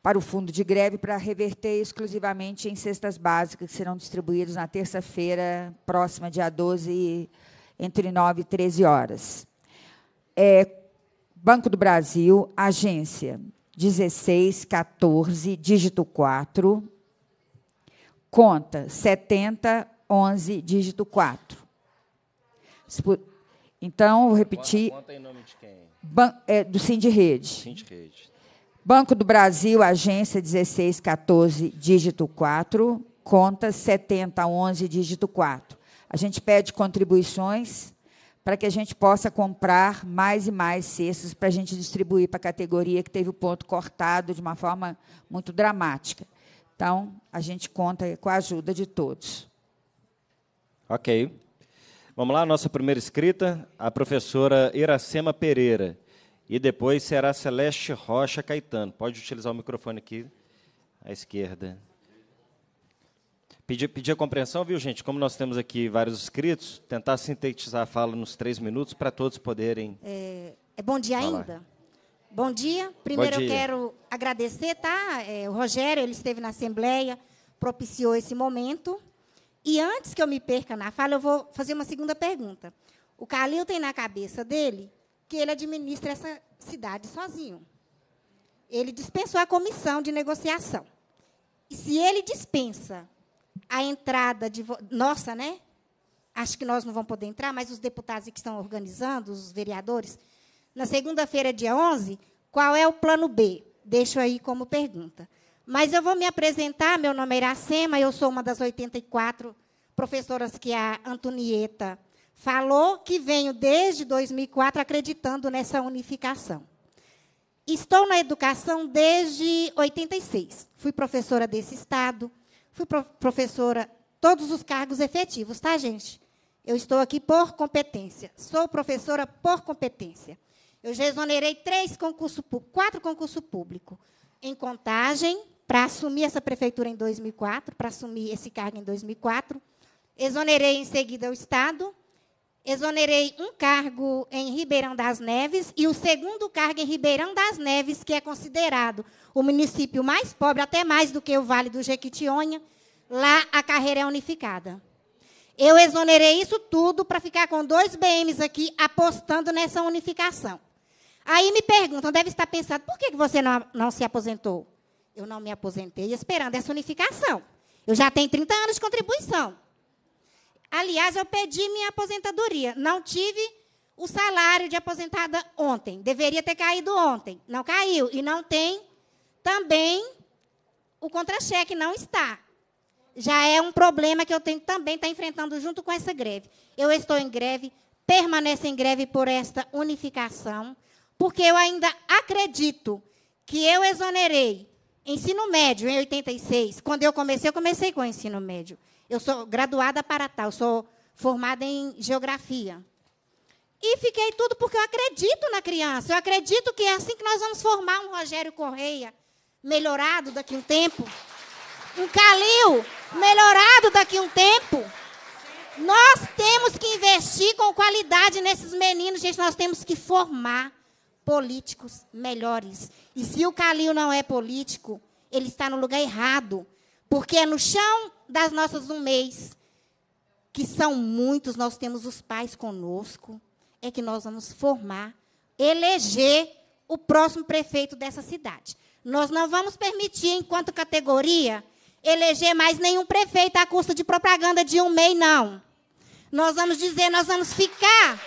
para o fundo de greve para reverter exclusivamente em cestas básicas que serão distribuídas na terça-feira próxima, dia 12, entre 9 e 13 horas. É, Banco do Brasil, agência 16, 14, dígito 4. Conta 70, 11, dígito 4. Então, vou repetir. Conta, em nome de quem? Ban é, do Sindirrede. Sindirrede. Banco do Brasil, agência 1614, dígito 4, conta 7011, dígito 4. A gente pede contribuições para que a gente possa comprar mais e mais cestos para a gente distribuir para a categoria que teve o ponto cortado de uma forma muito dramática. Então, a gente conta com a ajuda de todos. Ok. Vamos lá, nossa primeira escrita, a professora Iracema Pereira. E depois será Celeste Rocha Caetano. Pode utilizar o microfone aqui à esquerda. Pedir, pedir a compreensão, viu, gente? Como nós temos aqui vários inscritos, tentar sintetizar a fala nos três minutos para todos poderem. É, é bom dia falar. ainda? Bom dia. Primeiro bom dia. eu quero agradecer, tá? É, o Rogério, ele esteve na Assembleia, propiciou esse momento. E antes que eu me perca na fala, eu vou fazer uma segunda pergunta. O Calil tem na cabeça dele que ele administra essa cidade sozinho. Ele dispensou a comissão de negociação. E se ele dispensa a entrada de. Nossa, né? Acho que nós não vamos poder entrar, mas os deputados que estão organizando, os vereadores, na segunda-feira, dia 11, qual é o plano B? Deixo aí como pergunta. Mas eu vou me apresentar, meu nome é Iracema, eu sou uma das 84 professoras que a Antonieta falou, que venho desde 2004 acreditando nessa unificação. Estou na educação desde 86. Fui professora desse estado, fui professora, todos os cargos efetivos, tá, gente? Eu estou aqui por competência. Sou professora por competência. Eu já exonerei três concursos quatro concursos públicos. Em contagem, para assumir essa prefeitura em 2004, para assumir esse cargo em 2004. Exonerei em seguida o Estado exonerei um cargo em Ribeirão das Neves e o segundo cargo em Ribeirão das Neves, que é considerado o município mais pobre, até mais do que o Vale do Jequitinhonha. Lá a carreira é unificada. Eu exonerei isso tudo para ficar com dois BMs aqui apostando nessa unificação. Aí me perguntam, deve estar pensando, por que você não, não se aposentou? Eu não me aposentei esperando essa unificação. Eu já tenho 30 anos de contribuição. Aliás, eu pedi minha aposentadoria. Não tive o salário de aposentada ontem. Deveria ter caído ontem. Não caiu. E não tem também o contra-cheque, não está. Já é um problema que eu tenho, também está enfrentando junto com essa greve. Eu estou em greve, permaneço em greve por esta unificação, porque eu ainda acredito que eu exonerei ensino médio em 86. Quando eu comecei, eu comecei com o ensino médio. Eu sou graduada para tal, sou formada em geografia. E fiquei tudo porque eu acredito na criança. Eu acredito que é assim que nós vamos formar um Rogério Correia melhorado daqui um tempo. Um Calil melhorado daqui um tempo. Nós temos que investir com qualidade nesses meninos, gente. Nós temos que formar políticos melhores. E se o Calil não é político, ele está no lugar errado. Porque é no chão das nossas um mês, que são muitos, nós temos os pais conosco, é que nós vamos formar, eleger o próximo prefeito dessa cidade. Nós não vamos permitir, enquanto categoria, eleger mais nenhum prefeito à custa de propaganda de um MEI, não. Nós vamos dizer, nós vamos ficar.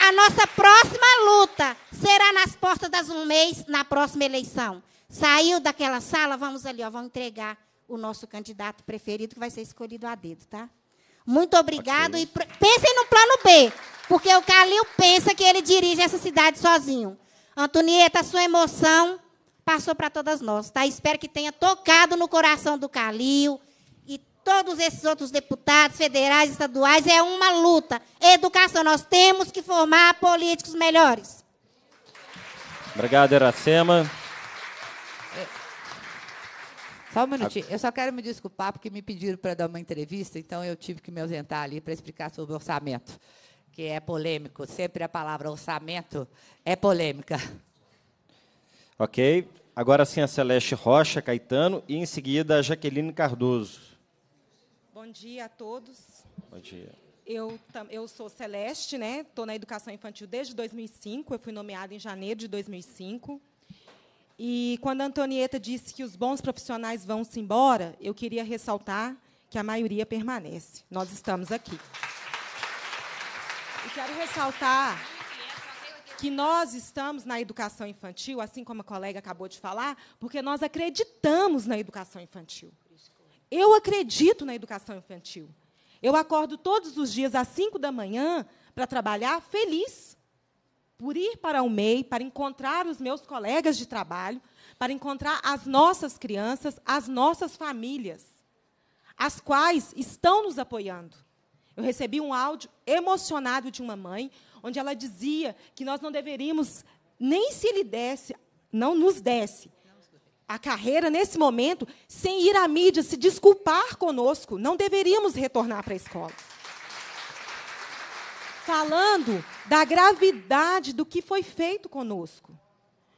A nossa próxima luta será nas portas das um mês na próxima eleição. Saiu daquela sala, vamos ali, ó, vamos entregar o nosso candidato preferido que vai ser escolhido a dedo, tá? Muito obrigado okay. e pensem no plano B, porque o Calil pensa que ele dirige essa cidade sozinho. Antonieta, sua emoção passou para todas nós, tá? Espero que tenha tocado no coração do Calil e todos esses outros deputados federais, estaduais, é uma luta. Educação, nós temos que formar políticos melhores. Obrigado, Iracema. Só um minutinho. Eu só quero me desculpar porque me pediram para dar uma entrevista, então eu tive que me ausentar ali para explicar sobre orçamento, que é polêmico. Sempre a palavra orçamento é polêmica. Ok. Agora sim a Celeste Rocha Caetano e em seguida a Jaqueline Cardoso. Bom dia a todos. Bom dia. Eu, eu sou Celeste, né? Estou na educação infantil desde 2005. Eu fui nomeada em janeiro de 2005. E quando a Antonieta disse que os bons profissionais vão-se embora, eu queria ressaltar que a maioria permanece. Nós estamos aqui. E quero ressaltar que nós estamos na educação infantil, assim como a colega acabou de falar, porque nós acreditamos na educação infantil. Eu acredito na educação infantil. Eu acordo todos os dias às 5 da manhã para trabalhar feliz por ir para o MEI, para encontrar os meus colegas de trabalho, para encontrar as nossas crianças, as nossas famílias, as quais estão nos apoiando. Eu recebi um áudio emocionado de uma mãe, onde ela dizia que nós não deveríamos, nem se lhe desse, não nos desse, a carreira nesse momento, sem ir à mídia se desculpar conosco. Não deveríamos retornar para a escola falando da gravidade do que foi feito conosco.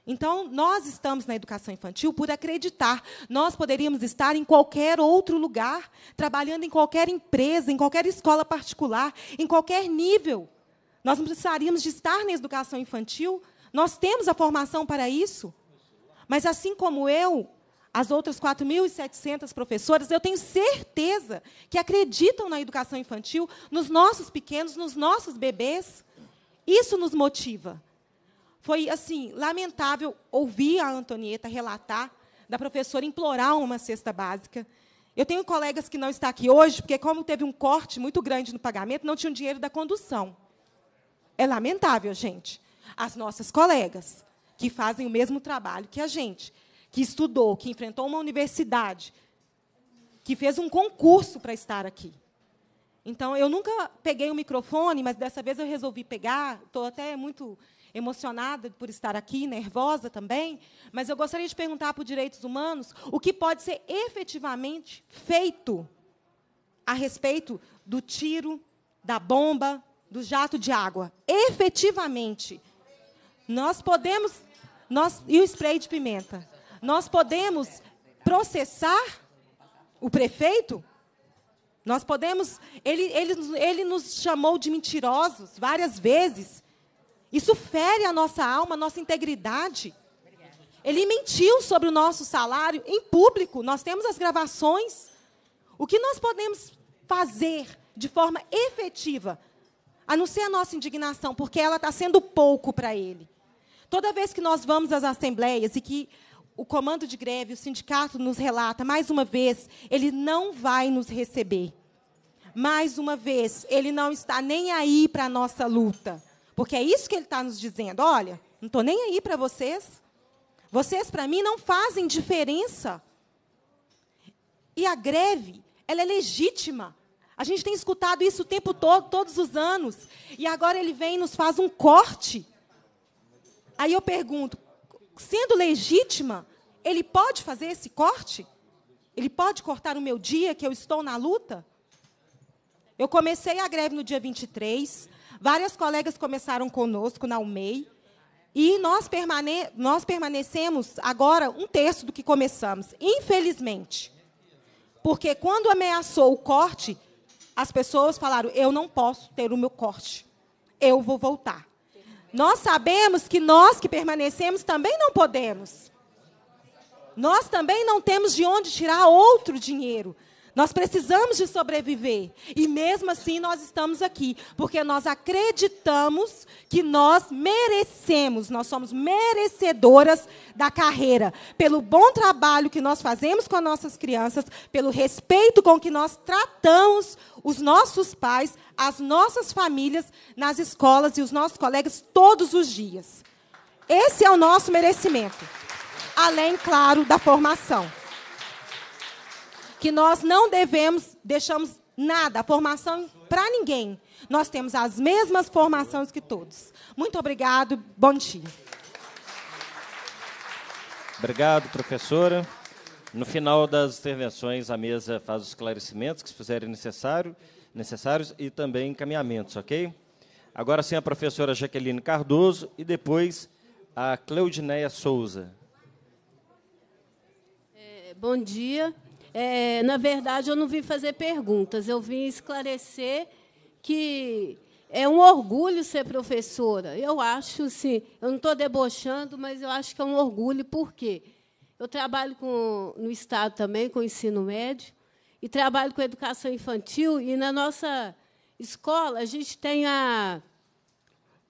Então, nós estamos na educação infantil por acreditar. Nós poderíamos estar em qualquer outro lugar, trabalhando em qualquer empresa, em qualquer escola particular, em qualquer nível. Nós não precisaríamos de estar na educação infantil. Nós temos a formação para isso. Mas, assim como eu, as outras 4.700 professoras, eu tenho certeza que acreditam na educação infantil, nos nossos pequenos, nos nossos bebês. Isso nos motiva. Foi assim, lamentável ouvir a Antonieta relatar da professora implorar uma cesta básica. Eu tenho colegas que não estão aqui hoje, porque como teve um corte muito grande no pagamento, não tinham dinheiro da condução. É lamentável, gente. As nossas colegas que fazem o mesmo trabalho que a gente que estudou, que enfrentou uma universidade, que fez um concurso para estar aqui. Então, eu nunca peguei o microfone, mas dessa vez eu resolvi pegar. Estou até muito emocionada por estar aqui, nervosa também, mas eu gostaria de perguntar para os direitos humanos o que pode ser efetivamente feito a respeito do tiro, da bomba, do jato de água. Efetivamente, nós podemos. Nós, e o spray de pimenta. Nós podemos processar o prefeito? Nós podemos. Ele, ele, ele nos chamou de mentirosos várias vezes. Isso fere a nossa alma, a nossa integridade. Ele mentiu sobre o nosso salário em público. Nós temos as gravações. O que nós podemos fazer de forma efetiva? A não ser a nossa indignação, porque ela está sendo pouco para ele. Toda vez que nós vamos às assembleias e que o comando de greve, o sindicato nos relata, mais uma vez, ele não vai nos receber. Mais uma vez, ele não está nem aí para a nossa luta. Porque é isso que ele está nos dizendo. Olha, não estou nem aí para vocês. Vocês, para mim, não fazem diferença. E a greve, ela é legítima. A gente tem escutado isso o tempo todo, todos os anos. E agora ele vem e nos faz um corte. Aí eu pergunto, sendo legítima, ele pode fazer esse corte? Ele pode cortar o meu dia que eu estou na luta? Eu comecei a greve no dia 23, várias colegas começaram conosco na UMEI, e nós, permane nós permanecemos agora um terço do que começamos, infelizmente. Porque quando ameaçou o corte, as pessoas falaram: eu não posso ter o meu corte, eu vou voltar. Nós sabemos que nós que permanecemos também não podemos. Nós também não temos de onde tirar outro dinheiro. Nós precisamos de sobreviver. E mesmo assim nós estamos aqui, porque nós acreditamos que nós merecemos, nós somos merecedoras da carreira, pelo bom trabalho que nós fazemos com as nossas crianças, pelo respeito com que nós tratamos os nossos pais, as nossas famílias nas escolas e os nossos colegas todos os dias. Esse é o nosso merecimento. Além, claro, da formação que nós não devemos, deixamos nada, formação para ninguém. Nós temos as mesmas formações que todos. Muito obrigado, bom dia. Obrigado, professora. No final das intervenções, a mesa faz os esclarecimentos que se fizerem necessário, necessários e também encaminhamentos, ok? Agora sim, a professora Jaqueline Cardoso e depois a Cleudinéia Souza. É, bom dia. É, na verdade, eu não vim fazer perguntas, eu vim esclarecer que é um orgulho ser professora. Eu acho, sim, eu não estou debochando, mas eu acho que é um orgulho, por quê? Eu trabalho com, no Estado também, com ensino médio, e trabalho com educação infantil, e na nossa escola a gente tem a,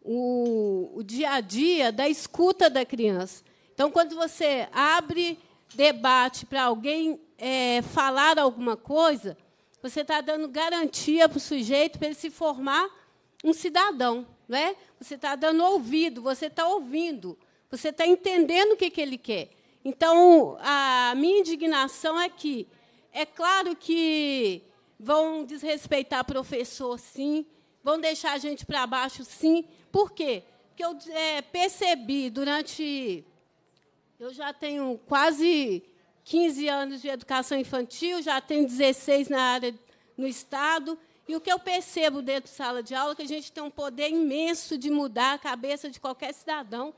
o, o dia a dia da escuta da criança. Então, quando você abre debate para alguém é, falar alguma coisa, você está dando garantia para o sujeito para ele se formar um cidadão. Né? Você está dando ouvido, você está ouvindo, você está entendendo o que, que ele quer. Então, a minha indignação é que, é claro que vão desrespeitar professor, sim, vão deixar a gente para baixo, sim. Por quê? Porque eu é, percebi durante. Eu já tenho quase 15 anos de educação infantil, já tenho 16 na área no Estado. E o que eu percebo dentro de sala de aula é que a gente tem um poder imenso de mudar a cabeça de qualquer cidadão.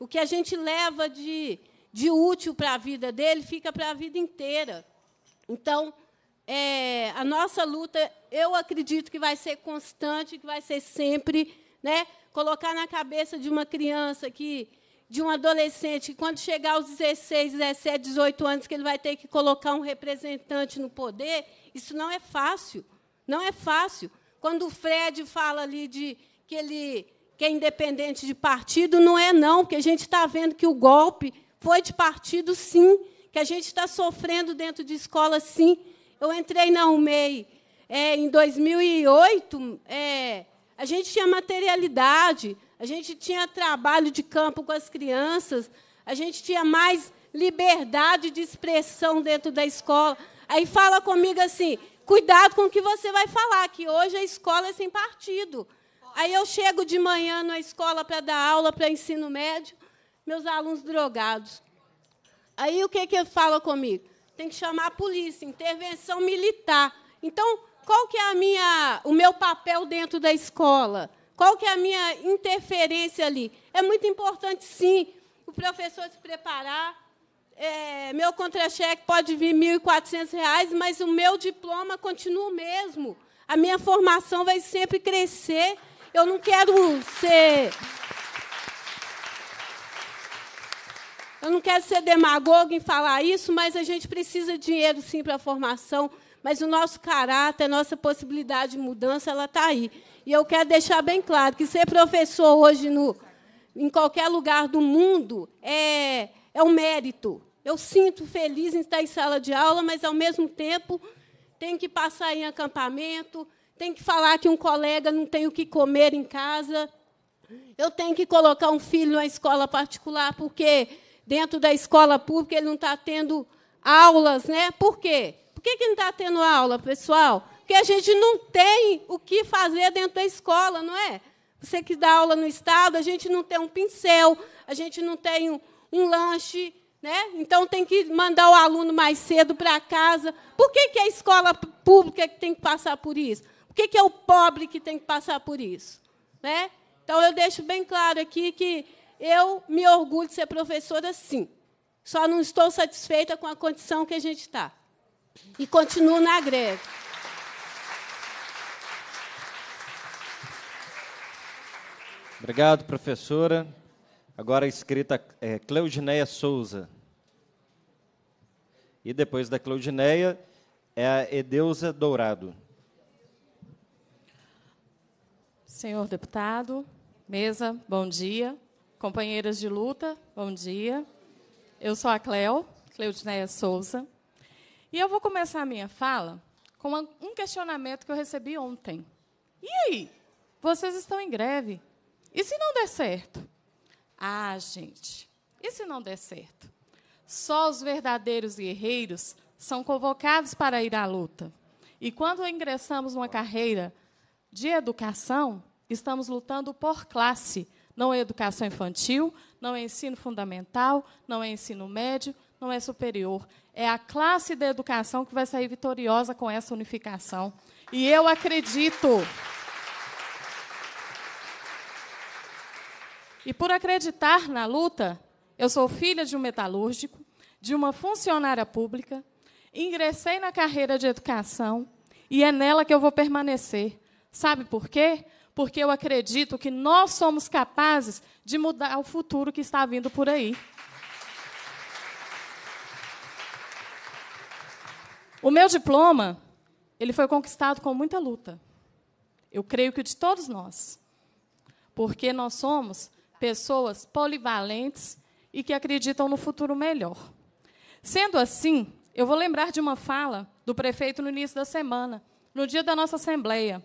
O que a gente leva de, de útil para a vida dele fica para a vida inteira. Então, é, a nossa luta, eu acredito que vai ser constante, que vai ser sempre. Né? Colocar na cabeça de uma criança que de um adolescente que, quando chegar aos 16, 17, 18 anos, que ele vai ter que colocar um representante no poder, isso não é fácil. Não é fácil. Quando o Fred fala ali de que ele que é independente de partido, não é não, porque a gente está vendo que o golpe foi de partido, sim, que a gente está sofrendo dentro de escola, sim. Eu entrei na UMEI é, em 2008, é, a gente tinha materialidade, a gente tinha trabalho de campo com as crianças, a gente tinha mais liberdade de expressão dentro da escola. Aí fala comigo assim: cuidado com o que você vai falar, que hoje a escola é sem partido. Aí eu chego de manhã na escola para dar aula para ensino médio, meus alunos drogados. Aí o que, que fala comigo? Tem que chamar a polícia, intervenção militar. Então, qual que é a minha, o meu papel dentro da escola? Qual que é a minha interferência ali? É muito importante, sim, o professor se preparar. É, meu contra-cheque pode vir R$ 1.400, mas o meu diploma continua o mesmo. A minha formação vai sempre crescer. Eu não quero ser. Eu não quero ser demagogo em falar isso, mas a gente precisa de dinheiro sim para a formação, mas o nosso caráter, a nossa possibilidade de mudança, ela está aí. E eu quero deixar bem claro que ser professor hoje no, em qualquer lugar do mundo é, é um mérito. Eu sinto feliz em estar em sala de aula, mas, ao mesmo tempo, tenho que passar em acampamento, tenho que falar que um colega não tem o que comer em casa, eu tenho que colocar um filho na escola particular, porque dentro da escola pública ele não está tendo aulas. Né? Por quê? Por que, que não está tendo aula, pessoal? porque a gente não tem o que fazer dentro da escola, não é? Você que dá aula no estado, a gente não tem um pincel, a gente não tem um, um lanche, né? Então tem que mandar o aluno mais cedo para casa. Por que, que a escola pública que tem que passar por isso? Por que, que é o pobre que tem que passar por isso? Né? Então eu deixo bem claro aqui que eu me orgulho de ser professora, sim. Só não estou satisfeita com a condição que a gente está. E continuo na greve. Obrigado, professora. Agora a escrita é, Cleudineia Souza. E depois da Claudineia é a Edeusa Dourado. Senhor deputado, mesa, bom dia. Companheiras de luta, bom dia. Eu sou a Cleo, Cleudineia Souza. E eu vou começar a minha fala com um questionamento que eu recebi ontem. E aí? Vocês estão em greve. E se não der certo? Ah, gente, e se não der certo? Só os verdadeiros guerreiros são convocados para ir à luta. E quando ingressamos numa carreira de educação, estamos lutando por classe. Não é educação infantil, não é ensino fundamental, não é ensino médio, não é superior. É a classe da educação que vai sair vitoriosa com essa unificação. E eu acredito. E por acreditar na luta, eu sou filha de um metalúrgico, de uma funcionária pública, ingressei na carreira de educação e é nela que eu vou permanecer. Sabe por quê? Porque eu acredito que nós somos capazes de mudar o futuro que está vindo por aí. O meu diploma, ele foi conquistado com muita luta. Eu creio que de todos nós. Porque nós somos pessoas polivalentes e que acreditam no futuro melhor. Sendo assim, eu vou lembrar de uma fala do prefeito no início da semana, no dia da nossa assembleia.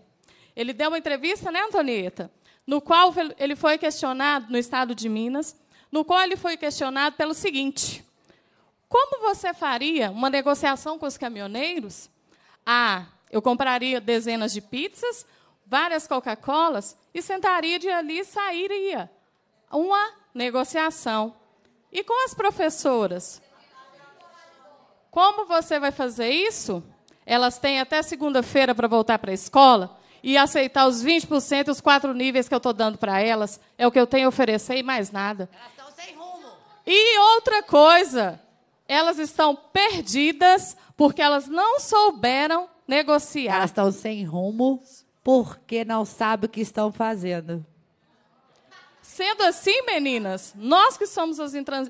Ele deu uma entrevista, né, Antonieta? No qual ele foi questionado no estado de Minas, no qual ele foi questionado pelo seguinte: Como você faria uma negociação com os caminhoneiros? Ah, eu compraria dezenas de pizzas, várias Coca-Colas e sentaria de ali e sairia uma negociação. E com as professoras? Como você vai fazer isso? Elas têm até segunda-feira para voltar para a escola e aceitar os 20% os quatro níveis que eu estou dando para elas. É o que eu tenho a oferecer e mais nada. Elas estão sem rumo. E outra coisa, elas estão perdidas porque elas não souberam negociar. Elas estão sem rumo porque não sabem o que estão fazendo. Sendo assim, meninas, nós que somos as intrans...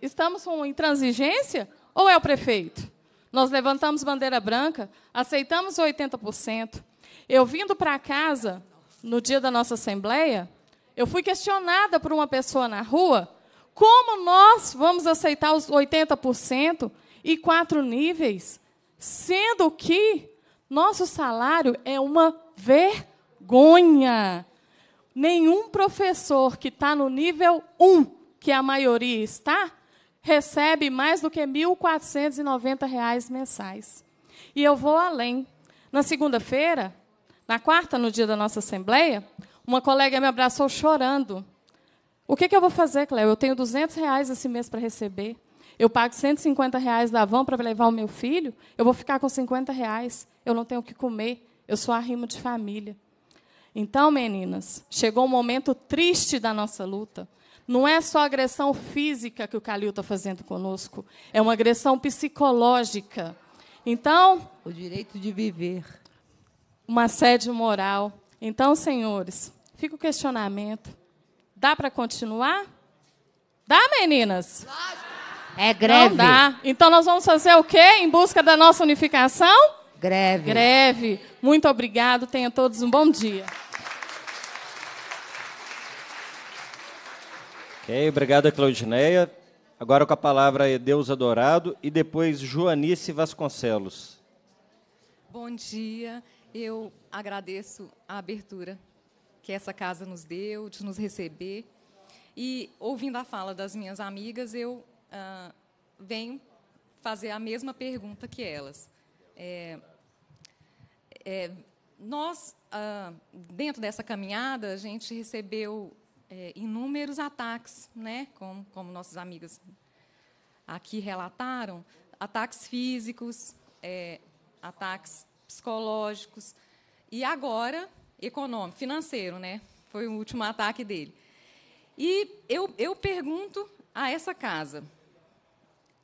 estamos com intransigência ou é o prefeito? Nós levantamos bandeira branca, aceitamos 80%. Eu vindo para casa no dia da nossa assembleia, eu fui questionada por uma pessoa na rua como nós vamos aceitar os 80% e quatro níveis, sendo que nosso salário é uma vergonha nenhum professor que está no nível 1, que a maioria está, recebe mais do que R$ 1.490 mensais. E eu vou além. Na segunda-feira, na quarta, no dia da nossa assembleia, uma colega me abraçou chorando. O que, que eu vou fazer, Cléo? Eu tenho 200 reais esse mês para receber. Eu pago 150 reais da van para levar o meu filho. Eu vou ficar com 50 reais. Eu não tenho o que comer. Eu sou arrimo de família. Então, meninas, chegou um momento triste da nossa luta. Não é só agressão física que o Calil está fazendo conosco, é uma agressão psicológica. Então. O direito de viver. Uma sede moral. Então, senhores, fica o questionamento. Dá para continuar? Dá, meninas? É greve. Não dá. Então, nós vamos fazer o quê em busca da nossa unificação? Greve. Greve. Muito obrigado. Tenha todos um bom dia. Ok, obrigada, Claudineia. Agora com a palavra é Deus Adorado e depois Joanice Vasconcelos. Bom dia. Eu agradeço a abertura que essa casa nos deu, de nos receber. E ouvindo a fala das minhas amigas, eu ah, venho fazer a mesma pergunta que elas. É, é, nós, ah, dentro dessa caminhada, a gente recebeu é, inúmeros ataques, né? como, como amigos aqui relataram, ataques físicos, é, ataques psicológicos e agora econômico, financeiro, né? Foi o último ataque dele. E eu, eu pergunto a essa casa: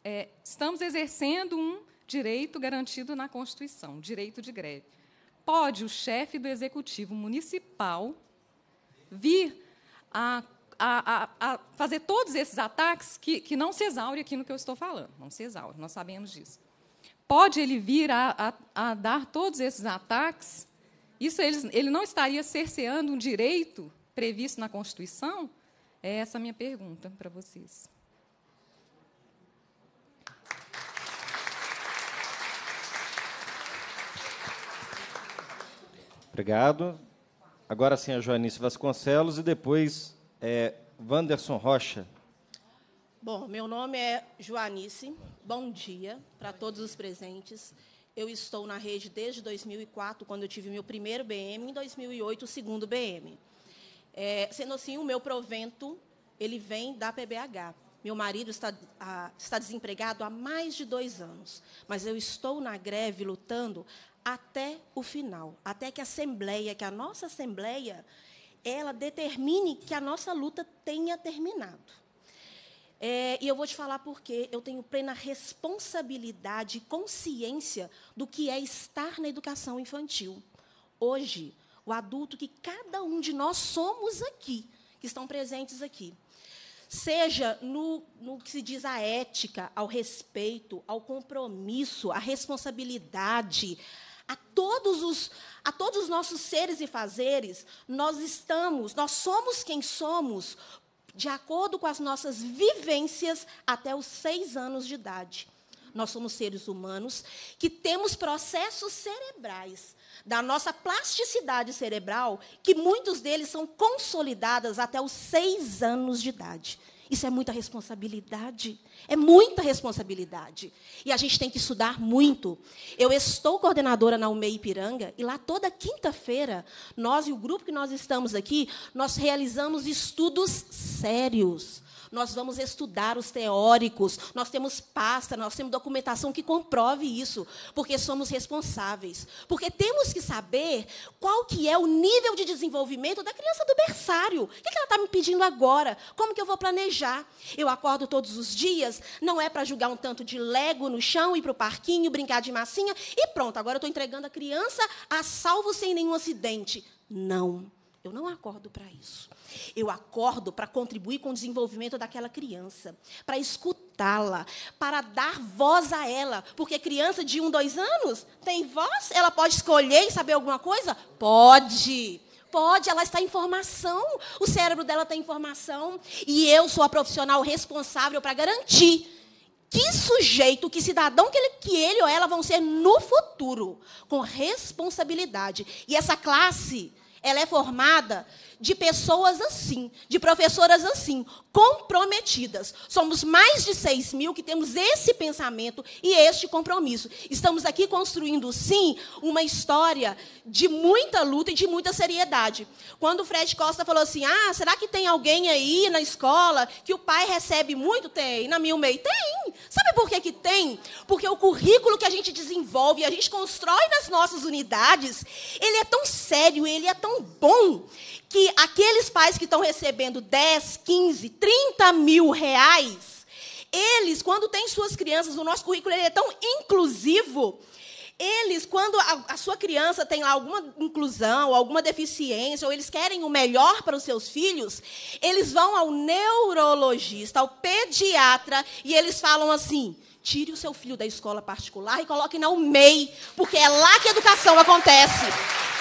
é, estamos exercendo um direito garantido na Constituição, direito de greve pode o chefe do executivo municipal vir a, a, a, a fazer todos esses ataques que, que não se exaure aqui no que eu estou falando, não se exaure, nós sabemos disso. Pode ele vir a, a dar todos esses ataques? Isso ele, ele não estaria cerceando um direito previsto na Constituição? É essa a minha pergunta para vocês. Obrigado. Agora sim, a Joanice Vasconcelos e depois é, Wanderson Rocha. Bom, meu nome é Joanice. Bom dia para todos os presentes. Eu estou na rede desde 2004, quando eu tive meu primeiro BM, em 2008 o segundo BM. É, sendo assim, o meu provento ele vem da PBH. Meu marido está, a, está desempregado há mais de dois anos, mas eu estou na greve lutando até o final, até que a assembleia, que a nossa assembleia, ela determine que a nossa luta tenha terminado. É, e eu vou te falar porque eu tenho plena responsabilidade, consciência do que é estar na educação infantil. Hoje, o adulto que cada um de nós somos aqui, que estão presentes aqui. Seja no, no que se diz à ética, ao respeito, ao compromisso, à responsabilidade, a todos os a todos os nossos seres e fazeres, nós estamos, nós somos quem somos, de acordo com as nossas vivências até os seis anos de idade. Nós somos seres humanos que temos processos cerebrais, da nossa plasticidade cerebral, que muitos deles são consolidados até os seis anos de idade. Isso é muita responsabilidade. É muita responsabilidade. E a gente tem que estudar muito. Eu estou coordenadora na UMEI Ipiranga e lá toda quinta-feira, nós e o grupo que nós estamos aqui, nós realizamos estudos sérios nós vamos estudar os teóricos, nós temos pasta, nós temos documentação que comprove isso, porque somos responsáveis. Porque temos que saber qual que é o nível de desenvolvimento da criança do berçário. O que ela está me pedindo agora? Como que eu vou planejar? Eu acordo todos os dias, não é para jogar um tanto de lego no chão, ir para o parquinho, brincar de massinha e pronto, agora eu estou entregando a criança a salvo sem nenhum acidente. Não, eu não acordo para isso. Eu acordo para contribuir com o desenvolvimento daquela criança, para escutá-la, para dar voz a ela. Porque criança de um, dois anos tem voz? Ela pode escolher e saber alguma coisa? Pode. Pode, ela está em formação. O cérebro dela tem informação E eu sou a profissional responsável para garantir que sujeito, que cidadão que ele, que ele ou ela vão ser no futuro, com responsabilidade. E essa classe, ela é formada de pessoas assim, de professoras assim, comprometidas. Somos mais de 6 mil que temos esse pensamento e este compromisso. Estamos aqui construindo, sim, uma história de muita luta e de muita seriedade. Quando o Fred Costa falou assim: ah, será que tem alguém aí na escola que o pai recebe muito? Tem. Na minha meio Tem. Sabe por que, que tem? Porque o currículo que a gente desenvolve, a gente constrói nas nossas unidades, ele é tão sério, ele é tão bom, que aqueles pais que estão recebendo 10, 15, 30 mil reais, eles, quando têm suas crianças, o nosso currículo é tão inclusivo, eles, quando a, a, sua criança tem lá alguma inclusão, alguma deficiência, ou eles querem o melhor para os seus filhos, eles vão ao neurologista, ao pediatra, e eles falam assim: Tire o seu filho da escola particular e coloque na UMEI, porque é lá que a educação acontece.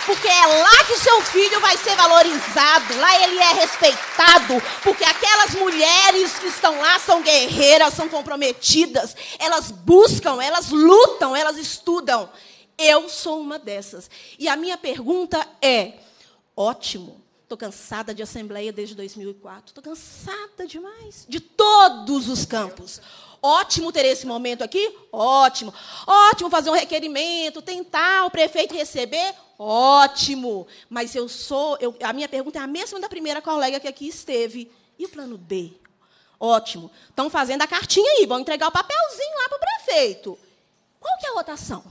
Porque é lá que o seu filho vai ser valorizado, lá ele é respeitado, porque aquelas mulheres que estão lá são guerreiras, são comprometidas, elas buscam, elas lutam, elas estudam. Eu sou uma dessas. E a minha pergunta é: ótimo, Estou cansada de assembleia desde 2004. Estou cansada demais. De todos os campos. Ótimo ter esse momento aqui? Ótimo. Ótimo fazer um requerimento, tentar o prefeito receber? Ótimo. Mas eu sou, eu, a minha pergunta é a mesma da primeira colega que aqui esteve. E o plano B? Ótimo. Estão fazendo a cartinha aí, vão entregar o papelzinho lá para o prefeito. Qual que é a outra ação?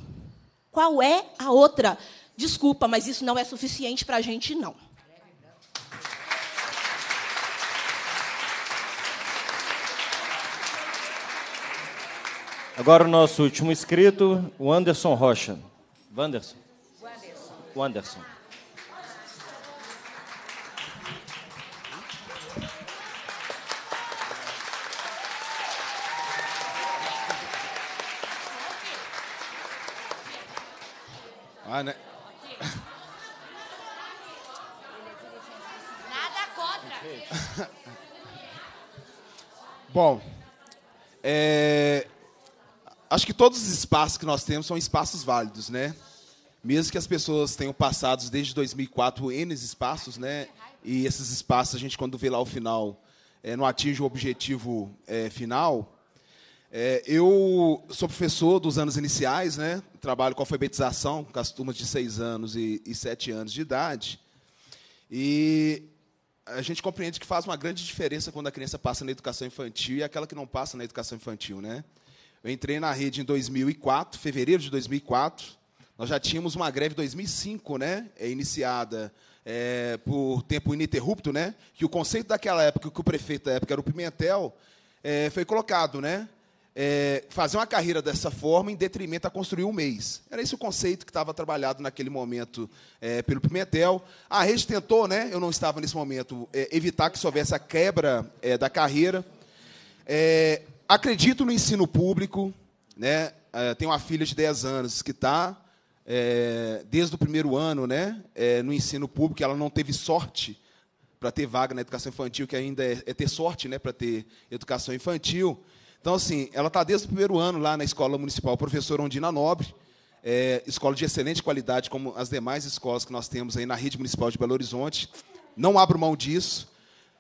Qual é a outra? Desculpa, mas isso não é suficiente para a gente, não. Agora o nosso último inscrito, o Anderson Rocha. Wanderson. Wanderson. O Anderson. Ah, né? Nada contra. (laughs) Bom, é, acho que todos os espaços que nós temos são espaços válidos, né? Mesmo que as pessoas tenham passado desde 2004 N espaços, né? E esses espaços, a gente, quando vê lá o final, é, não atinge o objetivo é, final. É, eu sou professor dos anos iniciais, né? Trabalho com alfabetização com as turmas de 6 anos e, e 7 anos de idade. E a gente compreende que faz uma grande diferença quando a criança passa na educação infantil e aquela que não passa na educação infantil, né? Eu entrei na rede em 2004, fevereiro de 2004. Nós já tínhamos uma greve em 2005, né? É iniciada é, por tempo ininterrupto, né? Que o conceito daquela época, que o prefeito da época era o Pimentel, é, foi colocado, né? É, fazer uma carreira dessa forma em detrimento a construir um mês. Era esse o conceito que estava trabalhado naquele momento é, pelo Pimentel. A rede tentou, né, eu não estava nesse momento, é, evitar que soubesse a quebra é, da carreira. É, acredito no ensino público, né? É, tenho uma filha de 10 anos que está é, desde o primeiro ano, né? É, no ensino público, ela não teve sorte para ter vaga na educação infantil, que ainda é, é ter sorte, né? Para ter educação infantil. Então, assim, ela está desde o primeiro ano lá na escola municipal, professor Ondina Nobre, é, escola de excelente qualidade, como as demais escolas que nós temos aí na rede municipal de Belo Horizonte. Não abro mão disso.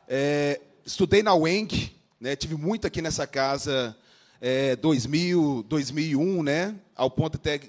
É, estudei na UENG, né? Tive muito aqui nessa casa é, 2000, 2001, né? Ao ponto até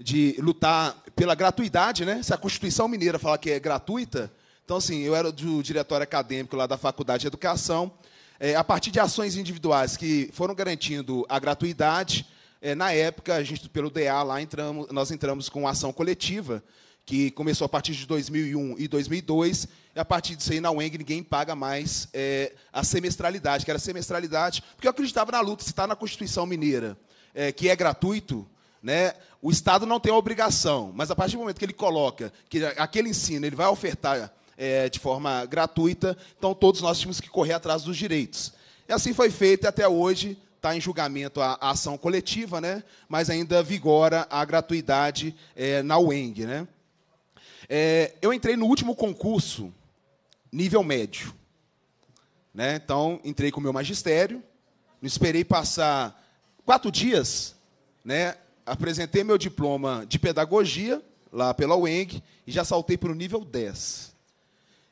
de lutar pela gratuidade, né? Se a Constituição Mineira fala que é gratuita, então assim, eu era do diretório acadêmico lá da Faculdade de Educação. É, a partir de ações individuais que foram garantindo a gratuidade, é, na época a gente pelo DA lá entramos, nós entramos com ação coletiva que começou a partir de 2001 e 2002, e a partir disso aí na UENG ninguém paga mais é, a semestralidade, que era semestralidade, porque eu acreditava na luta, se está na Constituição Mineira, é, que é gratuito, né, o Estado não tem a obrigação, mas a partir do momento que ele coloca que aquele ensino ele vai ofertar é, de forma gratuita, então todos nós tínhamos que correr atrás dos direitos. E assim foi feito e até hoje está em julgamento a, a, ação coletiva, né, mas ainda vigora a gratuidade é, na UENG. Né. É, eu entrei no último concurso, nível médio. Né? Então, entrei com o meu magistério, não esperei passar quatro dias, né? apresentei meu diploma de pedagogia, lá pela UENG, e já saltei para o nível 10.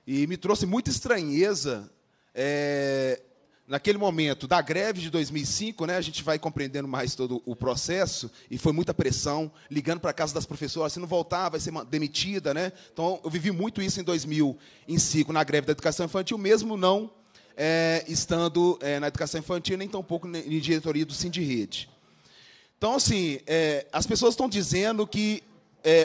E me trouxe muita estranheza é, naquele momento da greve de 2005, né, a gente vai compreendendo mais todo o processo, e foi muita pressão, ligando para a casa das professoras, se não voltar, vai ser demitida. Né? Então, eu vivi muito isso em 2005, na greve da educação infantil, mesmo não é, estando é, na educação infantil, nem tampouco em diretoria do Sindirrede. Então, assim, é, as pessoas estão dizendo que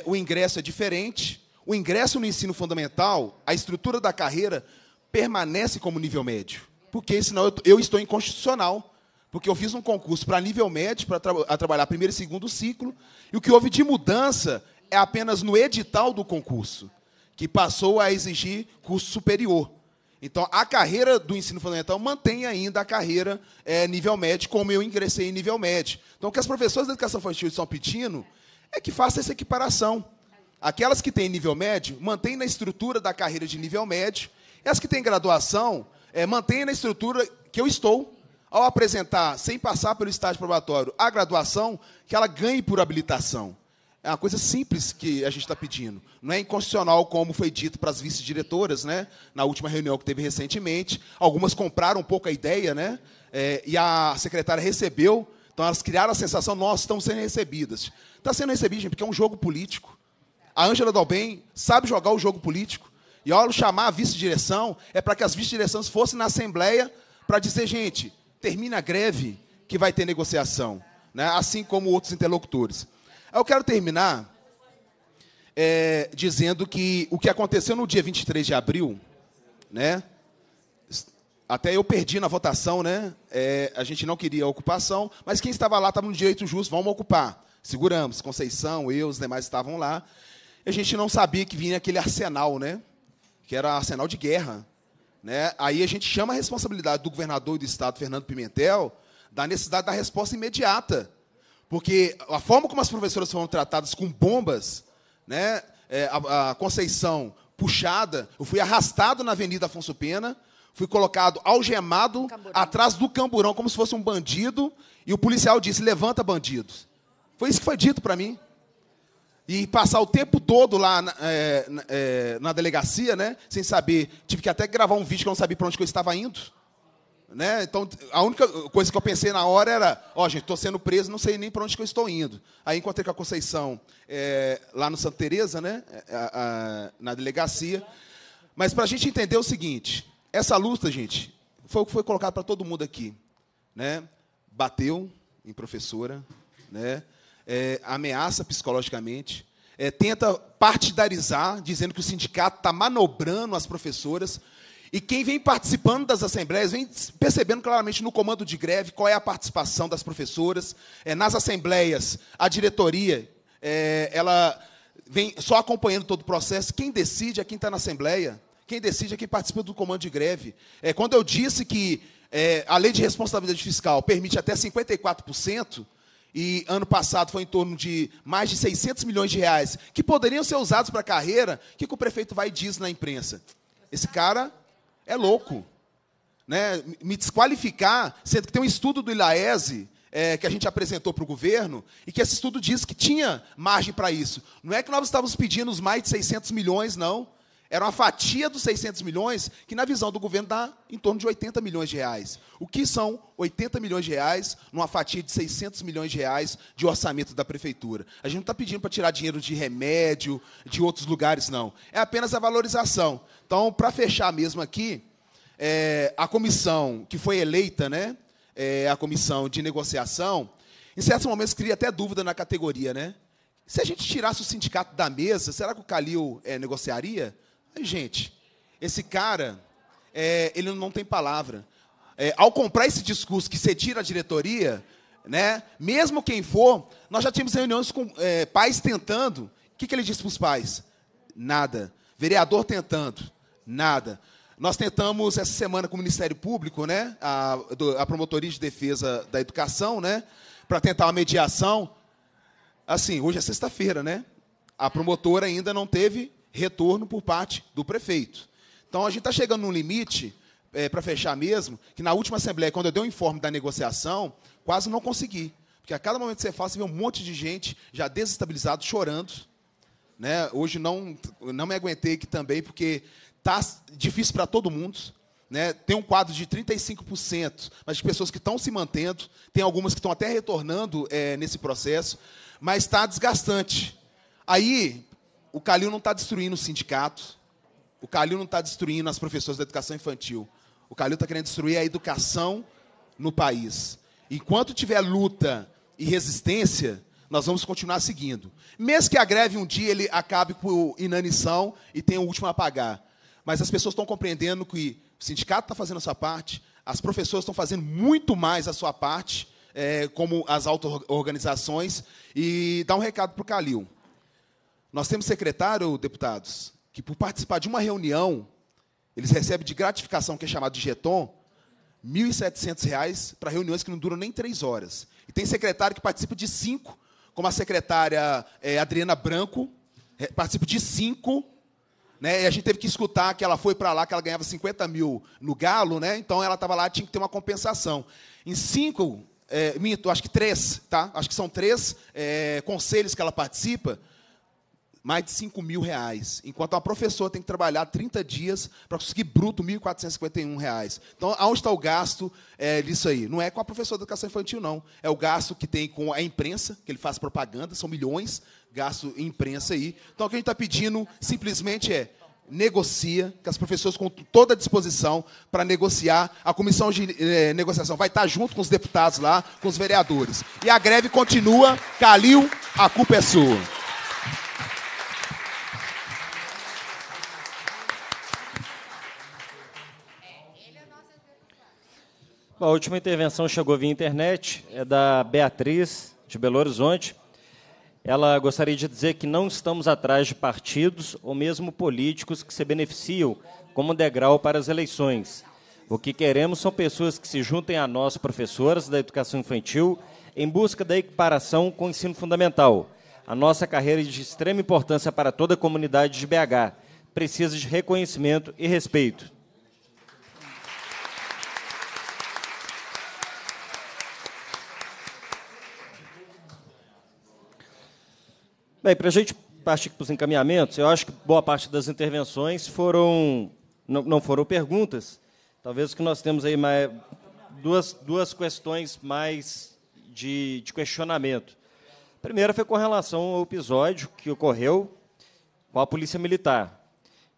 o ingresso é diferente, o ingresso no ensino fundamental, a estrutura da carreira permanece como nível médio porque senão eu, eu estou inconstitucional. Porque eu fiz um concurso para nível médio, para tra trabalhar primeiro e segundo ciclo, e o que houve de mudança é apenas no edital do concurso, que passou a exigir curso superior. Então, a carreira do ensino fundamental mantém ainda a carreira é, nível médio, como eu ingressei em nível médio. Então, o que as professoras da educação infantil estão pedindo é que faça essa equiparação. Aquelas que têm nível médio, mantém na estrutura da carreira de nível médio, e as que têm graduação, é, mantenha na estrutura que eu estou, ao apresentar, sem passar pelo estágio probatório, a graduação, que ela ganhe por habilitação. É uma coisa simples que a gente está pedindo. Não é inconstitucional, como foi dito para as vice-diretoras, né? na última reunião que teve recentemente. Algumas compraram um pouco a ideia, né? É, e a secretária recebeu. Então, elas criaram a sensação, nós estamos sendo recebidas. Está sendo recebida, gente, porque é um jogo político. A Ângela Dalben sabe jogar o jogo político. E ao chamar a vice-direção, é para que as vice-direções fossem na Assembleia para dizer, gente, termina a greve que vai ter negociação, né? assim como outros interlocutores. Eu quero terminar é, dizendo que o que aconteceu no dia 23 de abril, né? até eu perdi na votação, né? É, a gente não queria a ocupação, mas quem estava lá estava no direito justo, vamos ocupar. Seguramos, Conceição, eu, os demais estavam lá. A gente não sabia que vinha aquele arsenal, né? que era arsenal de guerra. Né? Aí a gente chama a responsabilidade do governador do estado, Fernando Pimentel, da necessidade da resposta imediata. Porque a forma como as professoras foram tratadas com bombas, né? É, a, a Conceição puxada, eu fui arrastado na Avenida Afonso Pena, fui colocado algemado camburão. atrás do camburão, como se fosse um bandido, e o policial disse: Levanta, bandidos. Foi isso que foi dito para mim e passar o tempo todo lá na, é, é, na delegacia, né? Sem saber. Tive que até gravar um vídeo que eu não sabia para onde eu estava indo. Né? Então, a única coisa que eu pensei na hora era: ó, oh, gente, estou sendo preso, não sei nem para onde eu estou indo. Aí encontrei com a Conceição é, lá no Santa Teresa, né? A, a, na delegacia. Mas para a gente entender o seguinte: essa luta, gente, foi o que foi colocado para todo mundo aqui, né? Bateu em professora, né? é, ameaça psicologicamente, é, tenta partidarizar, dizendo que o sindicato está manobrando as professoras. E quem vem participando das assembleias vem percebendo claramente no comando de greve qual é a participação das professoras. É, nas assembleias, a diretoria é, ela vem só acompanhando todo o processo. Quem decide é quem está na assembleia. Quem decide é quem participa do comando de greve. É, quando eu disse que é, a lei de responsabilidade fiscal permite até 54%, e ano passado foi em torno de mais de 600 milhões de reais, que poderiam ser usados para a carreira, o que, que o prefeito vai e diz na imprensa? Esse cara é louco. Né? Me desqualificar, sendo que tem um estudo do Ilaese é, que a gente apresentou para o governo, e que esse estudo diz que tinha margem para isso. Não é que nós estávamos pedindo os mais de 600 milhões, não. Era uma fatia dos 600 milhões, que na visão do governo dá em torno de 80 milhões de reais. O que são 80 milhões de reais numa fatia de 600 milhões de reais de orçamento da prefeitura? A gente não está pedindo para tirar dinheiro de remédio, de outros lugares, não. É apenas a valorização. Então, para fechar mesmo aqui, é, a comissão que foi eleita, né, é, a comissão de negociação, em certos momentos cria até dúvida na categoria, né? Se a gente tirasse o sindicato da mesa, será que o Calil é, negociaria? Aí, gente, esse cara, é, ele não tem palavra. É, ao comprar esse discurso que você tira a diretoria, né, mesmo quem for, nós já tínhamos reuniões com é, pais tentando. O que, que ele disse para os pais? Nada. Vereador tentando, nada. Nós tentamos essa semana com o Ministério Público, né, a, a Promotoria de Defesa da Educação, né, para tentar uma mediação. Assim, hoje é sexta-feira, né? A promotora ainda não teve retorno por parte do prefeito. Então a gente está chegando num limite, é, para fechar mesmo, que na última Assembleia, quando eu dei o um informe da negociação, quase não consegui. Porque a cada momento que você fala, você vê um monte de gente já desestabilizado chorando. Né? Hoje não, não me aguentei aqui também, porque está difícil para todo mundo. Né? Tem um quadro de 35%, mas de pessoas que estão se mantendo, tem algumas que estão até retornando é, nesse processo, mas está desgastante. Aí, o Calil não está destruindo o sindicato. O Calil não está destruindo as professoras da educação infantil. O Calil está querendo destruir a educação no país. Enquanto tiver luta e resistência, nós vamos continuar seguindo. Mesmo que a greve um dia ele acabe por inanição e tenha o último a pagar. Mas as pessoas estão compreendendo que o sindicato está fazendo a sua parte, as professoras estão fazendo muito mais a sua parte, é, como as auto-organizações. E dá um recado para o Calil. Nós temos secretário, deputados, que por participar de uma reunião, eles recebem de gratificação, que é chamado de jeton, R$ 1.700 para reuniões que não duram nem três horas. E tem secretário que participa de cinco, como a secretária é, Adriana Branco, é, participa de cinco, né? E a gente teve que escutar que ela foi para lá, que ela ganhava 50 mil no galo, né? Então ela estava lá, tinha que ter uma compensação. Em cinco, é, minto, acho que três, tá? Acho que são três é, conselhos que ela participa mais de 5 mil reais, enquanto a professora tem que trabalhar 30 dias para conseguir bruto 1.451 reais. Então, aonde está o gasto é, disso aí? Não é com a professora de educação infantil, não. É o gasto que tem com a imprensa, que ele faz propaganda, são milhões, gasto em imprensa aí. Então, o que a gente está pedindo simplesmente é negocia, que as professoras com toda a disposição para negociar. A comissão de é, negociação vai estar tá junto com os deputados lá, com os vereadores. E a greve continua. Calil, a culpa é sua. A última intervenção chegou via internet, é da Beatriz, de Belo Horizonte. Ela gostaria de dizer que não estamos atrás de partidos ou mesmo políticos que se beneficiam como degrau para as eleições. O que queremos são pessoas que se juntem a nós, professoras da educação infantil, em busca da equiparação com o ensino fundamental. A nossa carreira é de extrema importância para toda a comunidade de BH. Precisa de reconhecimento e respeito. Bem, para a gente partir para os encaminhamentos, eu acho que boa parte das intervenções foram não, não foram perguntas. Talvez que nós temos aí mais, duas, duas questões mais de, de questionamento. A primeira foi com relação ao episódio que ocorreu com a Polícia Militar.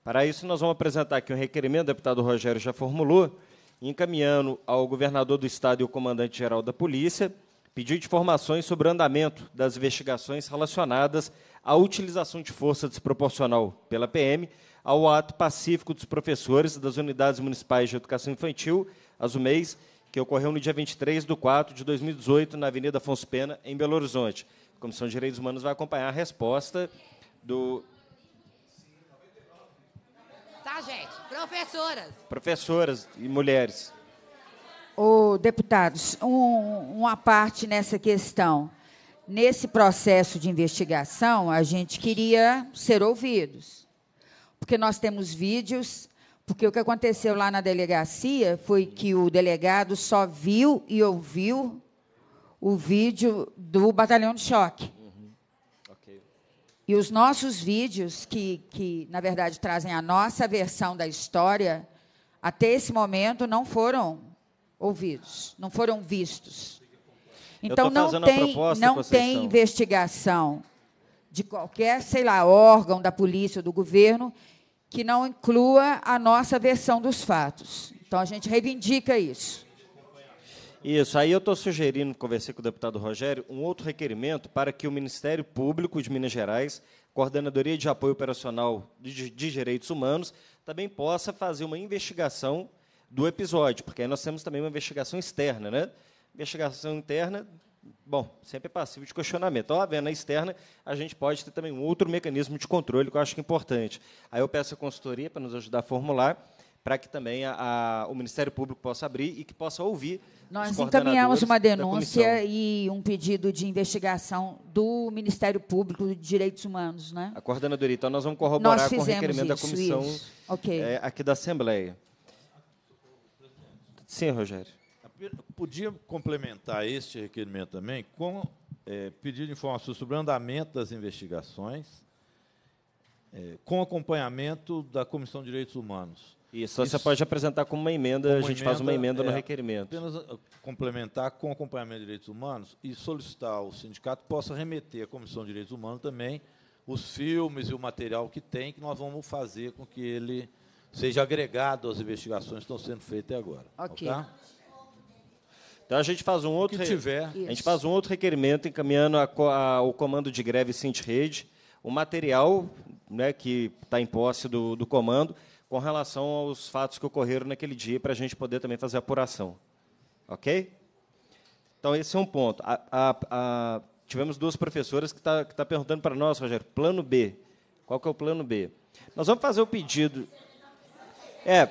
Para isso, nós vamos apresentar aqui um requerimento, o deputado Rogério já formulou, encaminhando ao governador do Estado e ao comandante-geral da Polícia, pediu informações sobre o andamento das investigações relacionadas à utilização de força desproporcional pela PM ao ato pacífico dos professores das unidades municipais de educação infantil, as UMEIs, que ocorreu no dia 23 de 4 de 2018, na Avenida Afonso Pena, em Belo Horizonte. A Comissão de Direitos Humanos vai acompanhar a resposta do. Tá, gente? Professoras. Professoras e mulheres. Ô, deputados, um, uma parte nessa questão. Nesse processo de investigação, a gente queria ser ouvidos, porque nós temos vídeos, porque o que aconteceu lá na delegacia foi que o delegado só viu e ouviu o vídeo do batalhão de choque. Uhum. Okay. E os nossos vídeos, que, que, na verdade, trazem a nossa versão da história, até esse momento não foram ouvidos, não foram vistos. Então não tem, não tem investigação de qualquer, sei lá, órgão da polícia ou do governo que não inclua a nossa versão dos fatos. Então a gente reivindica isso. Isso, aí eu estou sugerindo, conversei com o deputado Rogério, um outro requerimento para que o Ministério Público de Minas Gerais, Coordenadoria de Apoio Operacional de, de Direitos Humanos, também possa fazer uma investigação do episódio, porque aí nós temos também uma investigação externa. Né? Investigação interna, bom, sempre é de questionamento. Então, havendo a externa, a gente pode ter também um outro mecanismo de controle que eu acho que é importante. Aí eu peço a consultoria para nos ajudar a formular, para que também a, a, o Ministério Público possa abrir e que possa ouvir. Nós encaminhamos uma denúncia e um pedido de investigação do Ministério Público de Direitos Humanos, né? A coordenadoria. Então, nós vamos corroborar nós com o requerimento isso, da comissão Okay. É, aqui da Assembleia. Sim, Rogério. Podia complementar este requerimento também com é, pedido de informações sobre o andamento das investigações, é, com acompanhamento da Comissão de Direitos Humanos. Isso, Isso você pode apresentar como uma emenda, como a gente emenda, faz uma emenda é, no requerimento. Apenas uh, complementar com acompanhamento de direitos humanos e solicitar ao sindicato possa remeter à Comissão de Direitos Humanos também os filmes e o material que tem, que nós vamos fazer com que ele seja agregado às investigações que estão sendo feitas até agora. Ok. okay? Então a gente faz um outro. Que tiver. A gente faz um outro requerimento encaminhando ao comando de greve Rede, o material né, que está em posse do, do comando com relação aos fatos que ocorreram naquele dia para a gente poder também fazer apuração. Ok? Então esse é um ponto. A, a, a, tivemos duas professoras que estão tá, tá perguntando para nós, Rogério, plano B. Qual que é o plano B? Nós vamos fazer o pedido. É.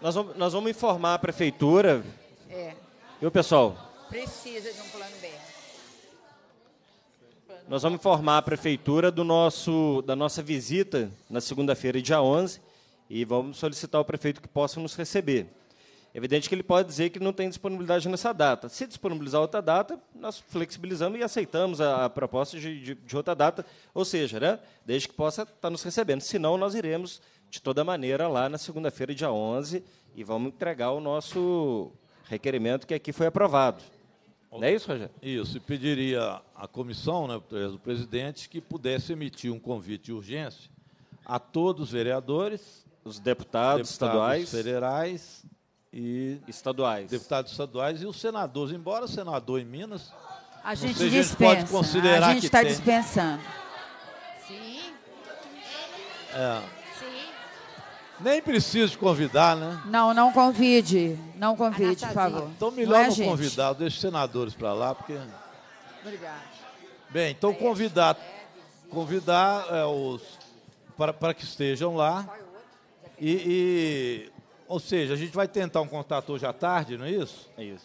Nós vamos, nós vamos informar a prefeitura. É. Viu, pessoal? Precisa de um plano B. Nós vamos informar a prefeitura do nosso, da nossa visita na segunda-feira, dia 11, e vamos solicitar ao prefeito que possa nos receber. É evidente que ele pode dizer que não tem disponibilidade nessa data. Se disponibilizar outra data, nós flexibilizamos e aceitamos a, proposta de, de, de outra data, ou seja, né, desde que possa estar tá nos recebendo. Se não, nós iremos de toda maneira, lá na segunda-feira, dia 11, e vamos entregar o nosso requerimento que aqui foi aprovado. Não é isso, Rogério? Isso, e pediria à comissão, né, do presidente, que pudesse emitir um convite de urgência a todos os vereadores, os deputados, deputados estaduais, federais e estaduais. Deputados estaduais e os senadores, embora senador em Minas, a gente seja, dispensa. A gente pode considerar a gente está dispensando. Sim. É. Nem preciso convidar, né? Não, não convide. Não convide, por favor. Então, melhor não, é, não convidar. Deixa os senadores para lá, porque... Obrigada. Bem, então convidar, convidar é, os para, para que estejam lá. E, e, ou seja, a gente vai tentar um contato hoje à tarde, não é isso? É isso.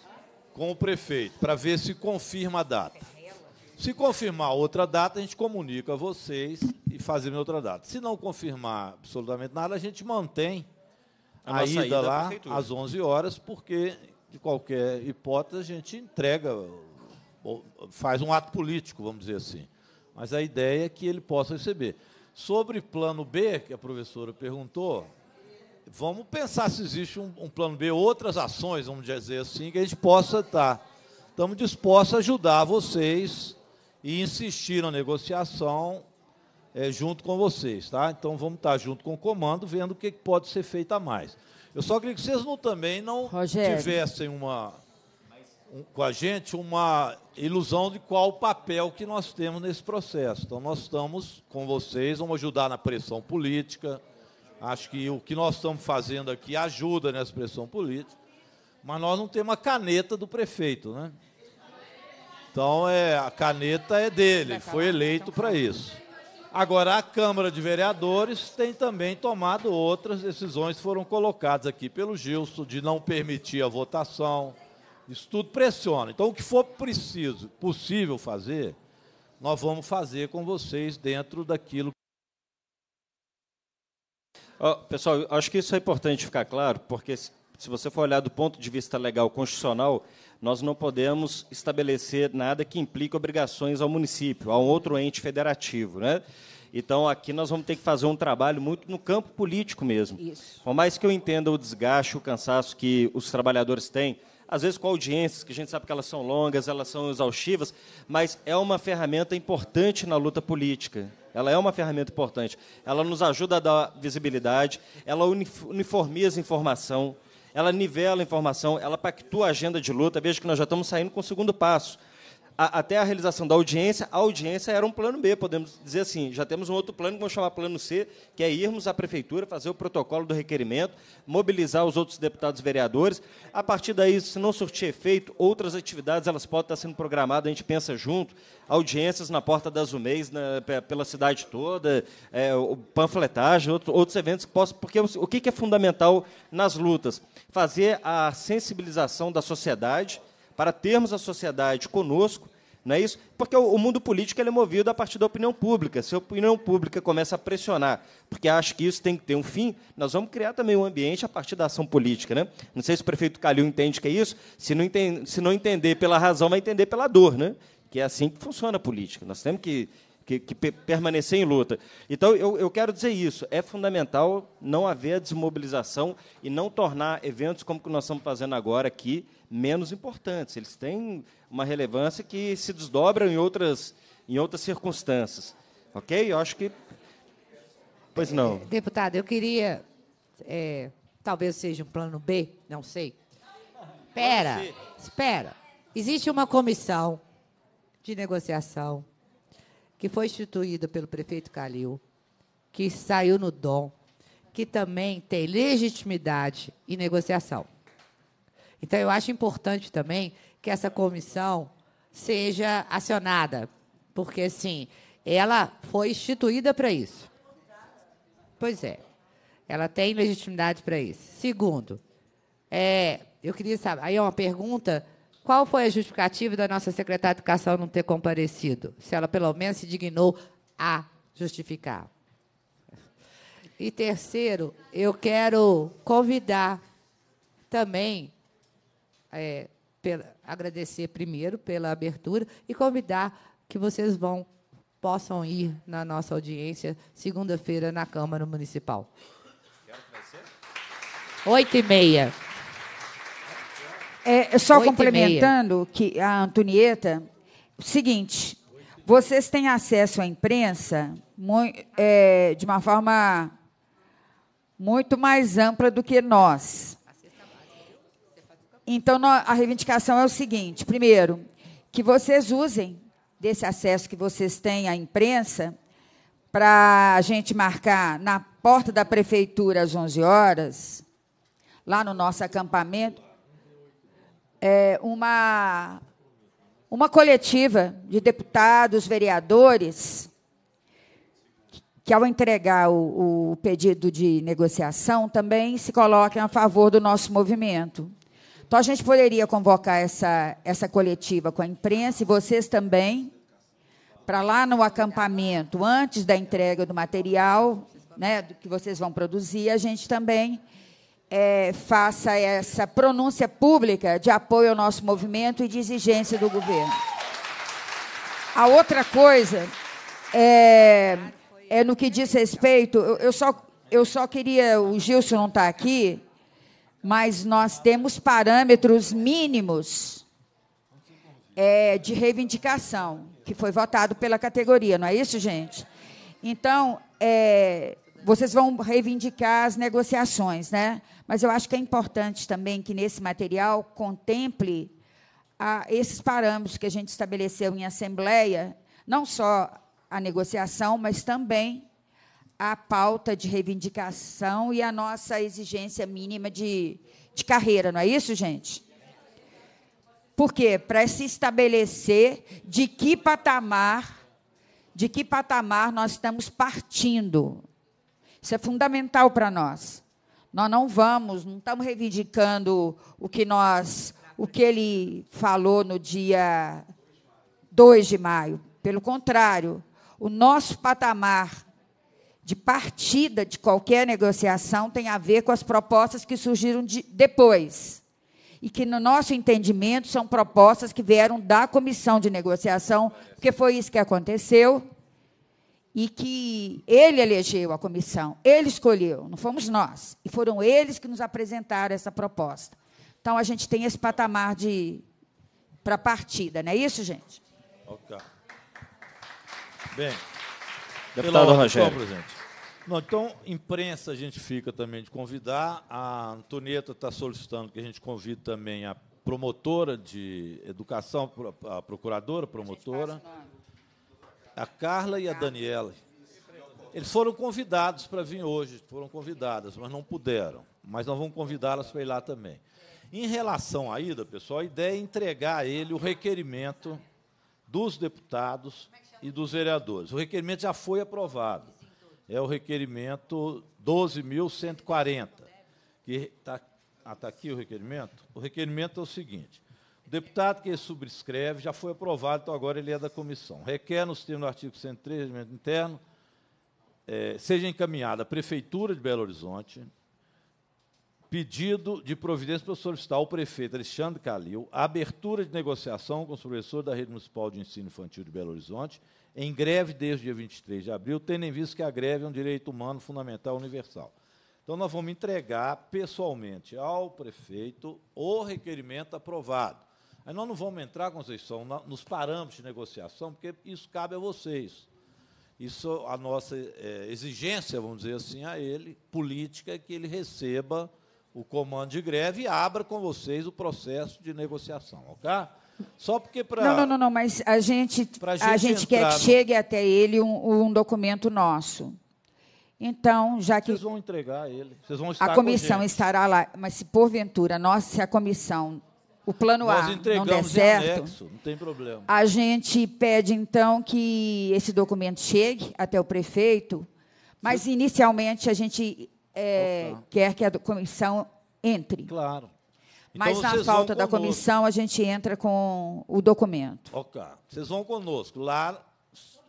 Com o prefeito, para ver se confirma a data. Se confirmar outra data, a gente comunica a vocês e fazemos outra data. Se não confirmar absolutamente nada, a gente mantém a, a ida lá às 11 horas, porque, de qualquer hipótese, a gente entrega, faz um ato político, vamos dizer assim. Mas a ideia é que ele possa receber. Sobre plano B, que a professora perguntou, vamos pensar se existe um, um, plano B, outras ações, vamos dizer assim, que a gente possa estar. Tá, Estamos dispostos a ajudar vocês e insistir na negociação é, junto com vocês, tá? Então vamos estar junto com o comando, vendo o que pode ser feito a mais. Eu só queria que vocês não, também não Rogério. tivessem uma um, com a gente uma ilusão de qual o papel que nós temos nesse processo. Então nós estamos com vocês, vamos ajudar na pressão política. Acho que o que nós estamos fazendo aqui ajuda nessa pressão política, mas nós não temos a caneta do prefeito, né? Então é, a caneta é dele, foi eleito então para isso. Agora, a Câmara de Vereadores tem também tomado outras decisões foram colocadas aqui pelo Gilson, de não permitir a votação. Isso tudo pressiona. Então, o que for preciso, possível fazer, nós vamos fazer com vocês dentro daquilo. Oh, pessoal, acho que isso é importante ficar claro, porque se você for olhar do ponto de vista legal constitucional, nós não podemos estabelecer nada que implique obrigações ao município, a um outro ente federativo. Né? Então, aqui nós vamos ter que fazer um trabalho muito no campo político mesmo. Isso. Por mais que eu entenda o desgaste, o cansaço que os trabalhadores têm, às vezes com audiências, que a gente sabe que elas são longas, elas são exaustivas, mas é uma ferramenta importante na luta política. Ela é uma ferramenta importante. Ela nos ajuda a dar visibilidade, ela uniformiza informação ela nivela a informação, ela pactua a agenda de luta. Veja que nós já estamos saindo com o segundo passo a, até a realização da audiência, a audiência era um plano B, podemos dizer assim. Já temos um outro plano que vamos chamar plano C, que é irmos à prefeitura, fazer o protocolo do requerimento, mobilizar os outros deputados vereadores. A partir daí, se não surtir efeito, outras atividades elas podem estar sendo programadas, a gente pensa junto, audiências na porta das UMEIs, na, pela cidade toda, é, panfletagem, outros eventos que possam. Porque o que é fundamental nas lutas? Fazer a sensibilização da sociedade para termos a sociedade conosco, não é isso? Porque o, mundo político é movido a partir da opinião pública. Se a opinião pública começa a pressionar, porque acha que isso tem que ter um fim, nós vamos criar também um ambiente a partir da ação política. Né? Não sei se o prefeito Calil entende que é isso. Se não, entende, se não entender pela razão, vai entender pela dor. Né? Que é assim que funciona a política. Nós temos que que, que permanecer em luta. Então, eu, eu quero dizer isso: é fundamental não haver a desmobilização e não tornar eventos como que nós estamos fazendo agora aqui menos importantes. Eles têm uma relevância que se desdobram em outras, em outras circunstâncias. Ok? Eu acho que. Pois não. Eh, deputado, eu queria. É, talvez seja um plano B, não sei. Espera, espera. Existe uma comissão de negociação que foi instituída pelo prefeito Calil, que saiu no dom, que também tem legitimidade e negociação. Então, eu acho importante também que essa comissão seja acionada, porque, assim, ela foi instituída para isso. Pois é, ela tem legitimidade para isso. Segundo, é, eu queria saber, aí é uma pergunta qual foi a justificativa da nossa secretária de Educação não ter comparecido? Se ela pelo menos se dignou a justificar. E terceiro, eu quero convidar também, é, pela, agradecer primeiro pela abertura e convidar que vocês vão possam ir na nossa audiência segunda-feira na Câmara Municipal. Oito e meia. É, só complementando que a Antonieta, seguinte, vocês têm acesso à imprensa é, de uma forma muito mais ampla do que nós. Então, a reivindicação é o seguinte: primeiro, que vocês usem desse acesso que vocês têm à imprensa para a gente marcar na porta da prefeitura às 11 horas, lá no nosso acampamento, é, uma, uma coletiva de deputados, vereadores, que ao entregar o, o, pedido de negociação também se coloquem a favor do nosso movimento. Então a gente poderia convocar essa, essa coletiva com a imprensa e vocês também para lá no acampamento antes da entrega do material, né, que vocês vão produzir, a gente também é, faça essa pronúncia pública de apoio ao nosso movimento e de exigência do governo. A outra coisa é, é no que diz respeito, eu, eu, só, eu só queria, o Gilson não está aqui, mas nós temos parâmetros mínimos é, de reivindicação, que foi votado pela categoria, não é isso, gente? Então, é, vocês vão reivindicar as negociações, né? Mas eu acho que é importante também que nesse material contemple a, ah, esses parâmetros que a gente estabeleceu em assembleia, não só a negociação, mas também a pauta de reivindicação e a nossa exigência mínima de, de carreira, não é isso, gente? Por quê? Para se estabelecer de que patamar, de que patamar nós estamos partindo. Isso é fundamental para nós. Nós não vamos, não estamos reivindicando o que nós, o que ele falou no dia 2 de maio. Pelo contrário, o nosso patamar de partida de qualquer negociação tem a ver com as propostas que surgiram de, depois. E que, no nosso entendimento, são propostas que vieram da comissão de negociação, porque foi isso que aconteceu e que ele elegeu a comissão, ele escolheu, não fomos nós. E foram eles que nos apresentaram essa proposta. Então a gente tem esse patamar de para partida, não é isso, gente? Ok. Bem, deputado Rogério. Então, não, então, imprensa a gente fica também de convidar. A Antonieta está solicitando que a gente convide também a promotora de educação, a procuradora, promotora. A a Carla e a Daniela. Eles foram convidados para vir hoje, foram convidadas, mas não puderam. Mas nós vamos convidá-las para ir lá também. Em relação à ida, pessoal, a ideia é entregar a ele o requerimento dos deputados e dos vereadores. O requerimento já foi aprovado. É o requerimento 12.140. Que está ah, tá aqui o requerimento? O requerimento é o seguinte: deputado que subscreve já foi aprovado, então agora ele é da comissão. Requer, nos termos do artigo 103 do regimento interno, é, seja encaminhada à Prefeitura de Belo Horizonte pedido de providência para solicitar ao prefeito Alexandre Calil a abertura de negociação com os professores da Rede Municipal de Ensino Infantil de Belo Horizonte em greve desde o dia 23 de abril, tendo em vista que a greve é um direito humano fundamental universal. Então, nós vamos entregar pessoalmente ao prefeito o requerimento aprovado Aí nós não vamos entrar, Conceição, nos parâmetros de negociação, porque isso cabe a vocês. Isso, a nossa é, exigência, vamos dizer assim, a ele, política, é que ele receba o comando de greve e abra com vocês o processo de negociação, ok? Só porque para. Não, não, não, não, mas a gente, gente a gente quer que no... chegue até ele um, um, documento nosso. Então, já que. Vocês vão entregar ele. Vocês vão estar A comissão com estará lá, mas se porventura, nossa se a comissão o plano Nós A não der certo, anexo, não tem problema. a gente pede então que esse documento chegue até o prefeito, mas Sim. inicialmente a gente é, quer que a comissão entre. Claro. Então, mas na falta da comissão a gente entra com o documento. Ok. Vocês vão conosco. Lá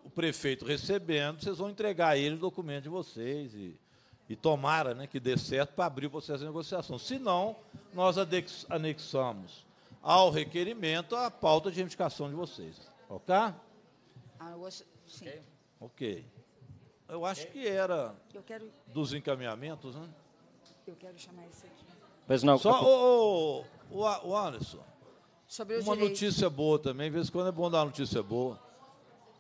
o prefeito recebendo, vocês vão entregar a ele o documento de vocês e e tomara né, que dê certo para abrir o processo de negociação. Se não, nós anexamos ao requerimento a pauta de reivindicação de vocês. Ok? Ah, sim. Ok. Eu acho que era quero... dos encaminhamentos, né? Eu quero chamar esse aqui. Pois não. Só, o, o, o Anderson, Sobre uma notícia boa também, de vez em quando é bom dar uma notícia boa.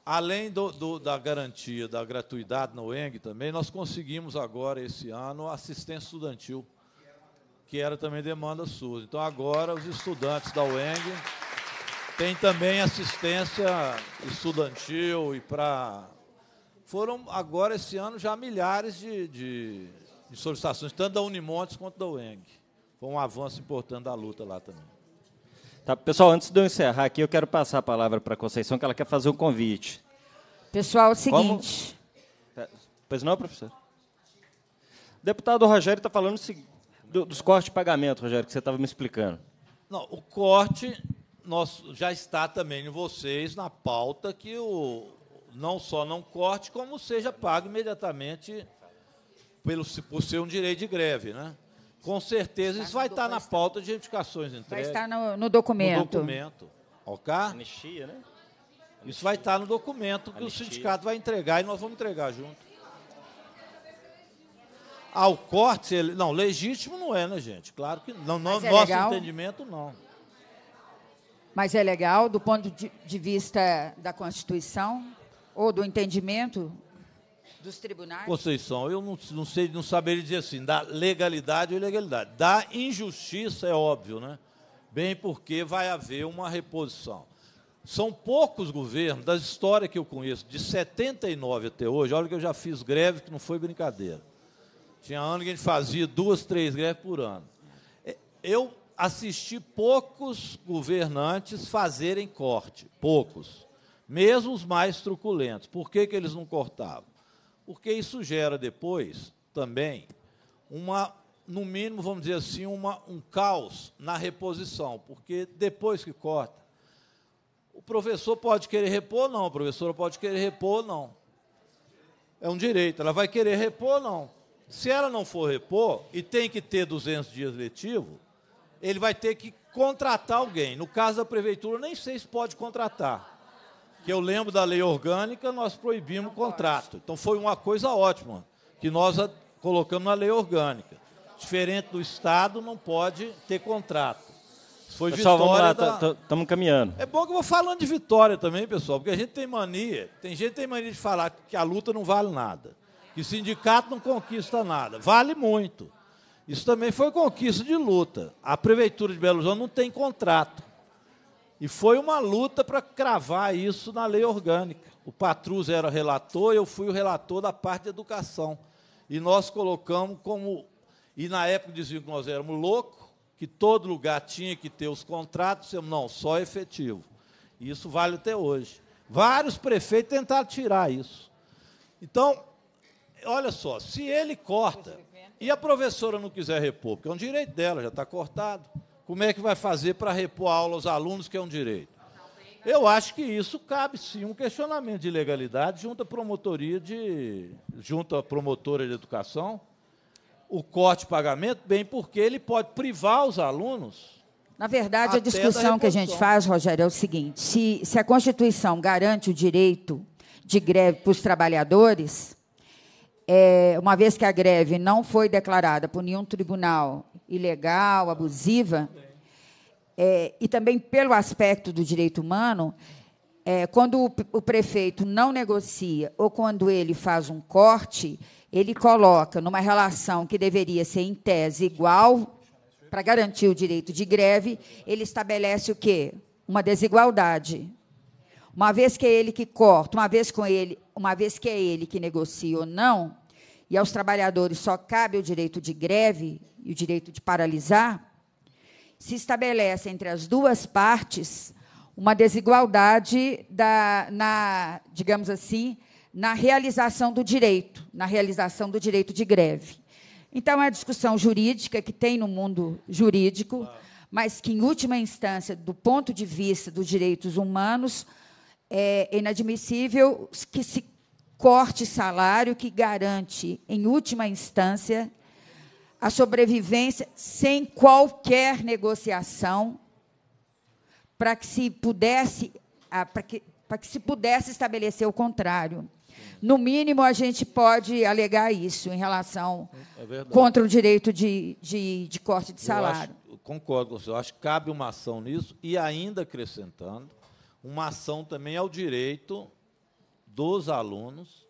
Além do, do, da garantia da gratuidade na UENG também, nós conseguimos agora, esse ano, assistência estudantil, que era também demanda sua. Então, agora, os estudantes da UENG têm também assistência estudantil e para... Foram, agora, esse ano, já milhares de, de, de solicitações, tanto da Unimontes quanto da UENG. Foi um avanço importante da luta lá também. Tá, pessoal, antes de eu encerrar aqui, eu quero passar a palavra para a Conceição, que ela quer fazer um convite. Pessoal, é o seguinte. Como... É, pois não, professor? O deputado Rogério está falando dos cortes de pagamento, Rogério, que você estava me explicando. Não, o corte nós, já está também em vocês na pauta que o, não só não corte, como seja pago imediatamente pelo, por ser um direito de greve. Né? Com certeza, isso vai estar na pauta de edificações entregues. Vai estar no, no documento. No documento, ok? Anistia, né? Anistia. Isso vai estar no documento que Anistia. o sindicato vai entregar e nós vamos entregar junto. Ao corte, ele, não, legítimo não é, né, gente? Claro que não, não é nosso legal. entendimento não. Mas é legal do ponto de vista da Constituição ou do entendimento dos tribunais? Conceição, eu não, não sei, não saberia dizer assim, da legalidade ou ilegalidade. Da injustiça é óbvio, né? Bem porque vai haver uma reposição. São poucos governos, da história que eu conheço, de 79 até hoje, olha que eu já fiz greve que não foi brincadeira. Tinha ano que a gente fazia duas, três greves por ano. É, eu assisti poucos governantes fazerem corte, poucos, mesmo os mais truculentos. Por que, que eles não cortavam? porque isso gera depois também uma, no mínimo, vamos dizer assim, uma, um caos na reposição, porque depois que corta, o professor pode querer repor, não, a professora pode querer repor, não. É um direito, ela vai querer repor, não. Se ela não for repor e tem que ter 200 dias letivo, ele vai ter que contratar alguém. No caso da prefeitura, nem sei se pode contratar que eu lembro da lei orgânica, nós proibimos o contrato. Então foi uma coisa ótima que nós colocamos na lei orgânica. Diferente do Estado, não pode ter contrato. Foi pessoal, vitória vamos lá, estamos da... Tá, tá, caminhando. É bom que eu vou falando de vitória também, pessoal, porque a gente tem mania, tem gente que tem mania de falar que a luta não vale nada, que o sindicato não conquista nada. Vale muito. Isso também foi conquista de luta. A prefeitura de Belo Horizonte não tem contrato. E foi uma luta para cravar isso na lei orgânica. O Patrus era relator, eu fui o relator da parte de educação. E nós colocamos como. E na época diziam que nós éramos loucos, que todo lugar tinha que ter os contratos, dissemos, não, só efetivo. E isso vale até hoje. Vários prefeitos tentaram tirar isso. Então, olha só, se ele corta e a professora não quiser repor, porque é um direito dela, já está cortado como é que vai fazer para repor a aula aos alunos, que é um direito? Eu acho que isso cabe sim um questionamento de legalidade junto à promotoria de junto à promotora de educação. O corte de pagamento, bem porque ele pode privar os alunos. Na verdade, a discussão que a gente faz, Rogério, é o seguinte: se, se a Constituição garante o direito de greve para os trabalhadores, é, uma vez que a greve não foi declarada por nenhum tribunal ilegal, abusiva, é, e também pelo aspecto do direito humano, é, quando o, o prefeito não negocia ou quando ele faz um corte, ele coloca numa relação que deveria ser em tese igual para garantir o direito de greve, ele estabelece o quê? Uma desigualdade uma vez que é ele que corta, uma vez com ele, uma vez que é ele que negocia ou não, e aos trabalhadores só cabe o direito de greve e o direito de paralisar, se estabelece entre as duas partes uma desigualdade da, na, digamos assim, na realização do direito, na realização do direito de greve. Então, é a discussão jurídica que tem no mundo jurídico, mas que, em última instância, do ponto de vista dos direitos humanos, é inadmissível que se corte salário que garante, em última instância, a sobrevivência sem qualquer negociação para que se pudesse ah, para que, para que se pudesse estabelecer o contrário. No mínimo, a gente pode alegar isso em relação é contra o direito de, de, de corte de salário. Eu acho, concordo com você. Eu acho que cabe uma ação nisso e ainda acrescentando uma ação também ao direito dos alunos,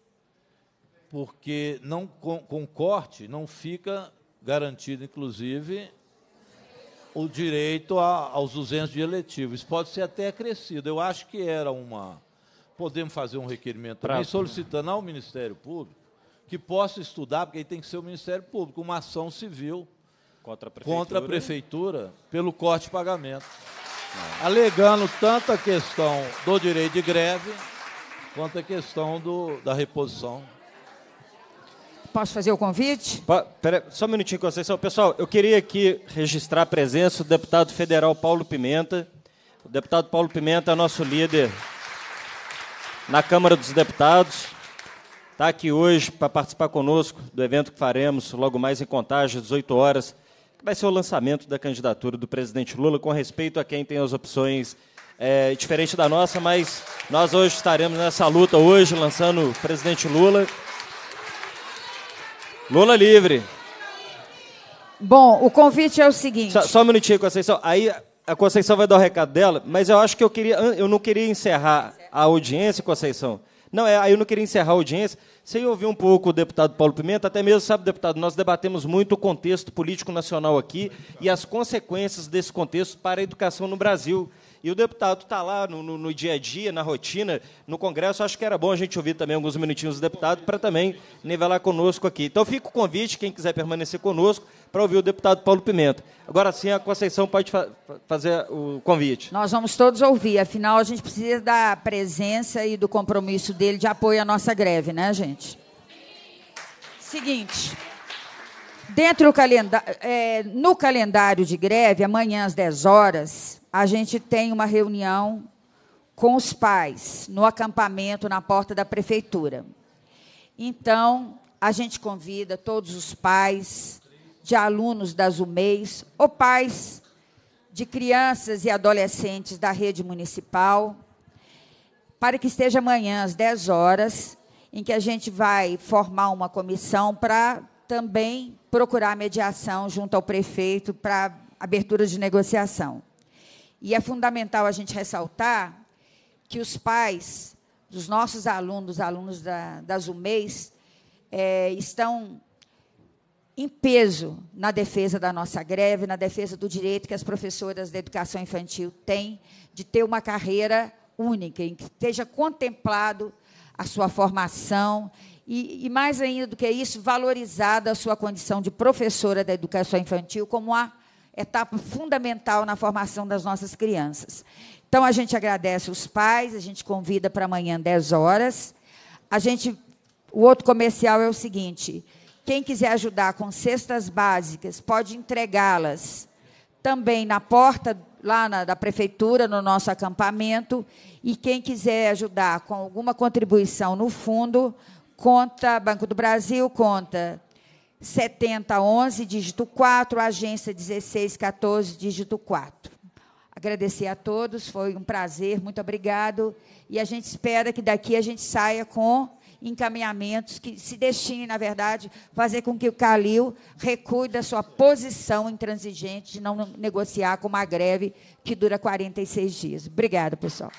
porque não com, com corte não fica garantido, inclusive, o direito a, aos 200 de eletivo. Isso pode ser até acrescido. Eu acho que era uma. Podemos fazer um requerimento também, né? solicitando ao Ministério Público que possa estudar, porque aí tem que ser o Ministério Público, uma ação civil contra a Prefeitura, contra a prefeitura pelo corte de pagamento. É. alegando tanto a questão do direito de greve quanto a questão do, da reposição. Posso fazer o convite? Pa, pera, só um minutinho, Conceição. Pessoal, eu queria aqui registrar a presença do deputado federal Paulo Pimenta. O deputado Paulo Pimenta é nosso líder na Câmara dos Deputados. Está aqui hoje para participar conosco do evento que faremos logo mais em Contagem, às 18 horas, vai ser o lançamento da candidatura do presidente Lula com respeito a quem tem as opções é, diferente da nossa, mas nós hoje estaremos nessa luta hoje lançando o presidente Lula. Lula livre. Bom, o convite é o seguinte. Só, só um minutinho, Conceição. Aí a Conceição vai dar o recado dela, mas eu acho que eu queria, eu não queria encerrar a audiência, Conceição não, é, aí eu não queria encerrar a audiência sem ouvir um pouco o deputado Paulo Pimenta, até mesmo, sabe, deputado, nós debatemos muito o contexto político nacional aqui e as consequências desse contexto para a educação no Brasil. E o deputado está lá no, no, no, dia a dia, na rotina, no Congresso. Acho que era bom a gente ouvir também alguns minutinhos do deputado para também nivelar conosco aqui. Então fica o convite, quem quiser permanecer conosco, para ouvir o deputado Paulo Pimenta. Agora sim, a Conceição pode fa fazer o convite. Nós vamos todos ouvir, afinal, a gente precisa da presença e do compromisso dele de apoio à nossa greve, né, gente? Seguinte. Dentro do calendário, é, no calendário de greve, amanhã às 10 horas, a gente tem uma reunião com os pais no acampamento na porta da prefeitura. Então, a gente convida todos os pais de alunos das UMEIs ou pais de crianças e adolescentes da rede municipal, para que esteja amanhã às 10 horas, em que a gente vai formar uma comissão para também procurar mediação junto ao prefeito para abertura de negociação. E é fundamental a gente ressaltar que os pais dos nossos alunos, alunos da, das UMEIs, é, eh, estão em peso na defesa da nossa greve, na defesa do direito que as professoras da educação infantil têm de ter uma carreira única, em que esteja contemplado a sua formação e, e, mais ainda do que isso, valorizada a sua condição de professora da educação infantil como a etapa fundamental na formação das nossas crianças. Então, a gente agradece os pais, a gente convida para amanhã 10 horas. A gente, o outro comercial é o seguinte: quem quiser ajudar com cestas básicas, pode entregá-las também na porta lá na, da prefeitura, no nosso acampamento. E quem quiser ajudar com alguma contribuição no fundo, conta Banco do Brasil, conta 7011, dígito 4, agência 1614, dígito 4. Agradecer a todos, foi um prazer, muito obrigado. E a gente espera que daqui a gente saia com encaminhamentos que se destinem, na verdade, fazer com que o Calil recue da sua posição intransigente de não negociar com uma greve que dura 46 dias. Obrigada, pessoal.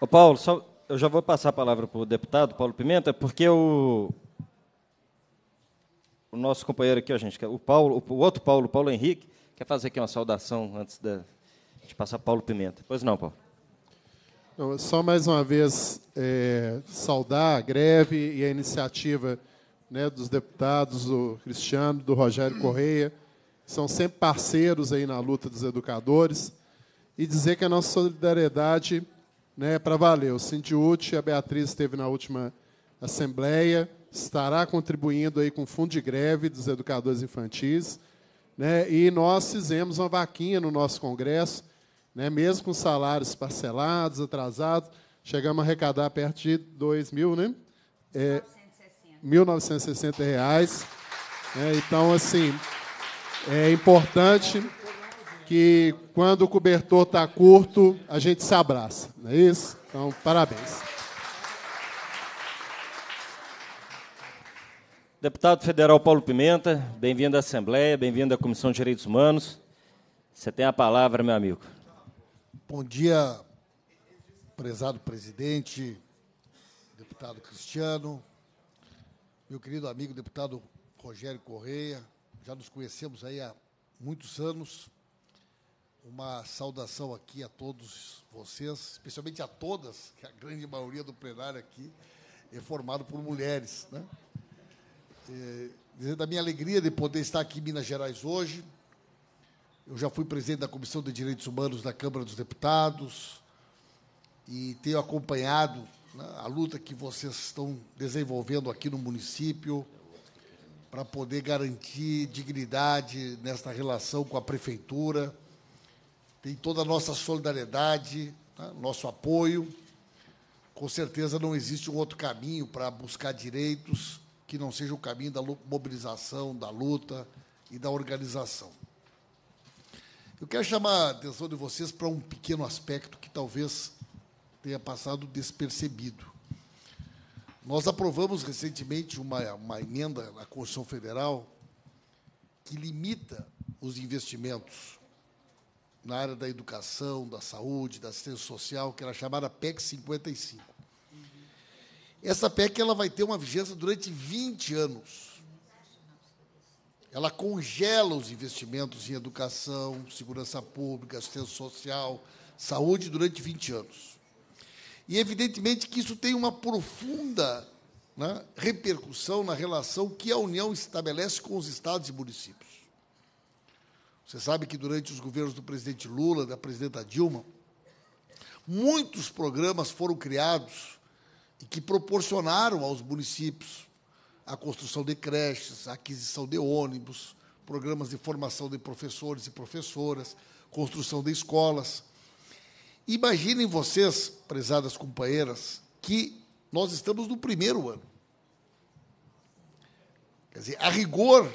Ô Paulo, só, eu já vou passar a palavra para o deputado Paulo Pimenta, porque o, o nosso companheiro aqui, ó, gente, é o, Paulo, o outro Paulo, Paulo Henrique, quer fazer aqui uma saudação antes de passar Paulo Pimenta. Pois não, Paulo. Não, só mais uma vez é, saudar a greve e a iniciativa né, dos deputados, do Cristiano, do Rogério Correia, que são sempre parceiros aí na luta dos educadores, e dizer que a nossa solidariedade né, é para valer. O Sindiúte, a Beatriz esteve na última assembleia, estará contribuindo aí com o fundo de greve dos educadores infantis, né, e nós fizemos uma vaquinha no nosso congresso, né? Mesmo com salários parcelados, atrasados, chegamos a arrecadar perto de R$ mil, né? É, 1.960 reais. Né? então, assim, é importante que quando o cobertor está curto, a gente se abraça, não é isso? Então, parabéns. Deputado Federal Paulo Pimenta, bem-vindo à Assembleia, bem-vindo à Comissão de Direitos Humanos. Você tem a palavra, meu amigo. Bom dia, prezado presidente, deputado Cristiano, meu querido amigo deputado Rogério Correia. Já nos conhecemos aí há muitos anos. Uma saudação aqui a todos vocês, especialmente a todas, que a grande maioria do plenário aqui é formado por mulheres. Né? É, da minha alegria de poder estar aqui em Minas Gerais hoje, eu já fui presidente da Comissão de Direitos Humanos da Câmara dos Deputados e tenho acompanhado né, a luta que vocês estão desenvolvendo aqui no município para poder garantir dignidade nesta relação com a prefeitura. Tem toda a nossa solidariedade, né, nosso apoio. Com certeza não existe um outro caminho para buscar direitos que não seja o caminho da mobilização, da luta e da organização. Eu quero chamar a atenção de vocês para um pequeno aspecto que talvez tenha passado despercebido. Nós aprovamos recentemente uma, uma emenda à Constituição Federal que limita os investimentos na área da educação, da saúde, da assistência social, que era chamada PEC 55. Essa PEC ela vai ter uma vigência durante 20 anos ela congela os investimentos em educação, segurança pública, assistência social, saúde durante 20 anos. E, evidentemente, que isso tem uma profunda né, repercussão na relação que a União estabelece com os estados e municípios. Você sabe que durante os governos do presidente Lula, da presidenta Dilma, muitos programas foram criados e que proporcionaram aos municípios a construção de creches, a aquisição de ônibus, programas de formação de professores e professoras, construção de escolas. Imaginem vocês, prezadas companheiras, que nós estamos no primeiro ano. Quer dizer, a rigor,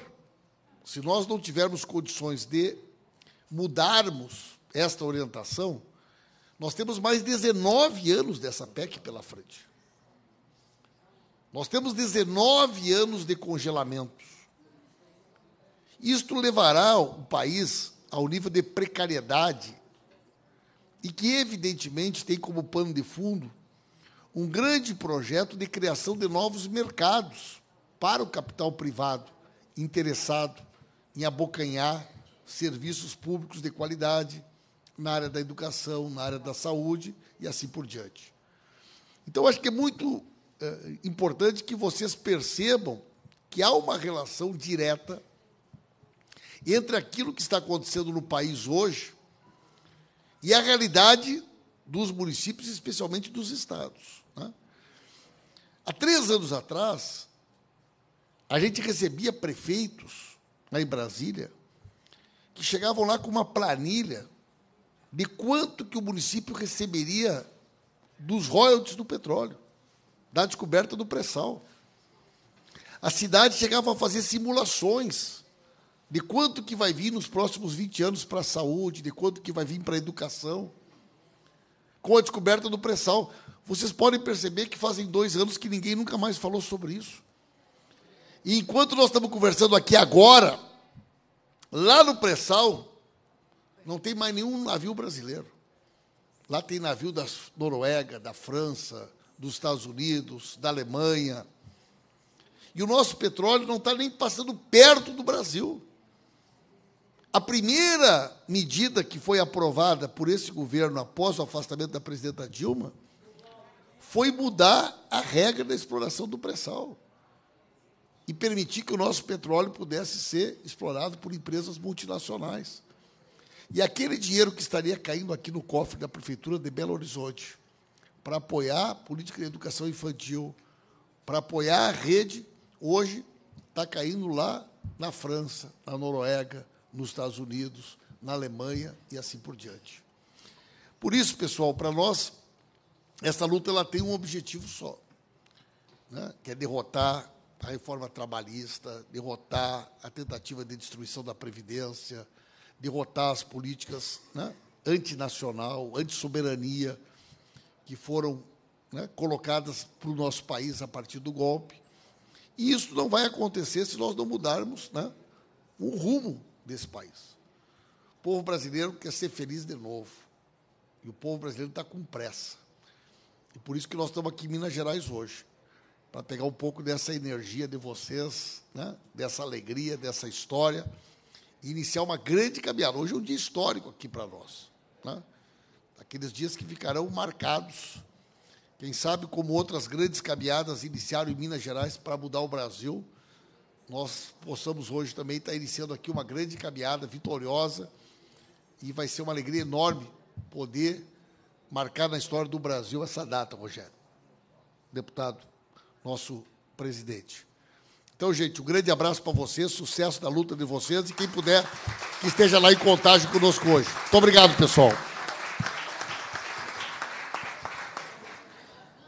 se nós não tivermos condições de mudarmos esta orientação, nós temos mais 19 anos dessa PEC pela frente. Nós temos 19 anos de congelamentos. Isto levará o país ao nível de precariedade e que, evidentemente, tem como pano de fundo um grande projeto de criação de novos mercados para o capital privado interessado em abocanhar serviços públicos de qualidade na área da educação, na área da saúde e assim por diante. Então, acho que é muito é, importante que vocês percebam que há uma relação direta entre aquilo que está acontecendo no país hoje e a realidade dos municípios, especialmente dos estados. Né? Há três anos atrás, a gente recebia prefeitos lá em Brasília que chegavam lá com uma planilha de quanto que o município receberia dos royalties do petróleo da descoberta do pré-sal. A cidade chegava a fazer simulações de quanto que vai vir nos próximos 20 anos para a saúde, de quanto que vai vir para a educação. Com a descoberta do pré-sal, vocês podem perceber que fazem dois anos que ninguém nunca mais falou sobre isso. E enquanto nós estamos conversando aqui agora, lá no pré-sal, não tem mais nenhum navio brasileiro. Lá tem navio da Noruega, da França, dos Estados Unidos, da Alemanha. E o nosso petróleo não está nem passando perto do Brasil. A primeira medida que foi aprovada por esse governo após o afastamento da presidenta Dilma foi mudar a regra da exploração do pré-sal e permitir que o nosso petróleo pudesse ser explorado por empresas multinacionais. E aquele dinheiro que estaria caindo aqui no cofre da Prefeitura de Belo Horizonte para apoiar a política de educação infantil, para apoiar a rede, hoje está caindo lá na França, na Noruega, nos Estados Unidos, na Alemanha e assim por diante. Por isso, pessoal, para nós, essa luta ela tem um objetivo só, né? que é derrotar a reforma trabalhista, derrotar a tentativa de destruição da Previdência, derrotar as políticas né? antinacional, antissoberania, soberania que foram né, colocadas para o nosso país a partir do golpe. E isso não vai acontecer se nós não mudarmos né, o rumo desse país. O povo brasileiro quer ser feliz de novo. E o povo brasileiro está com pressa. E por isso que nós estamos aqui em Minas Gerais hoje, para pegar um pouco dessa energia de vocês, né, dessa alegria, dessa história, e iniciar uma grande caminhada. Hoje é um dia histórico aqui para nós. Né? aqueles dias que ficarão marcados, quem sabe como outras grandes caminhadas iniciaram em Minas Gerais para mudar o Brasil, nós possamos hoje também estar iniciando aqui uma grande caminhada vitoriosa e vai ser uma alegria enorme poder marcar na história do Brasil essa data, Rogério. Deputado, nosso presidente. Então, gente, um grande abraço para vocês, sucesso na luta de vocês e quem puder que esteja lá em contágio conosco hoje. Muito obrigado, pessoal.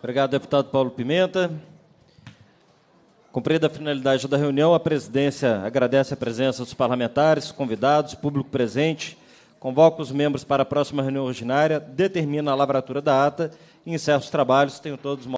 Obrigado, deputado Paulo Pimenta. Cumprida a finalidade da reunião, a presidência agradece a presença dos parlamentares, convidados, público presente, convoca os membros para a próxima reunião ordinária, determina a lavratura da ata e encerra os trabalhos. Tenho todos uma